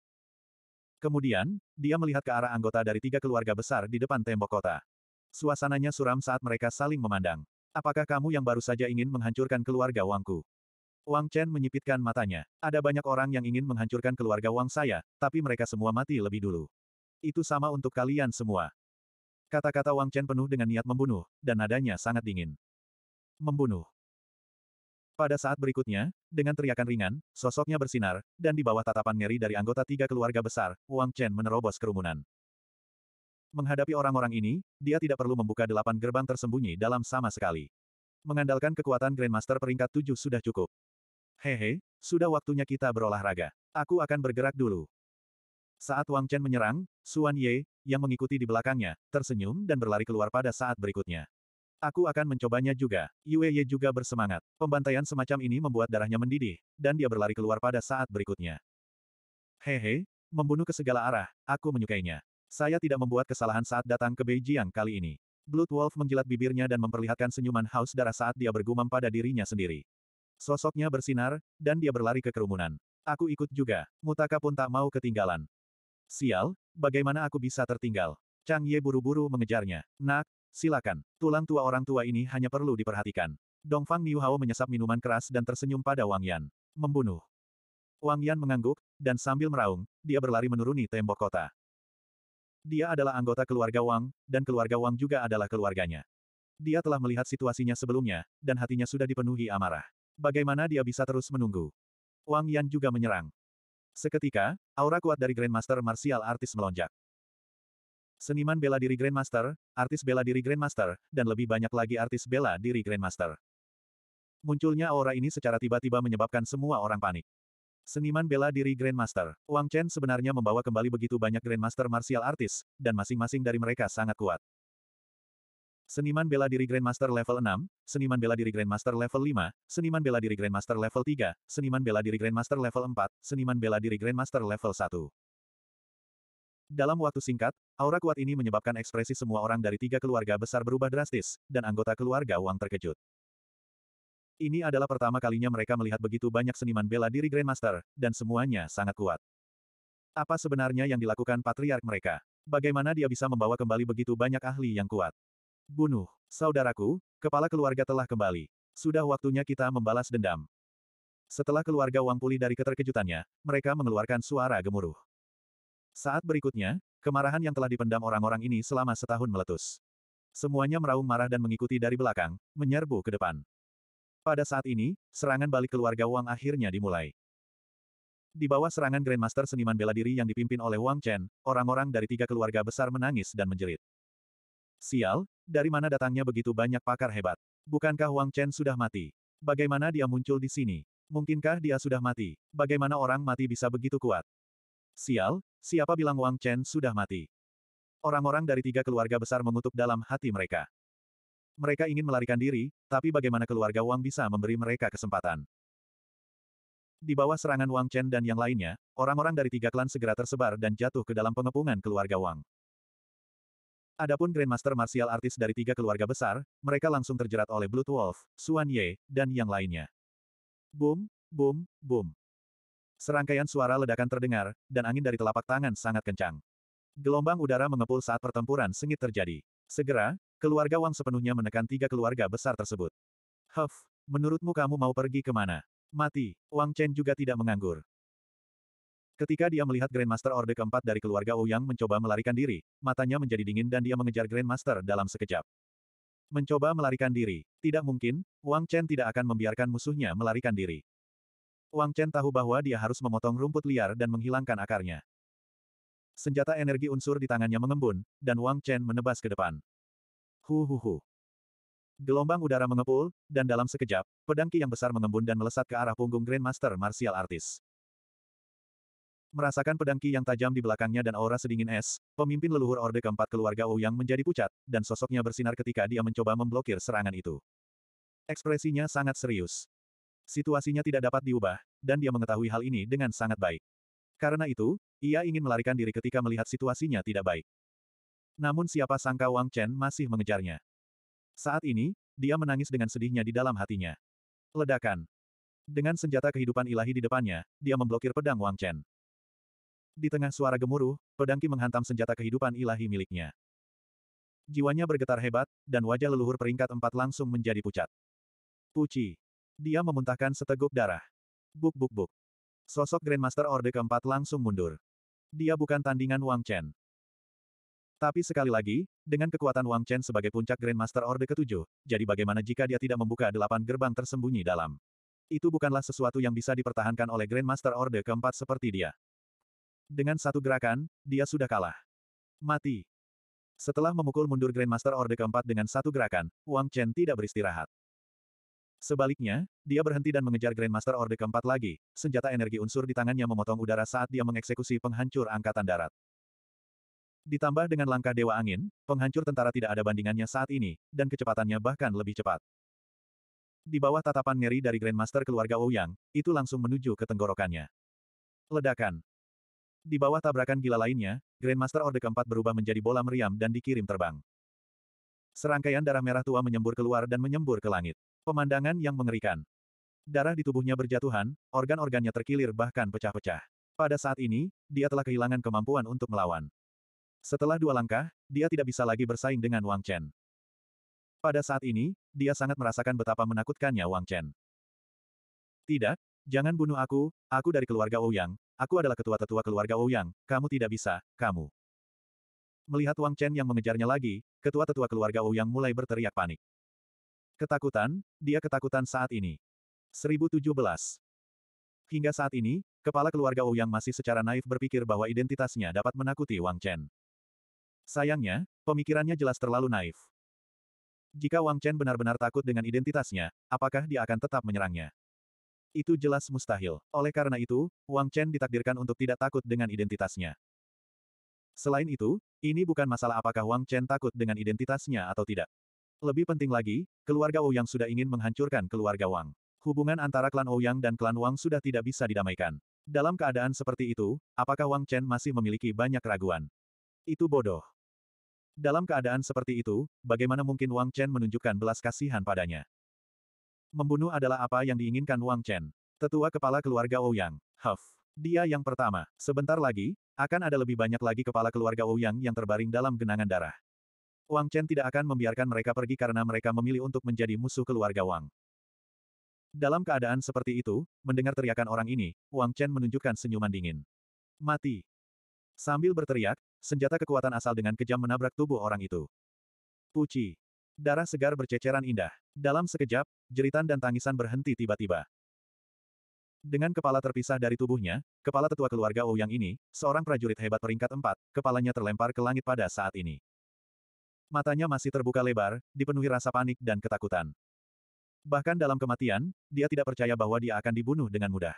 Kemudian, dia melihat ke arah anggota dari tiga keluarga besar di depan tembok kota. Suasananya suram saat mereka saling memandang. Apakah kamu yang baru saja ingin menghancurkan keluarga Wangku? Wang Chen menyipitkan matanya. Ada banyak orang yang ingin menghancurkan keluarga Wang saya, tapi mereka semua mati lebih dulu. Itu sama untuk kalian semua. Kata-kata Wang Chen penuh dengan niat membunuh, dan nadanya sangat dingin. Membunuh. Pada saat berikutnya, dengan teriakan ringan, sosoknya bersinar, dan di bawah tatapan ngeri dari anggota tiga keluarga besar, Wang Chen menerobos kerumunan. Menghadapi orang-orang ini, dia tidak perlu membuka delapan gerbang tersembunyi dalam sama sekali. Mengandalkan kekuatan Grandmaster peringkat tujuh sudah cukup. Hehe, sudah waktunya kita berolahraga. Aku akan bergerak dulu. Saat Wang Chen menyerang, Suan Ye, yang mengikuti di belakangnya, tersenyum dan berlari keluar pada saat berikutnya. Aku akan mencobanya juga. Yue Ye juga bersemangat. Pembantaian semacam ini membuat darahnya mendidih, dan dia berlari keluar pada saat berikutnya. Hehe, membunuh ke segala arah, aku menyukainya. Saya tidak membuat kesalahan saat datang ke Beijing kali ini. Blood Wolf menjilat bibirnya dan memperlihatkan senyuman haus darah saat dia bergumam pada dirinya sendiri. Sosoknya bersinar, dan dia berlari ke kerumunan. Aku ikut juga. Mutaka pun tak mau ketinggalan. Sial, bagaimana aku bisa tertinggal? Chang Ye buru-buru mengejarnya. Nak, silakan. Tulang tua orang tua ini hanya perlu diperhatikan. Dongfang Niuhao menyesap minuman keras dan tersenyum pada Wang Yan. Membunuh. Wang Yan mengangguk, dan sambil meraung, dia berlari menuruni tembok kota. Dia adalah anggota keluarga Wang, dan keluarga Wang juga adalah keluarganya. Dia telah melihat situasinya sebelumnya, dan hatinya sudah dipenuhi amarah. Bagaimana dia bisa terus menunggu? Wang Yan juga menyerang. Seketika, aura kuat dari Grandmaster Martial Artis melonjak. Seniman bela diri Grandmaster, artis bela diri Grandmaster, dan lebih banyak lagi artis bela diri Grandmaster. Munculnya aura ini secara tiba-tiba menyebabkan semua orang panik. Seniman bela diri Grandmaster, Wang Chen sebenarnya membawa kembali begitu banyak Grandmaster Martial Artis, dan masing-masing dari mereka sangat kuat. Seniman bela diri Grandmaster level 6, seniman bela diri Grandmaster level 5, seniman bela diri Grandmaster level 3, seniman bela diri Grandmaster level 4, seniman bela diri Grandmaster level 1. Dalam waktu singkat, aura kuat ini menyebabkan ekspresi semua orang dari tiga keluarga besar berubah drastis, dan anggota keluarga uang terkejut. Ini adalah pertama kalinya mereka melihat begitu banyak seniman bela diri Grandmaster, dan semuanya sangat kuat. Apa sebenarnya yang dilakukan patriark mereka? Bagaimana dia bisa membawa kembali begitu banyak ahli yang kuat? Bunuh. Saudaraku, kepala keluarga telah kembali. Sudah waktunya kita membalas dendam. Setelah keluarga Wang pulih dari keterkejutannya, mereka mengeluarkan suara gemuruh. Saat berikutnya, kemarahan yang telah dipendam orang-orang ini selama setahun meletus. Semuanya meraung marah dan mengikuti dari belakang, menyerbu ke depan. Pada saat ini, serangan balik keluarga Wang akhirnya dimulai. Di bawah serangan Grandmaster seniman bela diri yang dipimpin oleh Wang Chen, orang-orang dari tiga keluarga besar menangis dan menjerit. Sial, dari mana datangnya begitu banyak pakar hebat? Bukankah Wang Chen sudah mati? Bagaimana dia muncul di sini? Mungkinkah dia sudah mati? Bagaimana orang mati bisa begitu kuat? Sial, siapa bilang Wang Chen sudah mati? Orang-orang dari tiga keluarga besar mengutuk dalam hati mereka. Mereka ingin melarikan diri, tapi bagaimana keluarga Wang bisa memberi mereka kesempatan? Di bawah serangan Wang Chen dan yang lainnya, orang-orang dari tiga klan segera tersebar dan jatuh ke dalam pengepungan keluarga Wang. Adapun Grandmaster Martial Artis dari tiga keluarga besar, mereka langsung terjerat oleh Blood Wolf, Xuan Ye, dan yang lainnya. Boom, boom, boom. Serangkaian suara ledakan terdengar, dan angin dari telapak tangan sangat kencang. Gelombang udara mengepul saat pertempuran sengit terjadi. Segera, keluarga Wang sepenuhnya menekan tiga keluarga besar tersebut. Huff, menurutmu kamu mau pergi kemana? Mati, Wang Chen juga tidak menganggur. Ketika dia melihat Grandmaster Orde keempat dari keluarga Ouyang mencoba melarikan diri, matanya menjadi dingin dan dia mengejar Grandmaster dalam sekejap. Mencoba melarikan diri. Tidak mungkin, Wang Chen tidak akan membiarkan musuhnya melarikan diri. Wang Chen tahu bahwa dia harus memotong rumput liar dan menghilangkan akarnya. Senjata energi unsur di tangannya mengembun, dan Wang Chen menebas ke depan. Hu hu hu. Gelombang udara mengepul, dan dalam sekejap, pedangki yang besar mengembun dan melesat ke arah punggung Grandmaster Martial Artist. Merasakan pedang Qi yang tajam di belakangnya dan aura sedingin es, pemimpin leluhur Orde keempat keluarga yang menjadi pucat, dan sosoknya bersinar ketika dia mencoba memblokir serangan itu. Ekspresinya sangat serius. Situasinya tidak dapat diubah, dan dia mengetahui hal ini dengan sangat baik. Karena itu, ia ingin melarikan diri ketika melihat situasinya tidak baik. Namun siapa sangka Wang Chen masih mengejarnya. Saat ini, dia menangis dengan sedihnya di dalam hatinya. Ledakan. Dengan senjata kehidupan ilahi di depannya, dia memblokir pedang Wang Chen. Di tengah suara gemuruh, pedangki menghantam senjata kehidupan ilahi miliknya. Jiwanya bergetar hebat, dan wajah leluhur peringkat empat langsung menjadi pucat. Puci. Dia memuntahkan seteguk darah. Buk buk buk. Sosok Grandmaster Orde keempat langsung mundur. Dia bukan tandingan Wang Chen. Tapi sekali lagi, dengan kekuatan Wang Chen sebagai puncak Grandmaster Orde ketujuh, jadi bagaimana jika dia tidak membuka delapan gerbang tersembunyi dalam? Itu bukanlah sesuatu yang bisa dipertahankan oleh Grandmaster Orde keempat seperti dia. Dengan satu gerakan, dia sudah kalah. Mati. Setelah memukul mundur Grandmaster Orde keempat dengan satu gerakan, Wang Chen tidak beristirahat. Sebaliknya, dia berhenti dan mengejar Grandmaster Orde keempat lagi, senjata energi unsur di tangannya memotong udara saat dia mengeksekusi penghancur angkatan darat. Ditambah dengan langkah Dewa Angin, penghancur tentara tidak ada bandingannya saat ini, dan kecepatannya bahkan lebih cepat. Di bawah tatapan ngeri dari Grandmaster keluarga Ouyang, itu langsung menuju ke tenggorokannya. Ledakan. Di bawah tabrakan gila lainnya, Grandmaster Orde keempat berubah menjadi bola meriam dan dikirim terbang. Serangkaian darah merah tua menyembur keluar dan menyembur ke langit. Pemandangan yang mengerikan. Darah di tubuhnya berjatuhan, organ-organnya terkilir bahkan pecah-pecah. Pada saat ini, dia telah kehilangan kemampuan untuk melawan. Setelah dua langkah, dia tidak bisa lagi bersaing dengan Wang Chen. Pada saat ini, dia sangat merasakan betapa menakutkannya Wang Chen. Tidak, jangan bunuh aku, aku dari keluarga Ouyang, oh Aku adalah ketua tetua keluarga Ouyang, oh kamu tidak bisa, kamu. Melihat Wang Chen yang mengejarnya lagi, ketua tetua keluarga Ouyang oh mulai berteriak panik. Ketakutan, dia ketakutan saat ini. 1017. Hingga saat ini, kepala keluarga Ouyang oh masih secara naif berpikir bahwa identitasnya dapat menakuti Wang Chen. Sayangnya, pemikirannya jelas terlalu naif. Jika Wang Chen benar-benar takut dengan identitasnya, apakah dia akan tetap menyerangnya? Itu jelas mustahil. Oleh karena itu, Wang Chen ditakdirkan untuk tidak takut dengan identitasnya. Selain itu, ini bukan masalah apakah Wang Chen takut dengan identitasnya atau tidak. Lebih penting lagi, keluarga Ouyang sudah ingin menghancurkan keluarga Wang. Hubungan antara klan Ouyang dan klan Wang sudah tidak bisa didamaikan. Dalam keadaan seperti itu, apakah Wang Chen masih memiliki banyak keraguan? Itu bodoh. Dalam keadaan seperti itu, bagaimana mungkin Wang Chen menunjukkan belas kasihan padanya? Membunuh adalah apa yang diinginkan Wang Chen. Tetua kepala keluarga Ouyang, Huff. Dia yang pertama. Sebentar lagi, akan ada lebih banyak lagi kepala keluarga Ouyang yang terbaring dalam genangan darah. Wang Chen tidak akan membiarkan mereka pergi karena mereka memilih untuk menjadi musuh keluarga Wang. Dalam keadaan seperti itu, mendengar teriakan orang ini, Wang Chen menunjukkan senyuman dingin. Mati. Sambil berteriak, senjata kekuatan asal dengan kejam menabrak tubuh orang itu. Puci. Darah segar berceceran indah. Dalam sekejap, jeritan dan tangisan berhenti tiba-tiba. Dengan kepala terpisah dari tubuhnya, kepala tetua keluarga Wu oh Yang ini, seorang prajurit hebat peringkat empat, kepalanya terlempar ke langit pada saat ini. Matanya masih terbuka lebar, dipenuhi rasa panik dan ketakutan. Bahkan dalam kematian, dia tidak percaya bahwa dia akan dibunuh dengan mudah.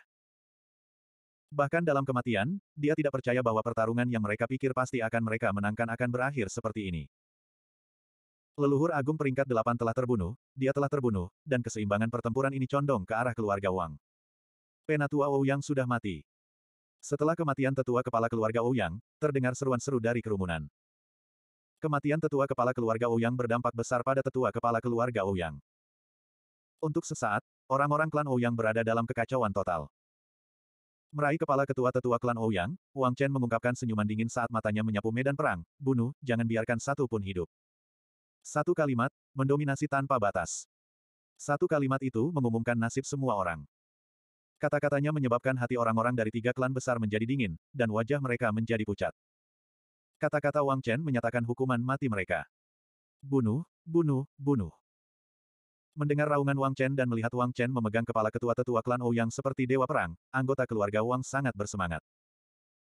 Bahkan dalam kematian, dia tidak percaya bahwa pertarungan yang mereka pikir pasti akan mereka menangkan akan berakhir seperti ini. Leluhur agung peringkat delapan telah terbunuh, dia telah terbunuh, dan keseimbangan pertempuran ini condong ke arah keluarga Wang. Penatua Ouyang sudah mati. Setelah kematian tetua kepala keluarga Ouyang, terdengar seruan seru dari kerumunan. Kematian tetua kepala keluarga Ouyang berdampak besar pada tetua kepala keluarga Ouyang. Untuk sesaat, orang-orang klan Ouyang berada dalam kekacauan total. Meraih kepala ketua-tetua klan Ouyang, Wang Chen mengungkapkan senyuman dingin saat matanya menyapu medan perang, bunuh, jangan biarkan satu pun hidup. Satu kalimat, mendominasi tanpa batas. Satu kalimat itu mengumumkan nasib semua orang. Kata-katanya menyebabkan hati orang-orang dari tiga klan besar menjadi dingin, dan wajah mereka menjadi pucat. Kata-kata Wang Chen menyatakan hukuman mati mereka. Bunuh, bunuh, bunuh. Mendengar raungan Wang Chen dan melihat Wang Chen memegang kepala ketua tetua klan Ouyang seperti dewa perang, anggota keluarga Wang sangat bersemangat.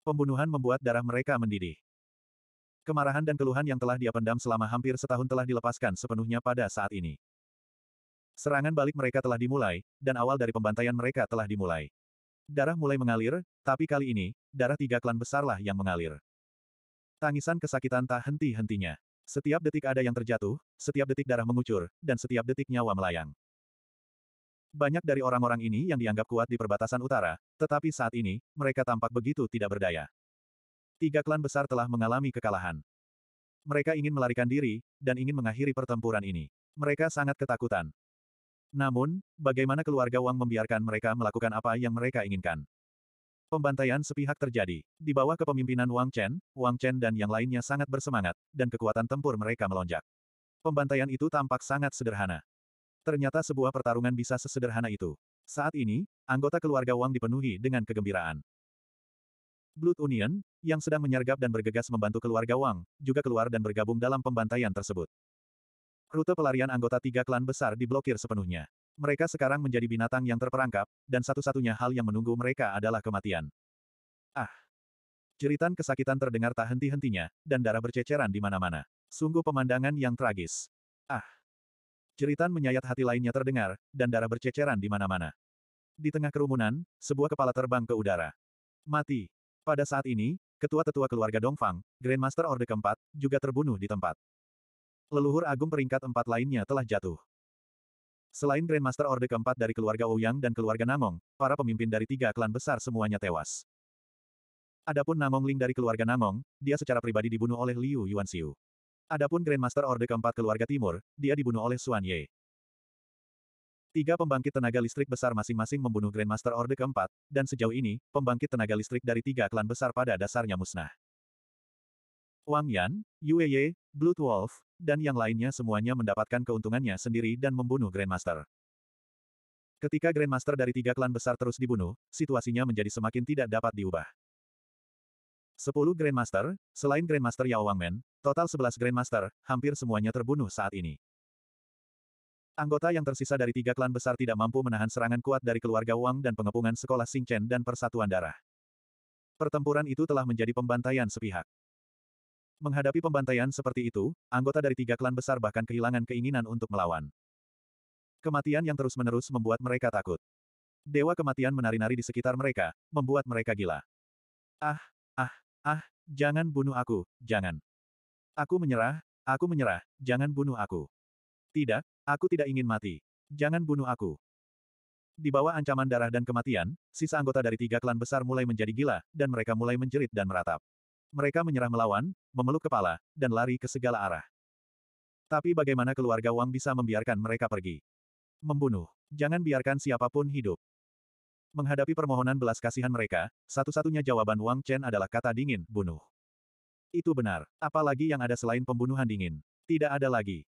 Pembunuhan membuat darah mereka mendidih. Kemarahan dan keluhan yang telah dia pendam selama hampir setahun telah dilepaskan sepenuhnya pada saat ini. Serangan balik mereka telah dimulai, dan awal dari pembantaian mereka telah dimulai. Darah mulai mengalir, tapi kali ini, darah tiga klan besarlah yang mengalir. Tangisan kesakitan tak henti-hentinya. Setiap detik ada yang terjatuh, setiap detik darah mengucur, dan setiap detik nyawa melayang. Banyak dari orang-orang ini yang dianggap kuat di perbatasan utara, tetapi saat ini, mereka tampak begitu tidak berdaya. Tiga klan besar telah mengalami kekalahan. Mereka ingin melarikan diri, dan ingin mengakhiri pertempuran ini. Mereka sangat ketakutan. Namun, bagaimana keluarga Wang membiarkan mereka melakukan apa yang mereka inginkan? Pembantaian sepihak terjadi. Di bawah kepemimpinan Wang Chen, Wang Chen dan yang lainnya sangat bersemangat, dan kekuatan tempur mereka melonjak. Pembantaian itu tampak sangat sederhana. Ternyata sebuah pertarungan bisa sesederhana itu. Saat ini, anggota keluarga Wang dipenuhi dengan kegembiraan. Blood Union, yang sedang menyergap dan bergegas membantu keluarga Wang, juga keluar dan bergabung dalam pembantaian tersebut. Rute pelarian anggota tiga klan besar diblokir sepenuhnya. Mereka sekarang menjadi binatang yang terperangkap, dan satu-satunya hal yang menunggu mereka adalah kematian. Ah! Jeritan kesakitan terdengar tak henti-hentinya, dan darah berceceran di mana-mana. Sungguh pemandangan yang tragis. Ah! Jeritan menyayat hati lainnya terdengar, dan darah berceceran di mana-mana. Di tengah kerumunan, sebuah kepala terbang ke udara. Mati! Pada saat ini, ketua-tetua keluarga Dongfang, Grandmaster Orde keempat, juga terbunuh di tempat. Leluhur agung peringkat empat lainnya telah jatuh. Selain Grandmaster Orde keempat dari keluarga Ouyang dan keluarga Namong, para pemimpin dari tiga klan besar semuanya tewas. Adapun Namong Ling dari keluarga Namong, dia secara pribadi dibunuh oleh Liu Yuanxiu. Adapun Grandmaster Orde keempat keluarga Timur, dia dibunuh oleh Xuan Ye. Tiga pembangkit tenaga listrik besar masing-masing membunuh Grandmaster Orde keempat, dan sejauh ini, pembangkit tenaga listrik dari tiga klan besar pada dasarnya musnah. Wang Yan, Yue Ye, Blood Wolf, dan yang lainnya semuanya mendapatkan keuntungannya sendiri dan membunuh Grandmaster. Ketika Grandmaster dari tiga klan besar terus dibunuh, situasinya menjadi semakin tidak dapat diubah. Sepuluh Grandmaster, selain Grandmaster Yao Wangmen, total sebelas Grandmaster, hampir semuanya terbunuh saat ini. Anggota yang tersisa dari tiga klan besar tidak mampu menahan serangan kuat dari keluarga Wang dan pengepungan sekolah Chen dan Persatuan Darah. Pertempuran itu telah menjadi pembantaian sepihak. Menghadapi pembantaian seperti itu, anggota dari tiga klan besar bahkan kehilangan keinginan untuk melawan. Kematian yang terus-menerus membuat mereka takut. Dewa kematian menari-nari di sekitar mereka, membuat mereka gila. Ah, ah, ah, jangan bunuh aku, jangan. Aku menyerah, aku menyerah, jangan bunuh aku. Tidak, aku tidak ingin mati. Jangan bunuh aku. Di bawah ancaman darah dan kematian, sisa anggota dari tiga klan besar mulai menjadi gila, dan mereka mulai menjerit dan meratap. Mereka menyerah melawan, memeluk kepala, dan lari ke segala arah. Tapi bagaimana keluarga Wang bisa membiarkan mereka pergi? Membunuh. Jangan biarkan siapapun hidup. Menghadapi permohonan belas kasihan mereka, satu-satunya jawaban Wang Chen adalah kata dingin, bunuh. Itu benar. Apalagi yang ada selain pembunuhan dingin. Tidak ada lagi.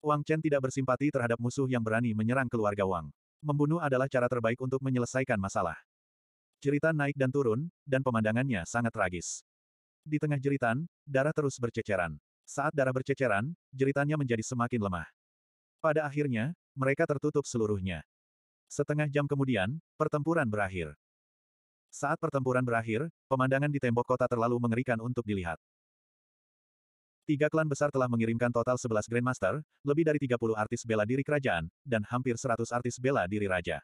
Wang Chen tidak bersimpati terhadap musuh yang berani menyerang keluarga Wang. Membunuh adalah cara terbaik untuk menyelesaikan masalah. Cerita naik dan turun, dan pemandangannya sangat tragis. Di tengah jeritan, darah terus berceceran. Saat darah berceceran, jeritannya menjadi semakin lemah. Pada akhirnya, mereka tertutup seluruhnya. Setengah jam kemudian, pertempuran berakhir. Saat pertempuran berakhir, pemandangan di tembok kota terlalu mengerikan untuk dilihat. Tiga klan besar telah mengirimkan total 11 Grandmaster, lebih dari 30 artis bela diri kerajaan, dan hampir 100 artis bela diri raja.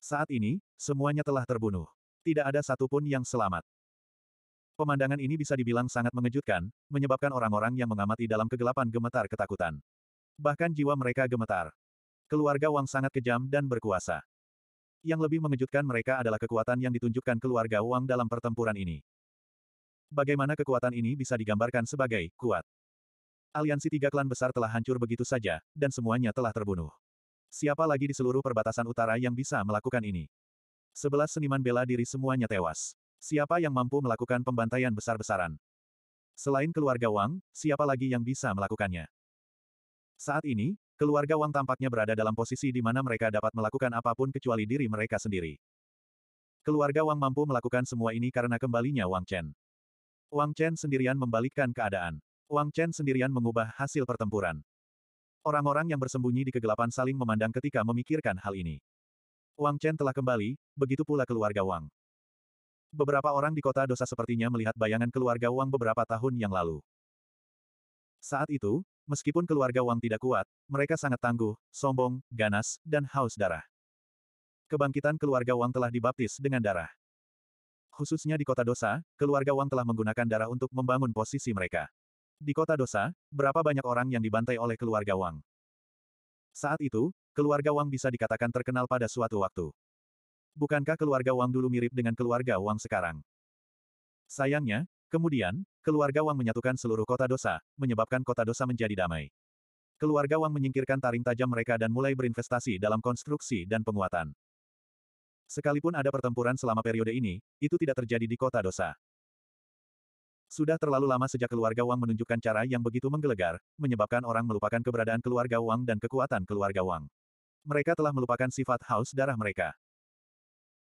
Saat ini, semuanya telah terbunuh. Tidak ada satupun yang selamat. Pemandangan ini bisa dibilang sangat mengejutkan, menyebabkan orang-orang yang mengamati dalam kegelapan gemetar ketakutan. Bahkan jiwa mereka gemetar. Keluarga Wang sangat kejam dan berkuasa. Yang lebih mengejutkan mereka adalah kekuatan yang ditunjukkan keluarga Wang dalam pertempuran ini. Bagaimana kekuatan ini bisa digambarkan sebagai kuat? Aliansi tiga klan besar telah hancur begitu saja, dan semuanya telah terbunuh. Siapa lagi di seluruh perbatasan utara yang bisa melakukan ini? Sebelas seniman bela diri semuanya tewas. Siapa yang mampu melakukan pembantaian besar-besaran? Selain keluarga Wang, siapa lagi yang bisa melakukannya? Saat ini, keluarga Wang tampaknya berada dalam posisi di mana mereka dapat melakukan apapun kecuali diri mereka sendiri. Keluarga Wang mampu melakukan semua ini karena kembalinya Wang Chen. Wang Chen sendirian membalikkan keadaan. Wang Chen sendirian mengubah hasil pertempuran. Orang-orang yang bersembunyi di kegelapan saling memandang ketika memikirkan hal ini. Wang Chen telah kembali, begitu pula keluarga Wang. Beberapa orang di kota dosa sepertinya melihat bayangan keluarga Wang beberapa tahun yang lalu. Saat itu, meskipun keluarga Wang tidak kuat, mereka sangat tangguh, sombong, ganas, dan haus darah. Kebangkitan keluarga Wang telah dibaptis dengan darah. Khususnya di kota dosa, keluarga Wang telah menggunakan darah untuk membangun posisi mereka. Di kota dosa, berapa banyak orang yang dibantai oleh keluarga Wang? Saat itu, keluarga Wang bisa dikatakan terkenal pada suatu waktu. Bukankah keluarga Wang dulu mirip dengan keluarga Wang sekarang? Sayangnya, kemudian, keluarga Wang menyatukan seluruh kota dosa, menyebabkan kota dosa menjadi damai. Keluarga Wang menyingkirkan taring tajam mereka dan mulai berinvestasi dalam konstruksi dan penguatan. Sekalipun ada pertempuran selama periode ini, itu tidak terjadi di kota dosa. Sudah terlalu lama sejak keluarga Wang menunjukkan cara yang begitu menggelegar, menyebabkan orang melupakan keberadaan keluarga Wang dan kekuatan keluarga Wang. Mereka telah melupakan sifat haus darah mereka.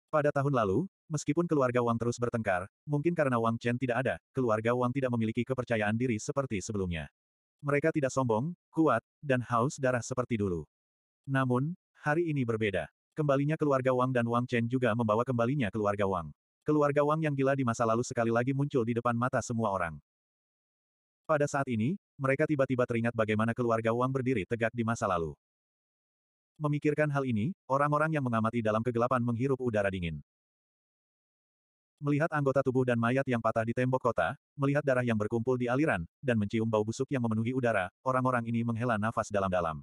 Pada tahun lalu, meskipun keluarga Wang terus bertengkar, mungkin karena Wang Chen tidak ada, keluarga Wang tidak memiliki kepercayaan diri seperti sebelumnya. Mereka tidak sombong, kuat, dan haus darah seperti dulu. Namun, hari ini berbeda. Kembalinya keluarga Wang dan Wang Chen juga membawa kembalinya keluarga Wang. Keluarga Wang yang gila di masa lalu sekali lagi muncul di depan mata semua orang. Pada saat ini, mereka tiba-tiba teringat bagaimana keluarga Wang berdiri tegak di masa lalu. Memikirkan hal ini, orang-orang yang mengamati dalam kegelapan menghirup udara dingin. Melihat anggota tubuh dan mayat yang patah di tembok kota, melihat darah yang berkumpul di aliran, dan mencium bau busuk yang memenuhi udara, orang-orang ini menghela nafas dalam-dalam.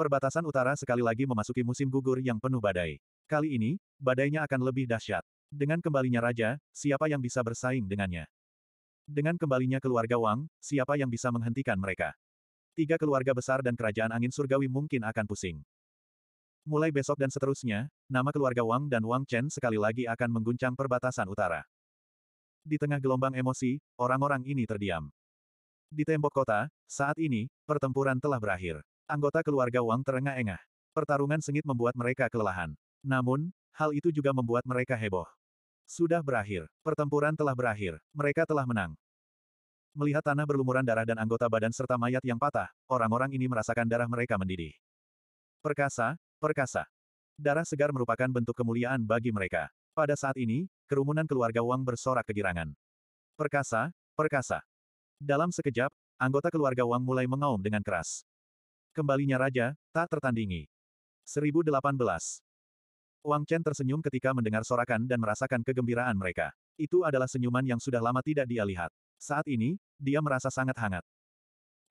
Perbatasan utara sekali lagi memasuki musim gugur yang penuh badai. Kali ini, badainya akan lebih dahsyat. Dengan kembalinya raja, siapa yang bisa bersaing dengannya? Dengan kembalinya keluarga Wang, siapa yang bisa menghentikan mereka? Tiga keluarga besar dan kerajaan angin surgawi mungkin akan pusing. Mulai besok dan seterusnya, nama keluarga Wang dan Wang Chen sekali lagi akan mengguncang perbatasan utara. Di tengah gelombang emosi, orang-orang ini terdiam. Di tembok kota, saat ini, pertempuran telah berakhir. Anggota keluarga Wang terengah-engah. Pertarungan sengit membuat mereka kelelahan. Namun, hal itu juga membuat mereka heboh. Sudah berakhir. Pertempuran telah berakhir. Mereka telah menang. Melihat tanah berlumuran darah dan anggota badan serta mayat yang patah, orang-orang ini merasakan darah mereka mendidih. Perkasa, perkasa. Darah segar merupakan bentuk kemuliaan bagi mereka. Pada saat ini, kerumunan keluarga Wang bersorak kegirangan. Perkasa, perkasa. Dalam sekejap, anggota keluarga Wang mulai mengaum dengan keras. Kembalinya raja, tak tertandingi. 1018. Wang Chen tersenyum ketika mendengar sorakan dan merasakan kegembiraan mereka. Itu adalah senyuman yang sudah lama tidak dia lihat. Saat ini, dia merasa sangat hangat.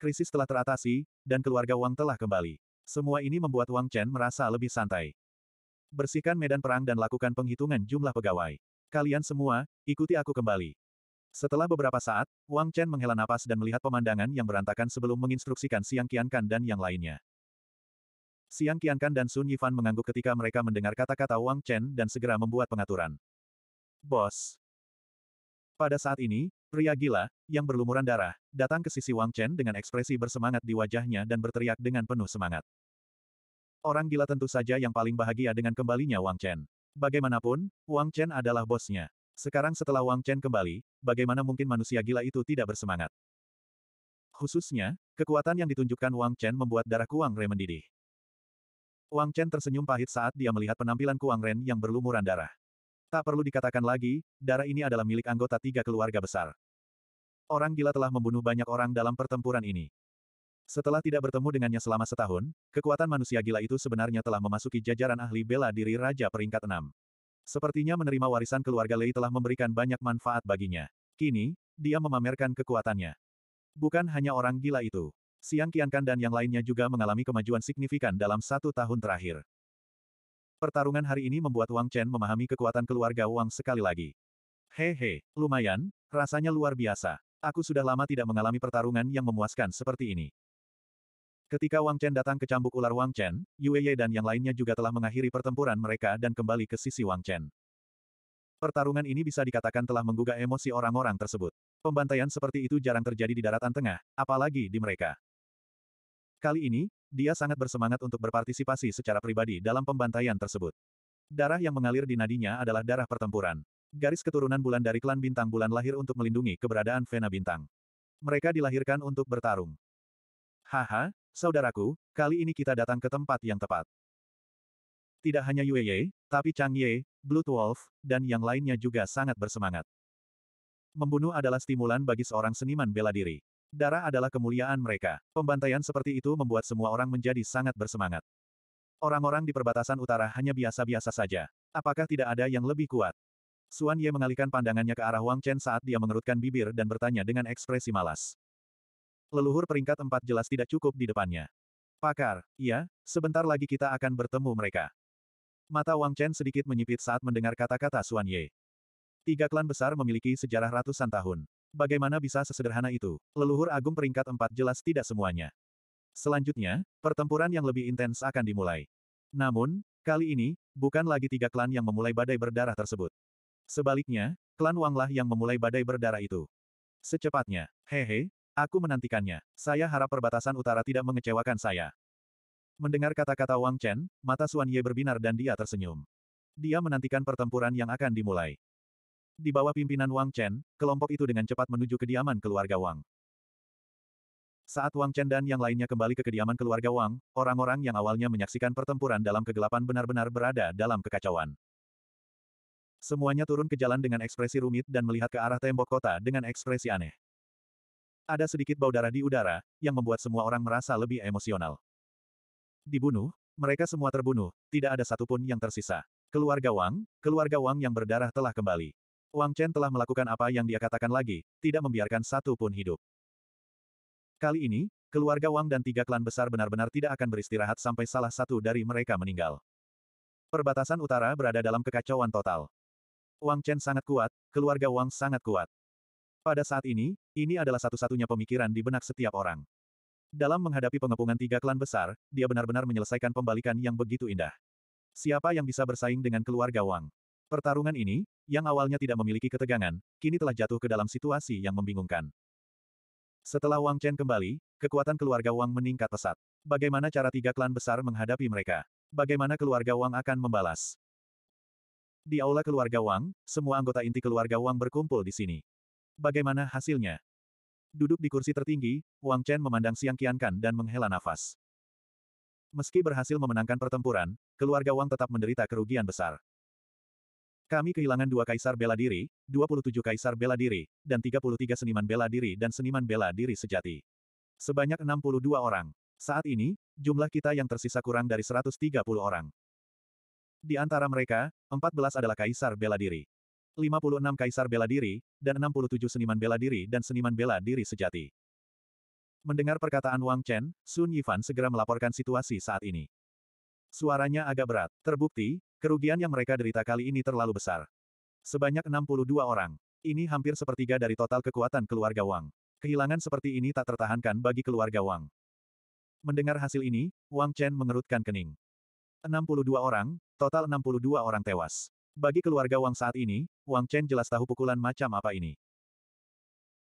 Krisis telah teratasi, dan keluarga Wang telah kembali. Semua ini membuat Wang Chen merasa lebih santai. Bersihkan medan perang dan lakukan penghitungan jumlah pegawai. Kalian semua, ikuti aku kembali. Setelah beberapa saat, Wang Chen menghela napas dan melihat pemandangan yang berantakan sebelum menginstruksikan Siang Qiankan dan yang lainnya. Siang Qiankan dan Sun Yifan mengangguk ketika mereka mendengar kata-kata Wang Chen dan segera membuat pengaturan. Bos. Pada saat ini, pria gila, yang berlumuran darah, datang ke sisi Wang Chen dengan ekspresi bersemangat di wajahnya dan berteriak dengan penuh semangat. Orang gila tentu saja yang paling bahagia dengan kembalinya Wang Chen. Bagaimanapun, Wang Chen adalah bosnya. Sekarang setelah Wang Chen kembali, bagaimana mungkin manusia gila itu tidak bersemangat? Khususnya, kekuatan yang ditunjukkan Wang Chen membuat darah Kuang Re mendidih. Wang Chen tersenyum pahit saat dia melihat penampilan Kuang Ren yang berlumuran darah. Tak perlu dikatakan lagi, darah ini adalah milik anggota tiga keluarga besar. Orang gila telah membunuh banyak orang dalam pertempuran ini. Setelah tidak bertemu dengannya selama setahun, kekuatan manusia gila itu sebenarnya telah memasuki jajaran ahli bela diri Raja peringkat 6. Sepertinya menerima warisan keluarga Lei telah memberikan banyak manfaat baginya. Kini, dia memamerkan kekuatannya. Bukan hanya orang gila itu. Siang Qiankan dan yang lainnya juga mengalami kemajuan signifikan dalam satu tahun terakhir. Pertarungan hari ini membuat Wang Chen memahami kekuatan keluarga Wang sekali lagi. Hehe, lumayan, rasanya luar biasa. Aku sudah lama tidak mengalami pertarungan yang memuaskan seperti ini. Ketika Wang Chen datang ke cambuk ular Wang Chen, Yue Ye dan yang lainnya juga telah mengakhiri pertempuran mereka dan kembali ke sisi Wang Chen. Pertarungan ini bisa dikatakan telah menggugah emosi orang-orang tersebut. Pembantaian seperti itu jarang terjadi di daratan tengah, apalagi di mereka. Kali ini, dia sangat bersemangat untuk berpartisipasi secara pribadi dalam pembantaian tersebut. Darah yang mengalir di nadinya adalah darah pertempuran. Garis keturunan bulan dari klan bintang bulan lahir untuk melindungi keberadaan Vena bintang. Mereka dilahirkan untuk bertarung. Haha, saudaraku, kali ini kita datang ke tempat yang tepat. Tidak hanya Yue Ye, tapi Chang Ye, Blood Wolf, dan yang lainnya juga sangat bersemangat. Membunuh adalah stimulan bagi seorang seniman bela diri. Darah adalah kemuliaan mereka. Pembantaian seperti itu membuat semua orang menjadi sangat bersemangat. Orang-orang di perbatasan utara hanya biasa-biasa saja. Apakah tidak ada yang lebih kuat? Suan Ye mengalihkan pandangannya ke arah Wang Chen saat dia mengerutkan bibir dan bertanya dengan ekspresi malas. Leluhur peringkat empat jelas tidak cukup di depannya. Pakar, ya, sebentar lagi kita akan bertemu mereka. Mata Wang Chen sedikit menyipit saat mendengar kata-kata Suan Ye. Tiga klan besar memiliki sejarah ratusan tahun. Bagaimana bisa sesederhana itu? Leluhur agung peringkat empat jelas tidak semuanya. Selanjutnya, pertempuran yang lebih intens akan dimulai. Namun, kali ini, bukan lagi tiga klan yang memulai badai berdarah tersebut. Sebaliknya, klan Wanglah yang memulai badai berdarah itu. Secepatnya, hehe, aku menantikannya. Saya harap perbatasan utara tidak mengecewakan saya. Mendengar kata-kata Wang Chen, mata Suan Ye berbinar dan dia tersenyum. Dia menantikan pertempuran yang akan dimulai. Di bawah pimpinan Wang Chen, kelompok itu dengan cepat menuju kediaman keluarga Wang. Saat Wang Chen dan yang lainnya kembali ke kediaman keluarga Wang, orang-orang yang awalnya menyaksikan pertempuran dalam kegelapan benar-benar berada dalam kekacauan. Semuanya turun ke jalan dengan ekspresi rumit dan melihat ke arah tembok kota dengan ekspresi aneh. Ada sedikit bau darah di udara, yang membuat semua orang merasa lebih emosional. Dibunuh, mereka semua terbunuh, tidak ada satupun yang tersisa. Keluarga Wang, keluarga Wang yang berdarah telah kembali. Wang Chen telah melakukan apa yang dia katakan lagi, tidak membiarkan satu pun hidup. Kali ini, keluarga Wang dan tiga klan besar benar-benar tidak akan beristirahat sampai salah satu dari mereka meninggal. Perbatasan utara berada dalam kekacauan total. Wang Chen sangat kuat, keluarga Wang sangat kuat. Pada saat ini, ini adalah satu-satunya pemikiran di benak setiap orang. Dalam menghadapi pengepungan tiga klan besar, dia benar-benar menyelesaikan pembalikan yang begitu indah. Siapa yang bisa bersaing dengan keluarga Wang? Pertarungan ini, yang awalnya tidak memiliki ketegangan, kini telah jatuh ke dalam situasi yang membingungkan. Setelah Wang Chen kembali, kekuatan keluarga Wang meningkat pesat. Bagaimana cara tiga klan besar menghadapi mereka? Bagaimana keluarga Wang akan membalas? Di aula keluarga Wang, semua anggota inti keluarga Wang berkumpul di sini. Bagaimana hasilnya? Duduk di kursi tertinggi, Wang Chen memandang Siang Qiankan dan menghela nafas. Meski berhasil memenangkan pertempuran, keluarga Wang tetap menderita kerugian besar. Kami kehilangan dua kaisar bela diri, 27 kaisar bela diri, dan 33 seniman bela diri dan seniman bela diri sejati. Sebanyak 62 orang. Saat ini, jumlah kita yang tersisa kurang dari 130 orang. Di antara mereka, 14 adalah kaisar bela diri. 56 kaisar bela diri, dan 67 seniman bela diri dan seniman bela diri sejati. Mendengar perkataan Wang Chen, Sun Yifan segera melaporkan situasi saat ini. Suaranya agak berat. Terbukti, Kerugian yang mereka derita kali ini terlalu besar. Sebanyak 62 orang. Ini hampir sepertiga dari total kekuatan keluarga Wang. Kehilangan seperti ini tak tertahankan bagi keluarga Wang. Mendengar hasil ini, Wang Chen mengerutkan kening. 62 orang, total 62 orang tewas. Bagi keluarga Wang saat ini, Wang Chen jelas tahu pukulan macam apa ini.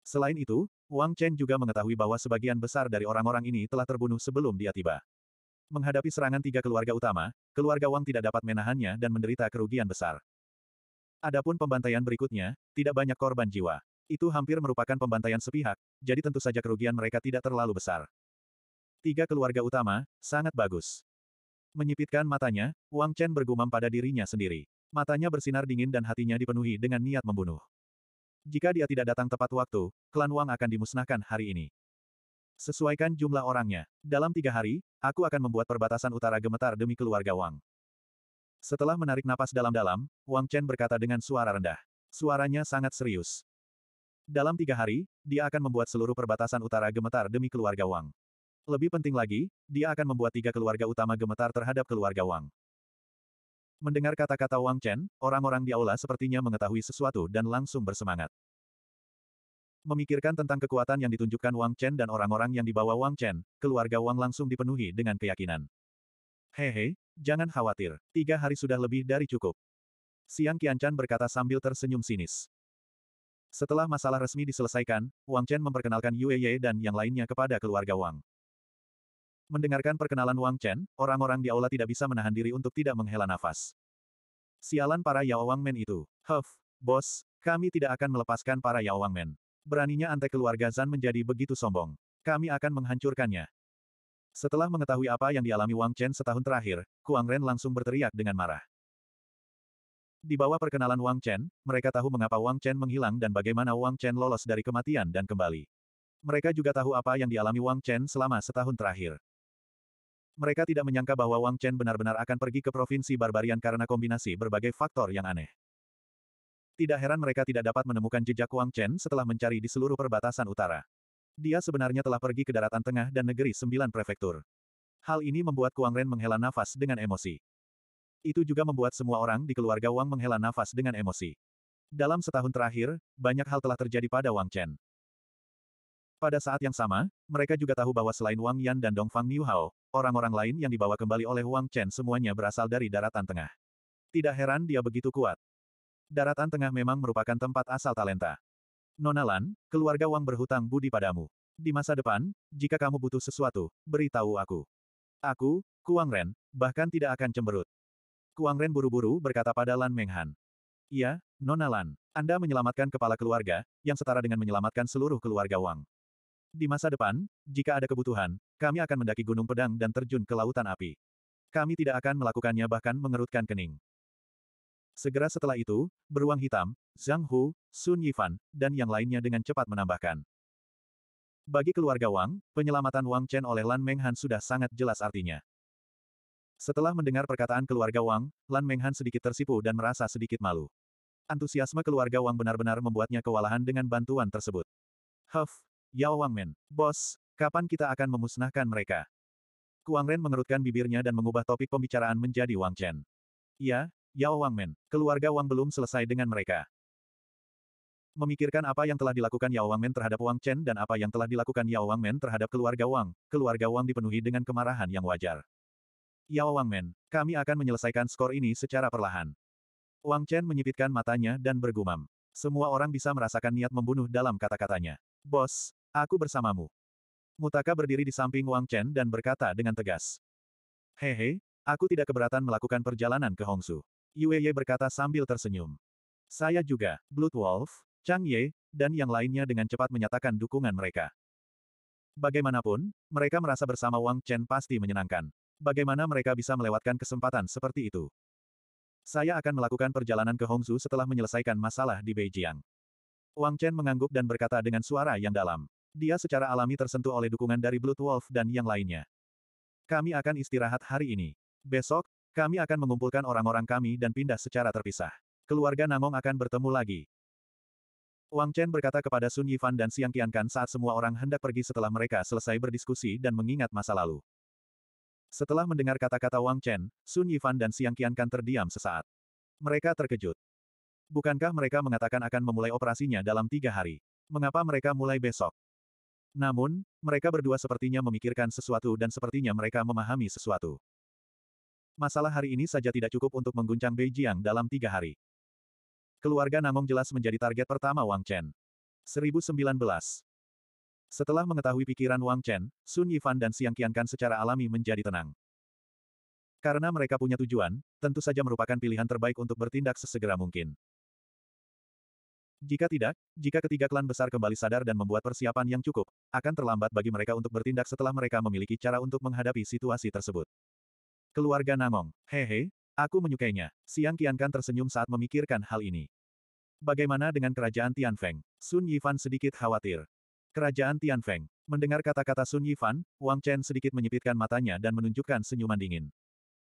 Selain itu, Wang Chen juga mengetahui bahwa sebagian besar dari orang-orang ini telah terbunuh sebelum dia tiba. Menghadapi serangan tiga keluarga utama, keluarga Wang tidak dapat menahannya dan menderita kerugian besar. Adapun pembantaian berikutnya, tidak banyak korban jiwa. Itu hampir merupakan pembantaian sepihak, jadi tentu saja kerugian mereka tidak terlalu besar. Tiga keluarga utama, sangat bagus. Menyipitkan matanya, Wang Chen bergumam pada dirinya sendiri. Matanya bersinar dingin dan hatinya dipenuhi dengan niat membunuh. Jika dia tidak datang tepat waktu, klan Wang akan dimusnahkan hari ini. Sesuaikan jumlah orangnya. Dalam tiga hari, aku akan membuat perbatasan utara gemetar demi keluarga Wang. Setelah menarik napas dalam-dalam, Wang Chen berkata dengan suara rendah. Suaranya sangat serius. Dalam tiga hari, dia akan membuat seluruh perbatasan utara gemetar demi keluarga Wang. Lebih penting lagi, dia akan membuat tiga keluarga utama gemetar terhadap keluarga Wang. Mendengar kata-kata Wang Chen, orang-orang di aula sepertinya mengetahui sesuatu dan langsung bersemangat. Memikirkan tentang kekuatan yang ditunjukkan Wang Chen dan orang-orang yang dibawa Wang Chen, keluarga Wang langsung dipenuhi dengan keyakinan. Hehe, jangan khawatir, tiga hari sudah lebih dari cukup. Siang Qianchan berkata sambil tersenyum sinis. Setelah masalah resmi diselesaikan, Wang Chen memperkenalkan Yue Ye dan yang lainnya kepada keluarga Wang. Mendengarkan perkenalan Wang Chen, orang-orang di aula tidak bisa menahan diri untuk tidak menghela nafas. Sialan para Yao Wang Men itu. Huff, bos, kami tidak akan melepaskan para Yao Wang Men. Beraninya antek keluarga Zan menjadi begitu sombong. Kami akan menghancurkannya. Setelah mengetahui apa yang dialami Wang Chen setahun terakhir, Kuang Ren langsung berteriak dengan marah. Di bawah perkenalan Wang Chen, mereka tahu mengapa Wang Chen menghilang dan bagaimana Wang Chen lolos dari kematian dan kembali. Mereka juga tahu apa yang dialami Wang Chen selama setahun terakhir. Mereka tidak menyangka bahwa Wang Chen benar-benar akan pergi ke provinsi Barbarian karena kombinasi berbagai faktor yang aneh. Tidak heran mereka tidak dapat menemukan jejak Wang Chen setelah mencari di seluruh perbatasan utara. Dia sebenarnya telah pergi ke daratan tengah dan negeri sembilan prefektur. Hal ini membuat Kuang Ren menghela nafas dengan emosi. Itu juga membuat semua orang di keluarga Wang menghela nafas dengan emosi. Dalam setahun terakhir, banyak hal telah terjadi pada Wang Chen. Pada saat yang sama, mereka juga tahu bahwa selain Wang Yan dan Dongfang Hao, orang-orang lain yang dibawa kembali oleh Wang Chen semuanya berasal dari daratan tengah. Tidak heran dia begitu kuat. Daratan Tengah memang merupakan tempat asal talenta. Nona keluarga Wang berhutang budi padamu. Di masa depan, jika kamu butuh sesuatu, beritahu aku. Aku, Kuang Ren, bahkan tidak akan cemberut. Kuang Ren buru-buru berkata pada Lan Menghan. Iya, Nona Anda menyelamatkan kepala keluarga, yang setara dengan menyelamatkan seluruh keluarga Wang. Di masa depan, jika ada kebutuhan, kami akan mendaki gunung pedang dan terjun ke lautan api. Kami tidak akan melakukannya bahkan mengerutkan kening. Segera setelah itu, beruang hitam, Zhang Hu, Sun Yifan, dan yang lainnya dengan cepat menambahkan. Bagi keluarga Wang, penyelamatan Wang Chen oleh Lan Menghan sudah sangat jelas artinya. Setelah mendengar perkataan keluarga Wang, Lan Menghan sedikit tersipu dan merasa sedikit malu. Antusiasme keluarga Wang benar-benar membuatnya kewalahan dengan bantuan tersebut. Huff, Yao Men, bos, kapan kita akan memusnahkan mereka? Kuang Ren mengerutkan bibirnya dan mengubah topik pembicaraan menjadi Wang Chen. Ya, Yao Wangmen, keluarga Wang belum selesai dengan mereka. Memikirkan apa yang telah dilakukan Yao Wangmen terhadap Wang Chen dan apa yang telah dilakukan Yao Wangmen terhadap keluarga Wang, keluarga Wang dipenuhi dengan kemarahan yang wajar. Yao Wangmen, kami akan menyelesaikan skor ini secara perlahan. Wang Chen menyipitkan matanya dan bergumam. Semua orang bisa merasakan niat membunuh dalam kata-katanya. Bos, aku bersamamu. Mutaka berdiri di samping Wang Chen dan berkata dengan tegas. Hehe, Aku tidak keberatan melakukan perjalanan ke Hongsu. Yue Ye berkata sambil tersenyum. Saya juga, Blood Wolf, Chang Ye, dan yang lainnya dengan cepat menyatakan dukungan mereka. Bagaimanapun, mereka merasa bersama Wang Chen pasti menyenangkan. Bagaimana mereka bisa melewatkan kesempatan seperti itu? Saya akan melakukan perjalanan ke Hongzhou setelah menyelesaikan masalah di Beijing. Wang Chen mengangguk dan berkata dengan suara yang dalam. Dia secara alami tersentuh oleh dukungan dari Blood Wolf dan yang lainnya. Kami akan istirahat hari ini. Besok, kami akan mengumpulkan orang-orang kami dan pindah secara terpisah. Keluarga Nangong akan bertemu lagi. Wang Chen berkata kepada Sun Yifan dan Xiang Qiankan saat semua orang hendak pergi setelah mereka selesai berdiskusi dan mengingat masa lalu. Setelah mendengar kata-kata Wang Chen, Sun Yifan dan Xiang Qiankan terdiam sesaat. Mereka terkejut. Bukankah mereka mengatakan akan memulai operasinya dalam tiga hari? Mengapa mereka mulai besok? Namun, mereka berdua sepertinya memikirkan sesuatu dan sepertinya mereka memahami sesuatu. Masalah hari ini saja tidak cukup untuk mengguncang Beijing dalam tiga hari. Keluarga Namong jelas menjadi target pertama Wang Chen. 1019. Setelah mengetahui pikiran Wang Chen, Sun Yifan dan Siang Qiankan secara alami menjadi tenang. Karena mereka punya tujuan, tentu saja merupakan pilihan terbaik untuk bertindak sesegera mungkin. Jika tidak, jika ketiga klan besar kembali sadar dan membuat persiapan yang cukup, akan terlambat bagi mereka untuk bertindak setelah mereka memiliki cara untuk menghadapi situasi tersebut. Keluarga Namong. Hehe, aku menyukainya. Siang Qiankan tersenyum saat memikirkan hal ini. Bagaimana dengan kerajaan Tianfeng? Sun Yifan sedikit khawatir. Kerajaan Tianfeng. Mendengar kata-kata Sun Yifan, Wang Chen sedikit menyipitkan matanya dan menunjukkan senyuman dingin.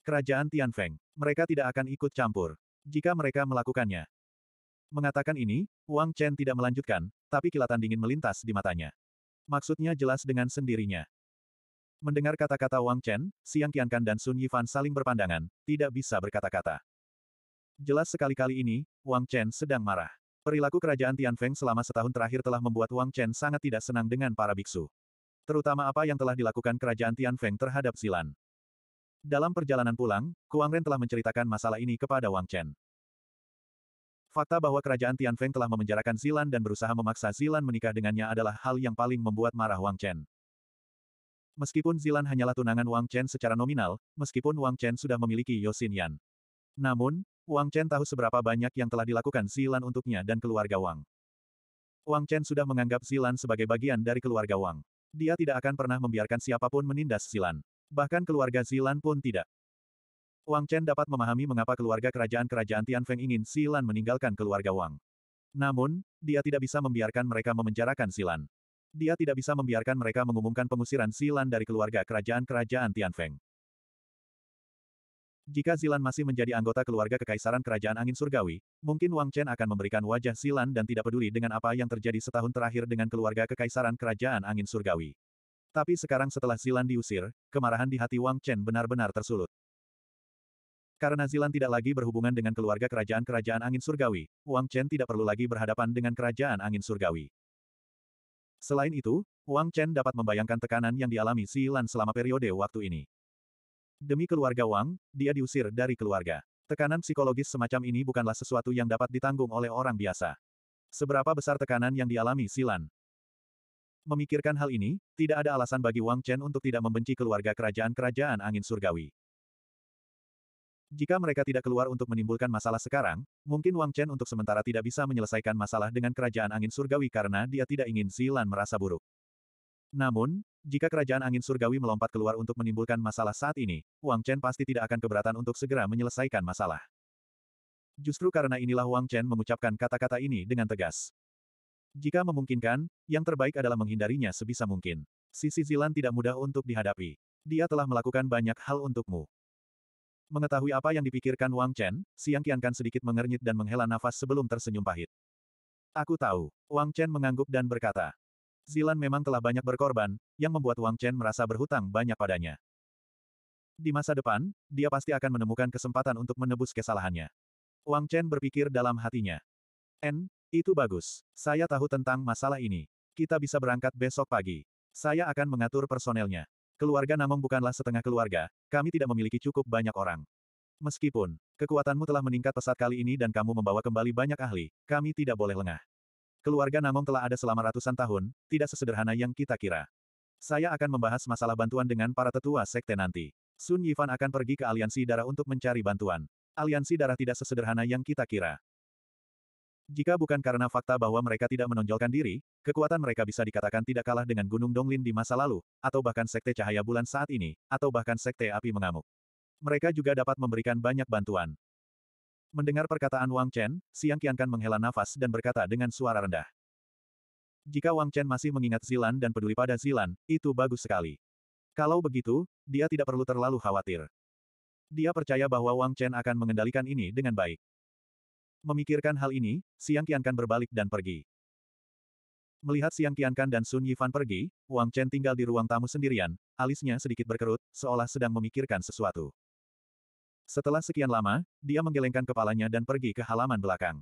Kerajaan Tianfeng. Mereka tidak akan ikut campur. Jika mereka melakukannya. Mengatakan ini, Wang Chen tidak melanjutkan, tapi kilatan dingin melintas di matanya. Maksudnya jelas dengan sendirinya. Mendengar kata-kata Wang Chen, Siang Qiankan dan Sun Yifan saling berpandangan, tidak bisa berkata-kata. Jelas sekali kali ini, Wang Chen sedang marah. Perilaku kerajaan Tianfeng selama setahun terakhir telah membuat Wang Chen sangat tidak senang dengan para biksu. Terutama apa yang telah dilakukan kerajaan Tianfeng terhadap Silan. Dalam perjalanan pulang, Kuang Ren telah menceritakan masalah ini kepada Wang Chen. Fakta bahwa kerajaan Tianfeng telah memenjarakan Zilan dan berusaha memaksa Zilan menikah dengannya adalah hal yang paling membuat marah Wang Chen. Meskipun Zilan hanyalah tunangan Wang Chen secara nominal, meskipun Wang Chen sudah memiliki Yosin Yan. Namun, Wang Chen tahu seberapa banyak yang telah dilakukan Zilan untuknya dan keluarga Wang. Wang Chen sudah menganggap Zilan sebagai bagian dari keluarga Wang. Dia tidak akan pernah membiarkan siapapun menindas Zilan. Bahkan keluarga Zilan pun tidak. Wang Chen dapat memahami mengapa keluarga kerajaan-kerajaan Tianfeng ingin Zilan meninggalkan keluarga Wang. Namun, dia tidak bisa membiarkan mereka memenjarakan Zilan. Dia tidak bisa membiarkan mereka mengumumkan pengusiran Zilan dari keluarga kerajaan-kerajaan Tianfeng. Jika Zilan masih menjadi anggota keluarga kekaisaran kerajaan angin surgawi, mungkin Wang Chen akan memberikan wajah Zilan dan tidak peduli dengan apa yang terjadi setahun terakhir dengan keluarga kekaisaran kerajaan angin surgawi. Tapi sekarang setelah Zilan diusir, kemarahan di hati Wang Chen benar-benar tersulut. Karena Zilan tidak lagi berhubungan dengan keluarga kerajaan-kerajaan angin surgawi, Wang Chen tidak perlu lagi berhadapan dengan kerajaan angin surgawi. Selain itu, Wang Chen dapat membayangkan tekanan yang dialami Si Lan selama periode waktu ini. Demi keluarga Wang, dia diusir dari keluarga. Tekanan psikologis semacam ini bukanlah sesuatu yang dapat ditanggung oleh orang biasa. Seberapa besar tekanan yang dialami Si Lan? Memikirkan hal ini, tidak ada alasan bagi Wang Chen untuk tidak membenci keluarga kerajaan-kerajaan angin surgawi. Jika mereka tidak keluar untuk menimbulkan masalah sekarang, mungkin Wang Chen untuk sementara tidak bisa menyelesaikan masalah dengan kerajaan angin surgawi karena dia tidak ingin Zilan merasa buruk. Namun, jika kerajaan angin surgawi melompat keluar untuk menimbulkan masalah saat ini, Wang Chen pasti tidak akan keberatan untuk segera menyelesaikan masalah. Justru karena inilah Wang Chen mengucapkan kata-kata ini dengan tegas. Jika memungkinkan, yang terbaik adalah menghindarinya sebisa mungkin. Sisi Zilan tidak mudah untuk dihadapi. Dia telah melakukan banyak hal untukmu. Mengetahui apa yang dipikirkan Wang Chen, Siang Qiankan sedikit mengernyit dan menghela nafas sebelum tersenyum pahit. Aku tahu. Wang Chen mengangguk dan berkata. Zilan memang telah banyak berkorban, yang membuat Wang Chen merasa berhutang banyak padanya. Di masa depan, dia pasti akan menemukan kesempatan untuk menebus kesalahannya. Wang Chen berpikir dalam hatinya. N, itu bagus. Saya tahu tentang masalah ini. Kita bisa berangkat besok pagi. Saya akan mengatur personelnya. Keluarga Namong bukanlah setengah keluarga, kami tidak memiliki cukup banyak orang. Meskipun, kekuatanmu telah meningkat pesat kali ini dan kamu membawa kembali banyak ahli, kami tidak boleh lengah. Keluarga Namong telah ada selama ratusan tahun, tidak sesederhana yang kita kira. Saya akan membahas masalah bantuan dengan para tetua sekte nanti. Sun Yifan akan pergi ke aliansi darah untuk mencari bantuan. Aliansi darah tidak sesederhana yang kita kira. Jika bukan karena fakta bahwa mereka tidak menonjolkan diri, kekuatan mereka bisa dikatakan tidak kalah dengan Gunung Donglin di masa lalu, atau bahkan Sekte Cahaya Bulan saat ini, atau bahkan Sekte Api Mengamuk. Mereka juga dapat memberikan banyak bantuan. Mendengar perkataan Wang Chen, Siang Qiankan menghela nafas dan berkata dengan suara rendah. Jika Wang Chen masih mengingat Zilan dan peduli pada Zilan, itu bagus sekali. Kalau begitu, dia tidak perlu terlalu khawatir. Dia percaya bahwa Wang Chen akan mengendalikan ini dengan baik. Memikirkan hal ini, Siang Kiankan berbalik dan pergi. Melihat Siang Kiankan dan Sun Yifan pergi, Wang Chen tinggal di ruang tamu sendirian, alisnya sedikit berkerut, seolah sedang memikirkan sesuatu. Setelah sekian lama, dia menggelengkan kepalanya dan pergi ke halaman belakang.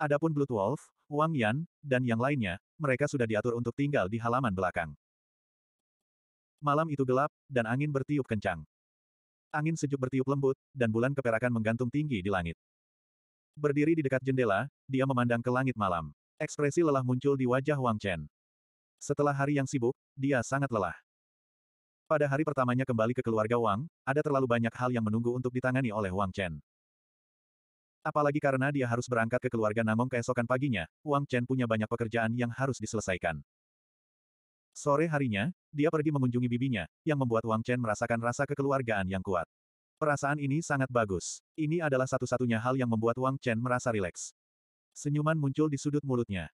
Adapun Blood Wolf, Wang Yan, dan yang lainnya, mereka sudah diatur untuk tinggal di halaman belakang. Malam itu gelap, dan angin bertiup kencang. Angin sejuk bertiup lembut, dan bulan keperakan menggantung tinggi di langit. Berdiri di dekat jendela, dia memandang ke langit malam. Ekspresi lelah muncul di wajah Wang Chen. Setelah hari yang sibuk, dia sangat lelah. Pada hari pertamanya kembali ke keluarga Wang, ada terlalu banyak hal yang menunggu untuk ditangani oleh Wang Chen. Apalagi karena dia harus berangkat ke keluarga Namong keesokan paginya, Wang Chen punya banyak pekerjaan yang harus diselesaikan. Sore harinya, dia pergi mengunjungi bibinya, yang membuat Wang Chen merasakan rasa kekeluargaan yang kuat. Perasaan ini sangat bagus. Ini adalah satu-satunya hal yang membuat Wang Chen merasa rileks. Senyuman muncul di sudut mulutnya.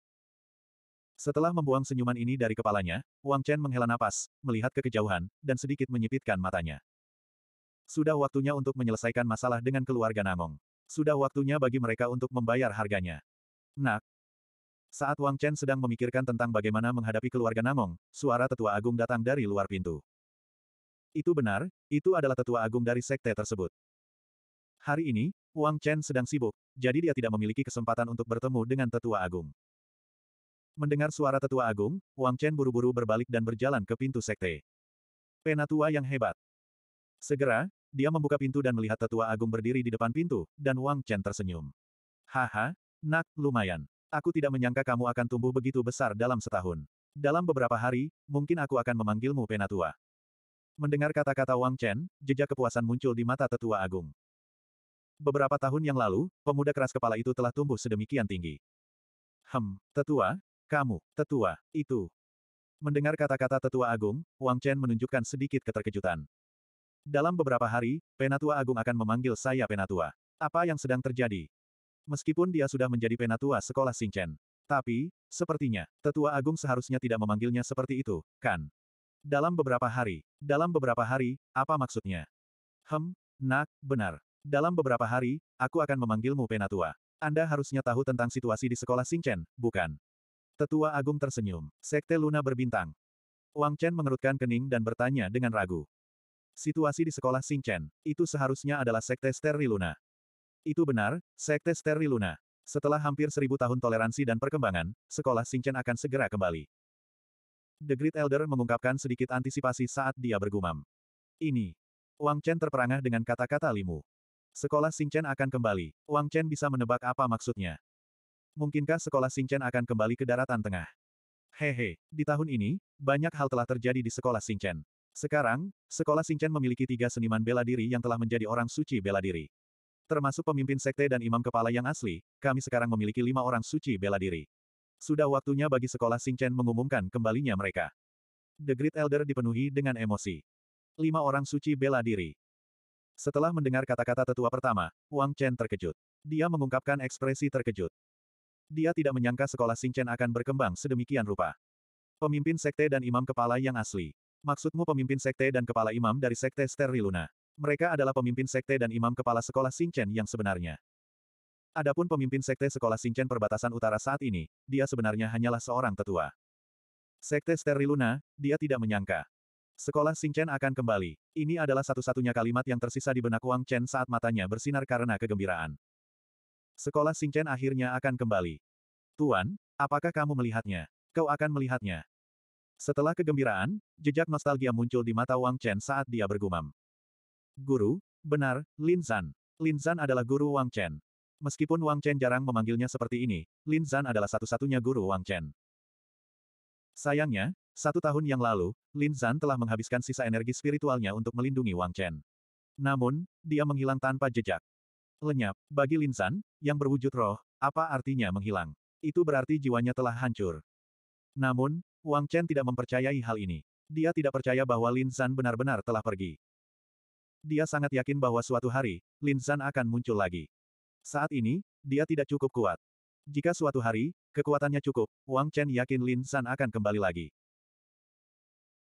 Setelah membuang senyuman ini dari kepalanya, Wang Chen menghela napas, melihat ke kejauhan, dan sedikit menyipitkan matanya. Sudah waktunya untuk menyelesaikan masalah dengan keluarga Namong. Sudah waktunya bagi mereka untuk membayar harganya. Nak. Saat Wang Chen sedang memikirkan tentang bagaimana menghadapi keluarga Namong, suara tetua agung datang dari luar pintu. Itu benar, itu adalah tetua agung dari sekte tersebut. Hari ini, Wang Chen sedang sibuk, jadi dia tidak memiliki kesempatan untuk bertemu dengan tetua agung. Mendengar suara tetua agung, Wang Chen buru-buru berbalik dan berjalan ke pintu sekte. Penatua yang hebat. Segera, dia membuka pintu dan melihat tetua agung berdiri di depan pintu, dan Wang Chen tersenyum. Haha, nak, lumayan. Aku tidak menyangka kamu akan tumbuh begitu besar dalam setahun. Dalam beberapa hari, mungkin aku akan memanggilmu penatua. Mendengar kata-kata Wang Chen, jejak kepuasan muncul di mata tetua agung. Beberapa tahun yang lalu, pemuda keras kepala itu telah tumbuh sedemikian tinggi. Hem, tetua, kamu, tetua, itu. Mendengar kata-kata tetua agung, Wang Chen menunjukkan sedikit keterkejutan. Dalam beberapa hari, penatua agung akan memanggil saya penatua. Apa yang sedang terjadi? Meskipun dia sudah menjadi penatua sekolah Chen. Tapi, sepertinya, tetua agung seharusnya tidak memanggilnya seperti itu, kan? Dalam beberapa hari, dalam beberapa hari, apa maksudnya? Hem, nak, benar. Dalam beberapa hari, aku akan memanggilmu penatua. Anda harusnya tahu tentang situasi di sekolah Singchen, bukan? Tetua Agung tersenyum. Sekte Luna berbintang. Wang Chen mengerutkan kening dan bertanya dengan ragu. Situasi di sekolah Singchen, itu seharusnya adalah Sekte Steri Luna. Itu benar, Sekte Steri Luna. Setelah hampir seribu tahun toleransi dan perkembangan, sekolah Singchen akan segera kembali. The Great Elder mengungkapkan sedikit antisipasi saat dia bergumam. Ini. Wang Chen terperangah dengan kata-kata Limu. Sekolah Chen akan kembali. Wang Chen bisa menebak apa maksudnya. Mungkinkah sekolah Chen akan kembali ke daratan tengah? Hehe, di tahun ini, banyak hal telah terjadi di sekolah Chen. Sekarang, sekolah Chen memiliki tiga seniman bela diri yang telah menjadi orang suci bela diri. Termasuk pemimpin sekte dan imam kepala yang asli, kami sekarang memiliki lima orang suci bela diri. Sudah waktunya bagi sekolah Sing Chen mengumumkan kembalinya mereka. The Great Elder dipenuhi dengan emosi. Lima orang suci bela diri. Setelah mendengar kata-kata tetua pertama, Wang Chen terkejut. Dia mengungkapkan ekspresi terkejut. Dia tidak menyangka sekolah Sing Chen akan berkembang sedemikian rupa. Pemimpin sekte dan imam kepala yang asli. Maksudmu pemimpin sekte dan kepala imam dari sekte Steriluna. Mereka adalah pemimpin sekte dan imam kepala sekolah Sing Chen yang sebenarnya. Adapun pemimpin sekte sekolah Singchen perbatasan utara saat ini, dia sebenarnya hanyalah seorang tetua. Sekte Steriluna, dia tidak menyangka. Sekolah Singchen akan kembali. Ini adalah satu-satunya kalimat yang tersisa di benak Wang Chen saat matanya bersinar karena kegembiraan. Sekolah Singchen akhirnya akan kembali. Tuan, apakah kamu melihatnya? Kau akan melihatnya. Setelah kegembiraan, jejak nostalgia muncul di mata Wang Chen saat dia bergumam. Guru, benar, Lin Zan. Lin Zan adalah guru Wang Chen. Meskipun Wang Chen jarang memanggilnya seperti ini, Lin Zan adalah satu-satunya guru Wang Chen. Sayangnya, satu tahun yang lalu, Lin Zan telah menghabiskan sisa energi spiritualnya untuk melindungi Wang Chen. Namun, dia menghilang tanpa jejak. Lenyap, bagi Lin Zan, yang berwujud roh, apa artinya menghilang? Itu berarti jiwanya telah hancur. Namun, Wang Chen tidak mempercayai hal ini. Dia tidak percaya bahwa Lin Zan benar-benar telah pergi. Dia sangat yakin bahwa suatu hari, Lin Zan akan muncul lagi. Saat ini, dia tidak cukup kuat. Jika suatu hari, kekuatannya cukup, Wang Chen yakin Lin San akan kembali lagi.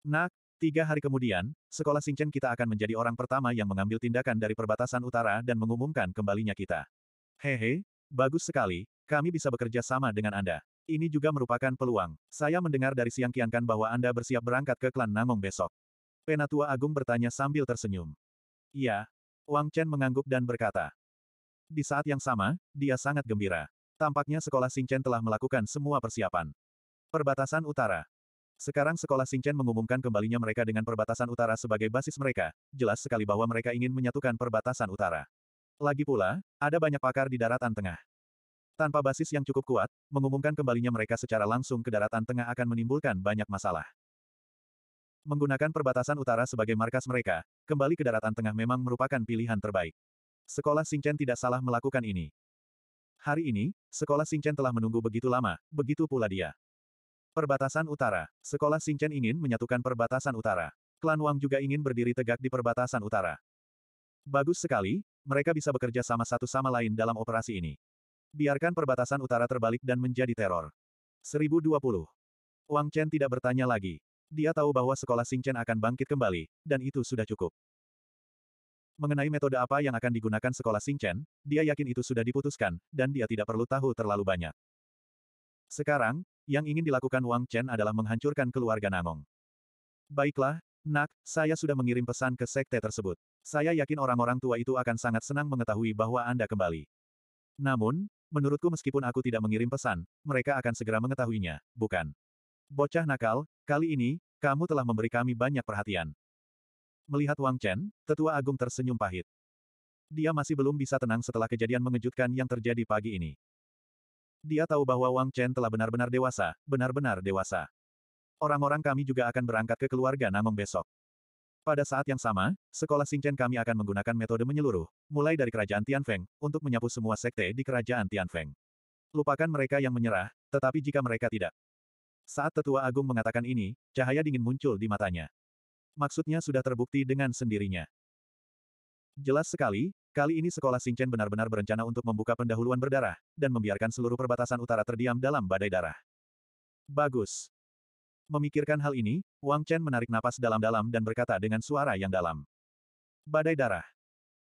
Nak, Tiga hari kemudian, sekolah Chen kita akan menjadi orang pertama yang mengambil tindakan dari perbatasan utara dan mengumumkan kembalinya kita. Hehe, bagus sekali, kami bisa bekerja sama dengan Anda. Ini juga merupakan peluang. Saya mendengar dari Siang Kiankan bahwa Anda bersiap berangkat ke klan Nangong besok. Penatua Agung bertanya sambil tersenyum. Iya. Wang Chen mengangguk dan berkata, di saat yang sama, dia sangat gembira. Tampaknya sekolah Singchen telah melakukan semua persiapan. Perbatasan Utara Sekarang sekolah Singchen mengumumkan kembalinya mereka dengan perbatasan utara sebagai basis mereka, jelas sekali bahwa mereka ingin menyatukan perbatasan utara. Lagi pula, ada banyak pakar di daratan tengah. Tanpa basis yang cukup kuat, mengumumkan kembalinya mereka secara langsung ke daratan tengah akan menimbulkan banyak masalah. Menggunakan perbatasan utara sebagai markas mereka, kembali ke daratan tengah memang merupakan pilihan terbaik. Sekolah Singchen tidak salah melakukan ini. Hari ini, sekolah Singchen telah menunggu begitu lama, begitu pula dia. Perbatasan Utara. Sekolah Singchen ingin menyatukan perbatasan utara. Klan Wang juga ingin berdiri tegak di perbatasan utara. Bagus sekali, mereka bisa bekerja sama satu sama lain dalam operasi ini. Biarkan perbatasan utara terbalik dan menjadi teror. 1020. Wang Chen tidak bertanya lagi. Dia tahu bahwa sekolah Sing Chen akan bangkit kembali, dan itu sudah cukup. Mengenai metode apa yang akan digunakan sekolah Sing Chen, dia yakin itu sudah diputuskan, dan dia tidak perlu tahu terlalu banyak. Sekarang, yang ingin dilakukan Wang Chen adalah menghancurkan keluarga Nangong. Baiklah, Nak, saya sudah mengirim pesan ke sekte tersebut. Saya yakin orang-orang tua itu akan sangat senang mengetahui bahwa Anda kembali. Namun, menurutku meskipun aku tidak mengirim pesan, mereka akan segera mengetahuinya, bukan? Bocah nakal, kali ini, kamu telah memberi kami banyak perhatian. Melihat Wang Chen, tetua agung tersenyum pahit. Dia masih belum bisa tenang setelah kejadian mengejutkan yang terjadi pagi ini. Dia tahu bahwa Wang Chen telah benar-benar dewasa, benar-benar dewasa. Orang-orang kami juga akan berangkat ke keluarga Namong besok. Pada saat yang sama, sekolah Singchen kami akan menggunakan metode menyeluruh, mulai dari kerajaan Tian Feng, untuk menyapu semua sekte di kerajaan Tian Feng. Lupakan mereka yang menyerah, tetapi jika mereka tidak. Saat tetua agung mengatakan ini, cahaya dingin muncul di matanya. Maksudnya sudah terbukti dengan sendirinya. Jelas sekali, kali ini sekolah Singchen benar-benar berencana untuk membuka pendahuluan berdarah, dan membiarkan seluruh perbatasan utara terdiam dalam badai darah. Bagus. Memikirkan hal ini, Wang Chen menarik napas dalam-dalam dan berkata dengan suara yang dalam. Badai darah.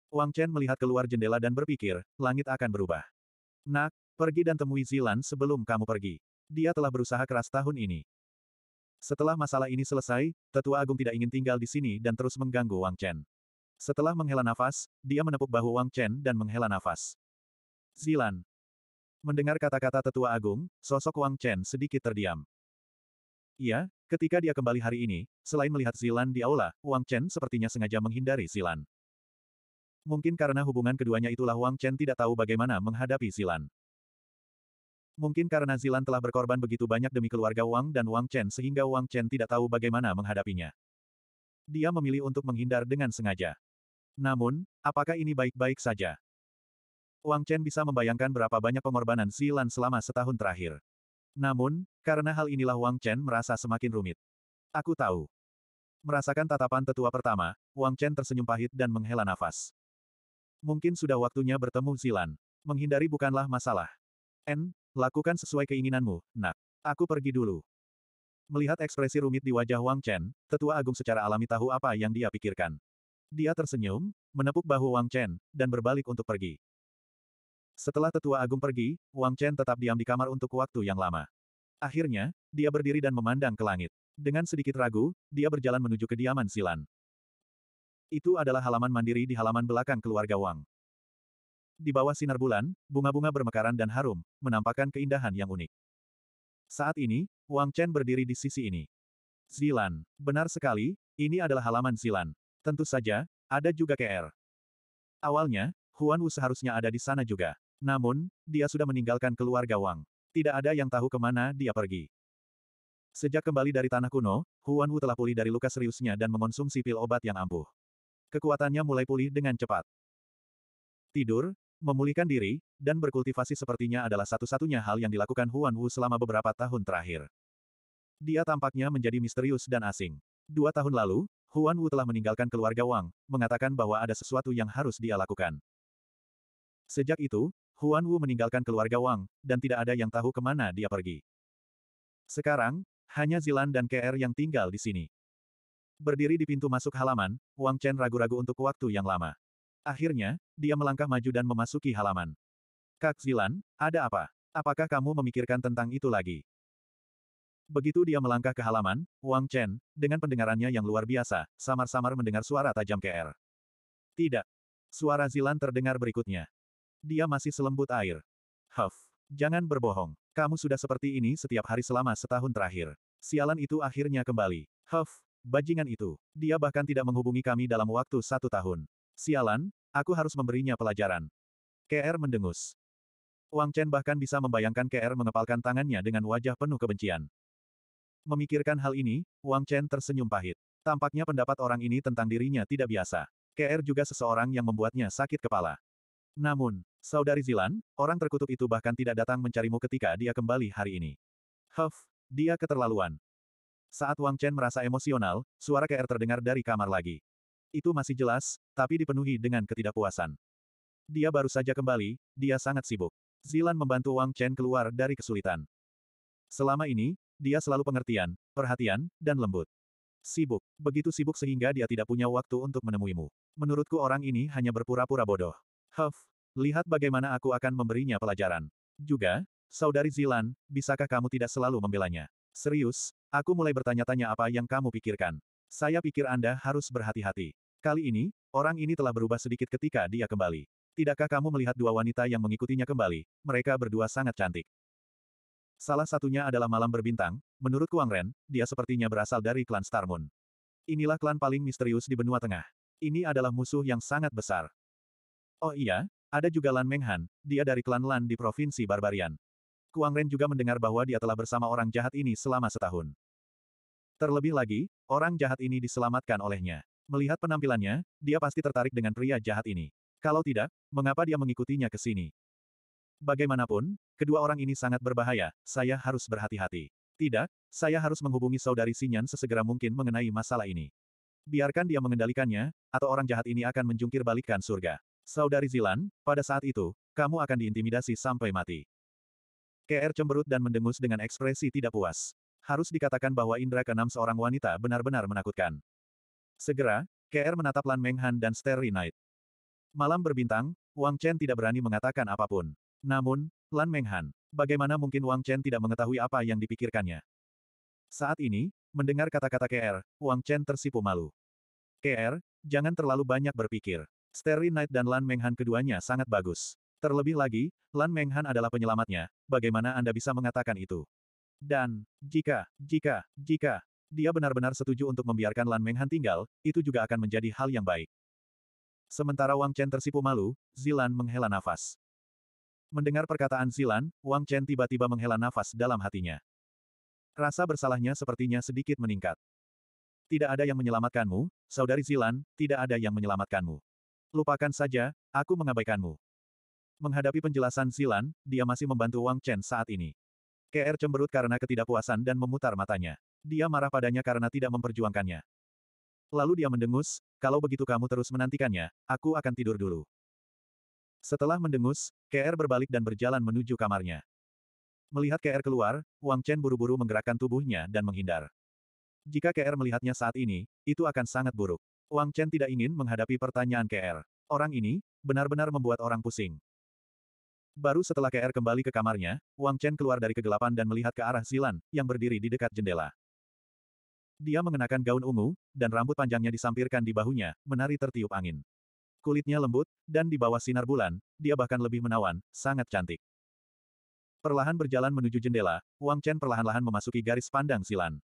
Wang Chen melihat keluar jendela dan berpikir, langit akan berubah. Nak, pergi dan temui Zilan sebelum kamu pergi. Dia telah berusaha keras tahun ini. Setelah masalah ini selesai, Tetua Agung tidak ingin tinggal di sini dan terus mengganggu Wang Chen. Setelah menghela nafas, dia menepuk bahu Wang Chen dan menghela nafas. Zilan. Mendengar kata-kata Tetua Agung, sosok Wang Chen sedikit terdiam. Iya, ketika dia kembali hari ini, selain melihat Zilan di aula, Wang Chen sepertinya sengaja menghindari Zilan. Mungkin karena hubungan keduanya itulah Wang Chen tidak tahu bagaimana menghadapi Zilan. Mungkin karena Zilan telah berkorban begitu banyak demi keluarga Wang dan Wang Chen sehingga Wang Chen tidak tahu bagaimana menghadapinya. Dia memilih untuk menghindar dengan sengaja. Namun, apakah ini baik-baik saja? Wang Chen bisa membayangkan berapa banyak pengorbanan Zilan selama setahun terakhir. Namun, karena hal inilah Wang Chen merasa semakin rumit. Aku tahu. Merasakan tatapan tetua pertama, Wang Chen tersenyum pahit dan menghela nafas. Mungkin sudah waktunya bertemu Zilan. Menghindari bukanlah masalah. N, Lakukan sesuai keinginanmu, nak. Aku pergi dulu. Melihat ekspresi rumit di wajah Wang Chen, tetua agung secara alami tahu apa yang dia pikirkan. Dia tersenyum, menepuk bahu Wang Chen, dan berbalik untuk pergi. Setelah tetua agung pergi, Wang Chen tetap diam di kamar untuk waktu yang lama. Akhirnya, dia berdiri dan memandang ke langit. Dengan sedikit ragu, dia berjalan menuju kediaman Silan. Itu adalah halaman mandiri di halaman belakang keluarga Wang. Di bawah sinar bulan, bunga-bunga bermekaran dan harum, menampakkan keindahan yang unik. Saat ini, Wang Chen berdiri di sisi ini. Zilan. Benar sekali, ini adalah halaman Zilan. Tentu saja, ada juga KR. Awalnya, Huan Wu seharusnya ada di sana juga. Namun, dia sudah meninggalkan keluarga Wang. Tidak ada yang tahu kemana dia pergi. Sejak kembali dari tanah kuno, Huan Wu telah pulih dari luka seriusnya dan mengonsumsi pil obat yang ampuh. Kekuatannya mulai pulih dengan cepat. Tidur, Memulihkan diri, dan berkultivasi sepertinya adalah satu-satunya hal yang dilakukan Huan Wu selama beberapa tahun terakhir. Dia tampaknya menjadi misterius dan asing. Dua tahun lalu, Huan Wu telah meninggalkan keluarga Wang, mengatakan bahwa ada sesuatu yang harus dia lakukan. Sejak itu, Huan Wu meninggalkan keluarga Wang, dan tidak ada yang tahu kemana dia pergi. Sekarang, hanya Zilan dan KR yang tinggal di sini. Berdiri di pintu masuk halaman, Wang Chen ragu-ragu untuk waktu yang lama. Akhirnya, dia melangkah maju dan memasuki halaman. Kak Zilan, ada apa? Apakah kamu memikirkan tentang itu lagi? Begitu dia melangkah ke halaman, Wang Chen, dengan pendengarannya yang luar biasa, samar-samar mendengar suara tajam KR. Tidak. Suara Zilan terdengar berikutnya. Dia masih selembut air. Huff. Jangan berbohong. Kamu sudah seperti ini setiap hari selama setahun terakhir. Sialan itu akhirnya kembali. Huff. Bajingan itu. Dia bahkan tidak menghubungi kami dalam waktu satu tahun. Sialan, aku harus memberinya pelajaran. KR mendengus. Wang Chen bahkan bisa membayangkan KR mengepalkan tangannya dengan wajah penuh kebencian. Memikirkan hal ini, Wang Chen tersenyum pahit. Tampaknya pendapat orang ini tentang dirinya tidak biasa. KR juga seseorang yang membuatnya sakit kepala. Namun, saudari Zilan, orang terkutuk itu bahkan tidak datang mencarimu ketika dia kembali hari ini. Huff, dia keterlaluan. Saat Wang Chen merasa emosional, suara KR terdengar dari kamar lagi. Itu masih jelas, tapi dipenuhi dengan ketidakpuasan. Dia baru saja kembali, dia sangat sibuk. Zilan membantu Wang Chen keluar dari kesulitan. Selama ini, dia selalu pengertian, perhatian, dan lembut. Sibuk, begitu sibuk sehingga dia tidak punya waktu untuk menemuimu. Menurutku orang ini hanya berpura-pura bodoh. Huff, lihat bagaimana aku akan memberinya pelajaran. Juga, saudari Zilan, bisakah kamu tidak selalu membelanya? Serius, aku mulai bertanya-tanya apa yang kamu pikirkan. Saya pikir Anda harus berhati-hati. Kali ini, orang ini telah berubah sedikit ketika dia kembali. Tidakkah kamu melihat dua wanita yang mengikutinya kembali? Mereka berdua sangat cantik. Salah satunya adalah Malam Berbintang, menurut Kuang Ren, dia sepertinya berasal dari klan Star Moon. Inilah klan paling misterius di benua tengah. Ini adalah musuh yang sangat besar. Oh iya, ada juga Lan Menghan, dia dari klan Lan di Provinsi Barbarian. Kuang Ren juga mendengar bahwa dia telah bersama orang jahat ini selama setahun. Terlebih lagi, orang jahat ini diselamatkan olehnya. Melihat penampilannya, dia pasti tertarik dengan pria jahat ini. Kalau tidak, mengapa dia mengikutinya ke sini? Bagaimanapun, kedua orang ini sangat berbahaya, saya harus berhati-hati. Tidak, saya harus menghubungi saudari Sinyan sesegera mungkin mengenai masalah ini. Biarkan dia mengendalikannya, atau orang jahat ini akan menjungkir balikkan surga. Saudari Zilan, pada saat itu, kamu akan diintimidasi sampai mati. KR cemberut dan mendengus dengan ekspresi tidak puas. Harus dikatakan bahwa indera keenam seorang wanita benar-benar menakutkan. Segera, KR menatap Lan Menghan dan Sterry Knight. Malam berbintang, Wang Chen tidak berani mengatakan apapun. Namun, Lan Menghan, bagaimana mungkin Wang Chen tidak mengetahui apa yang dipikirkannya? Saat ini, mendengar kata-kata KR, Wang Chen tersipu malu. KR, jangan terlalu banyak berpikir. Sterry Knight dan Lan Menghan keduanya sangat bagus. Terlebih lagi, Lan Menghan adalah penyelamatnya, bagaimana Anda bisa mengatakan itu? Dan, jika, jika, jika, dia benar-benar setuju untuk membiarkan Lan Menghan tinggal, itu juga akan menjadi hal yang baik. Sementara Wang Chen tersipu malu, Zilan menghela nafas. Mendengar perkataan Zilan, Wang Chen tiba-tiba menghela nafas dalam hatinya. Rasa bersalahnya sepertinya sedikit meningkat. Tidak ada yang menyelamatkanmu, saudari Zilan, tidak ada yang menyelamatkanmu. Lupakan saja, aku mengabaikanmu. Menghadapi penjelasan Zilan, dia masih membantu Wang Chen saat ini. KR cemberut karena ketidakpuasan dan memutar matanya. Dia marah padanya karena tidak memperjuangkannya. Lalu dia mendengus, kalau begitu kamu terus menantikannya, aku akan tidur dulu. Setelah mendengus, KR berbalik dan berjalan menuju kamarnya. Melihat KR keluar, Wang Chen buru-buru menggerakkan tubuhnya dan menghindar. Jika KR melihatnya saat ini, itu akan sangat buruk. Wang Chen tidak ingin menghadapi pertanyaan KR. Orang ini, benar-benar membuat orang pusing. Baru setelah KR kembali ke kamarnya, Wang Chen keluar dari kegelapan dan melihat ke arah Zilan, yang berdiri di dekat jendela. Dia mengenakan gaun ungu, dan rambut panjangnya disampirkan di bahunya, menari tertiup angin. Kulitnya lembut, dan di bawah sinar bulan, dia bahkan lebih menawan, sangat cantik. Perlahan berjalan menuju jendela, Wang Chen perlahan-lahan memasuki garis pandang Zilan.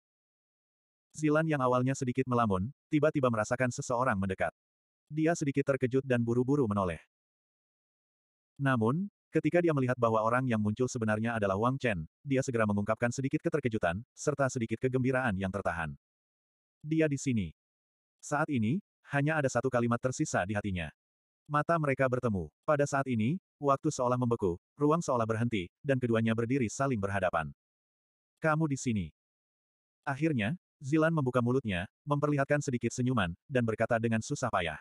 Zilan yang awalnya sedikit melamun, tiba-tiba merasakan seseorang mendekat. Dia sedikit terkejut dan buru-buru menoleh. Namun, Ketika dia melihat bahwa orang yang muncul sebenarnya adalah Wang Chen, dia segera mengungkapkan sedikit keterkejutan, serta sedikit kegembiraan yang tertahan. Dia di sini. Saat ini, hanya ada satu kalimat tersisa di hatinya. Mata mereka bertemu. Pada saat ini, waktu seolah membeku, ruang seolah berhenti, dan keduanya berdiri saling berhadapan. Kamu di sini. Akhirnya, Zilan membuka mulutnya, memperlihatkan sedikit senyuman, dan berkata dengan susah payah.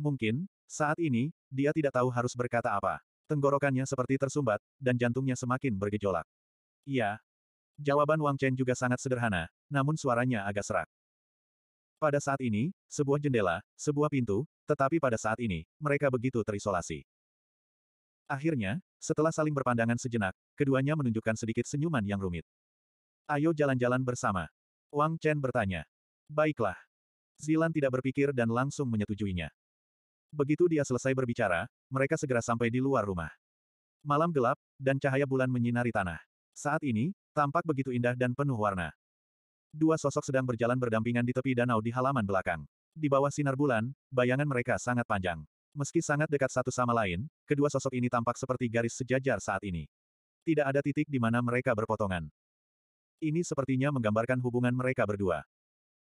Mungkin, saat ini, dia tidak tahu harus berkata apa. Tenggorokannya seperti tersumbat, dan jantungnya semakin bergejolak. Iya. Jawaban Wang Chen juga sangat sederhana, namun suaranya agak serak. Pada saat ini, sebuah jendela, sebuah pintu, tetapi pada saat ini, mereka begitu terisolasi. Akhirnya, setelah saling berpandangan sejenak, keduanya menunjukkan sedikit senyuman yang rumit. Ayo jalan-jalan bersama. Wang Chen bertanya. Baiklah. Zilan tidak berpikir dan langsung menyetujuinya. Begitu dia selesai berbicara, mereka segera sampai di luar rumah. Malam gelap, dan cahaya bulan menyinari tanah. Saat ini, tampak begitu indah dan penuh warna. Dua sosok sedang berjalan berdampingan di tepi danau di halaman belakang. Di bawah sinar bulan, bayangan mereka sangat panjang. Meski sangat dekat satu sama lain, kedua sosok ini tampak seperti garis sejajar saat ini. Tidak ada titik di mana mereka berpotongan. Ini sepertinya menggambarkan hubungan mereka berdua.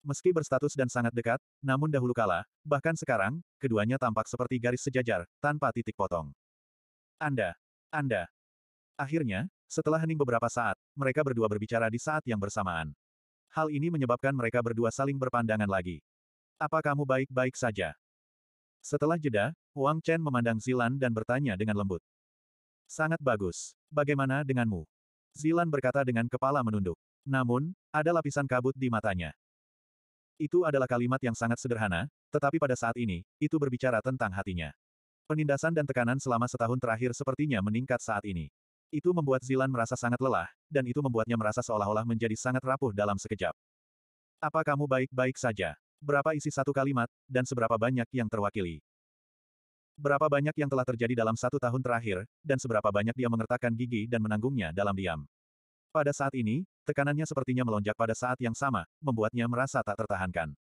Meski berstatus dan sangat dekat, namun dahulu kala, bahkan sekarang, keduanya tampak seperti garis sejajar, tanpa titik potong. Anda. Anda. Akhirnya, setelah hening beberapa saat, mereka berdua berbicara di saat yang bersamaan. Hal ini menyebabkan mereka berdua saling berpandangan lagi. Apa kamu baik-baik saja? Setelah jeda, Wang Chen memandang Zilan dan bertanya dengan lembut. Sangat bagus. Bagaimana denganmu? Zilan berkata dengan kepala menunduk. Namun, ada lapisan kabut di matanya. Itu adalah kalimat yang sangat sederhana, tetapi pada saat ini, itu berbicara tentang hatinya. Penindasan dan tekanan selama setahun terakhir sepertinya meningkat saat ini. Itu membuat Zilan merasa sangat lelah, dan itu membuatnya merasa seolah-olah menjadi sangat rapuh dalam sekejap. Apa kamu baik-baik saja? Berapa isi satu kalimat, dan seberapa banyak yang terwakili? Berapa banyak yang telah terjadi dalam satu tahun terakhir, dan seberapa banyak dia mengertakkan gigi dan menanggungnya dalam diam? Pada saat ini, tekanannya sepertinya melonjak pada saat yang sama, membuatnya merasa tak tertahankan.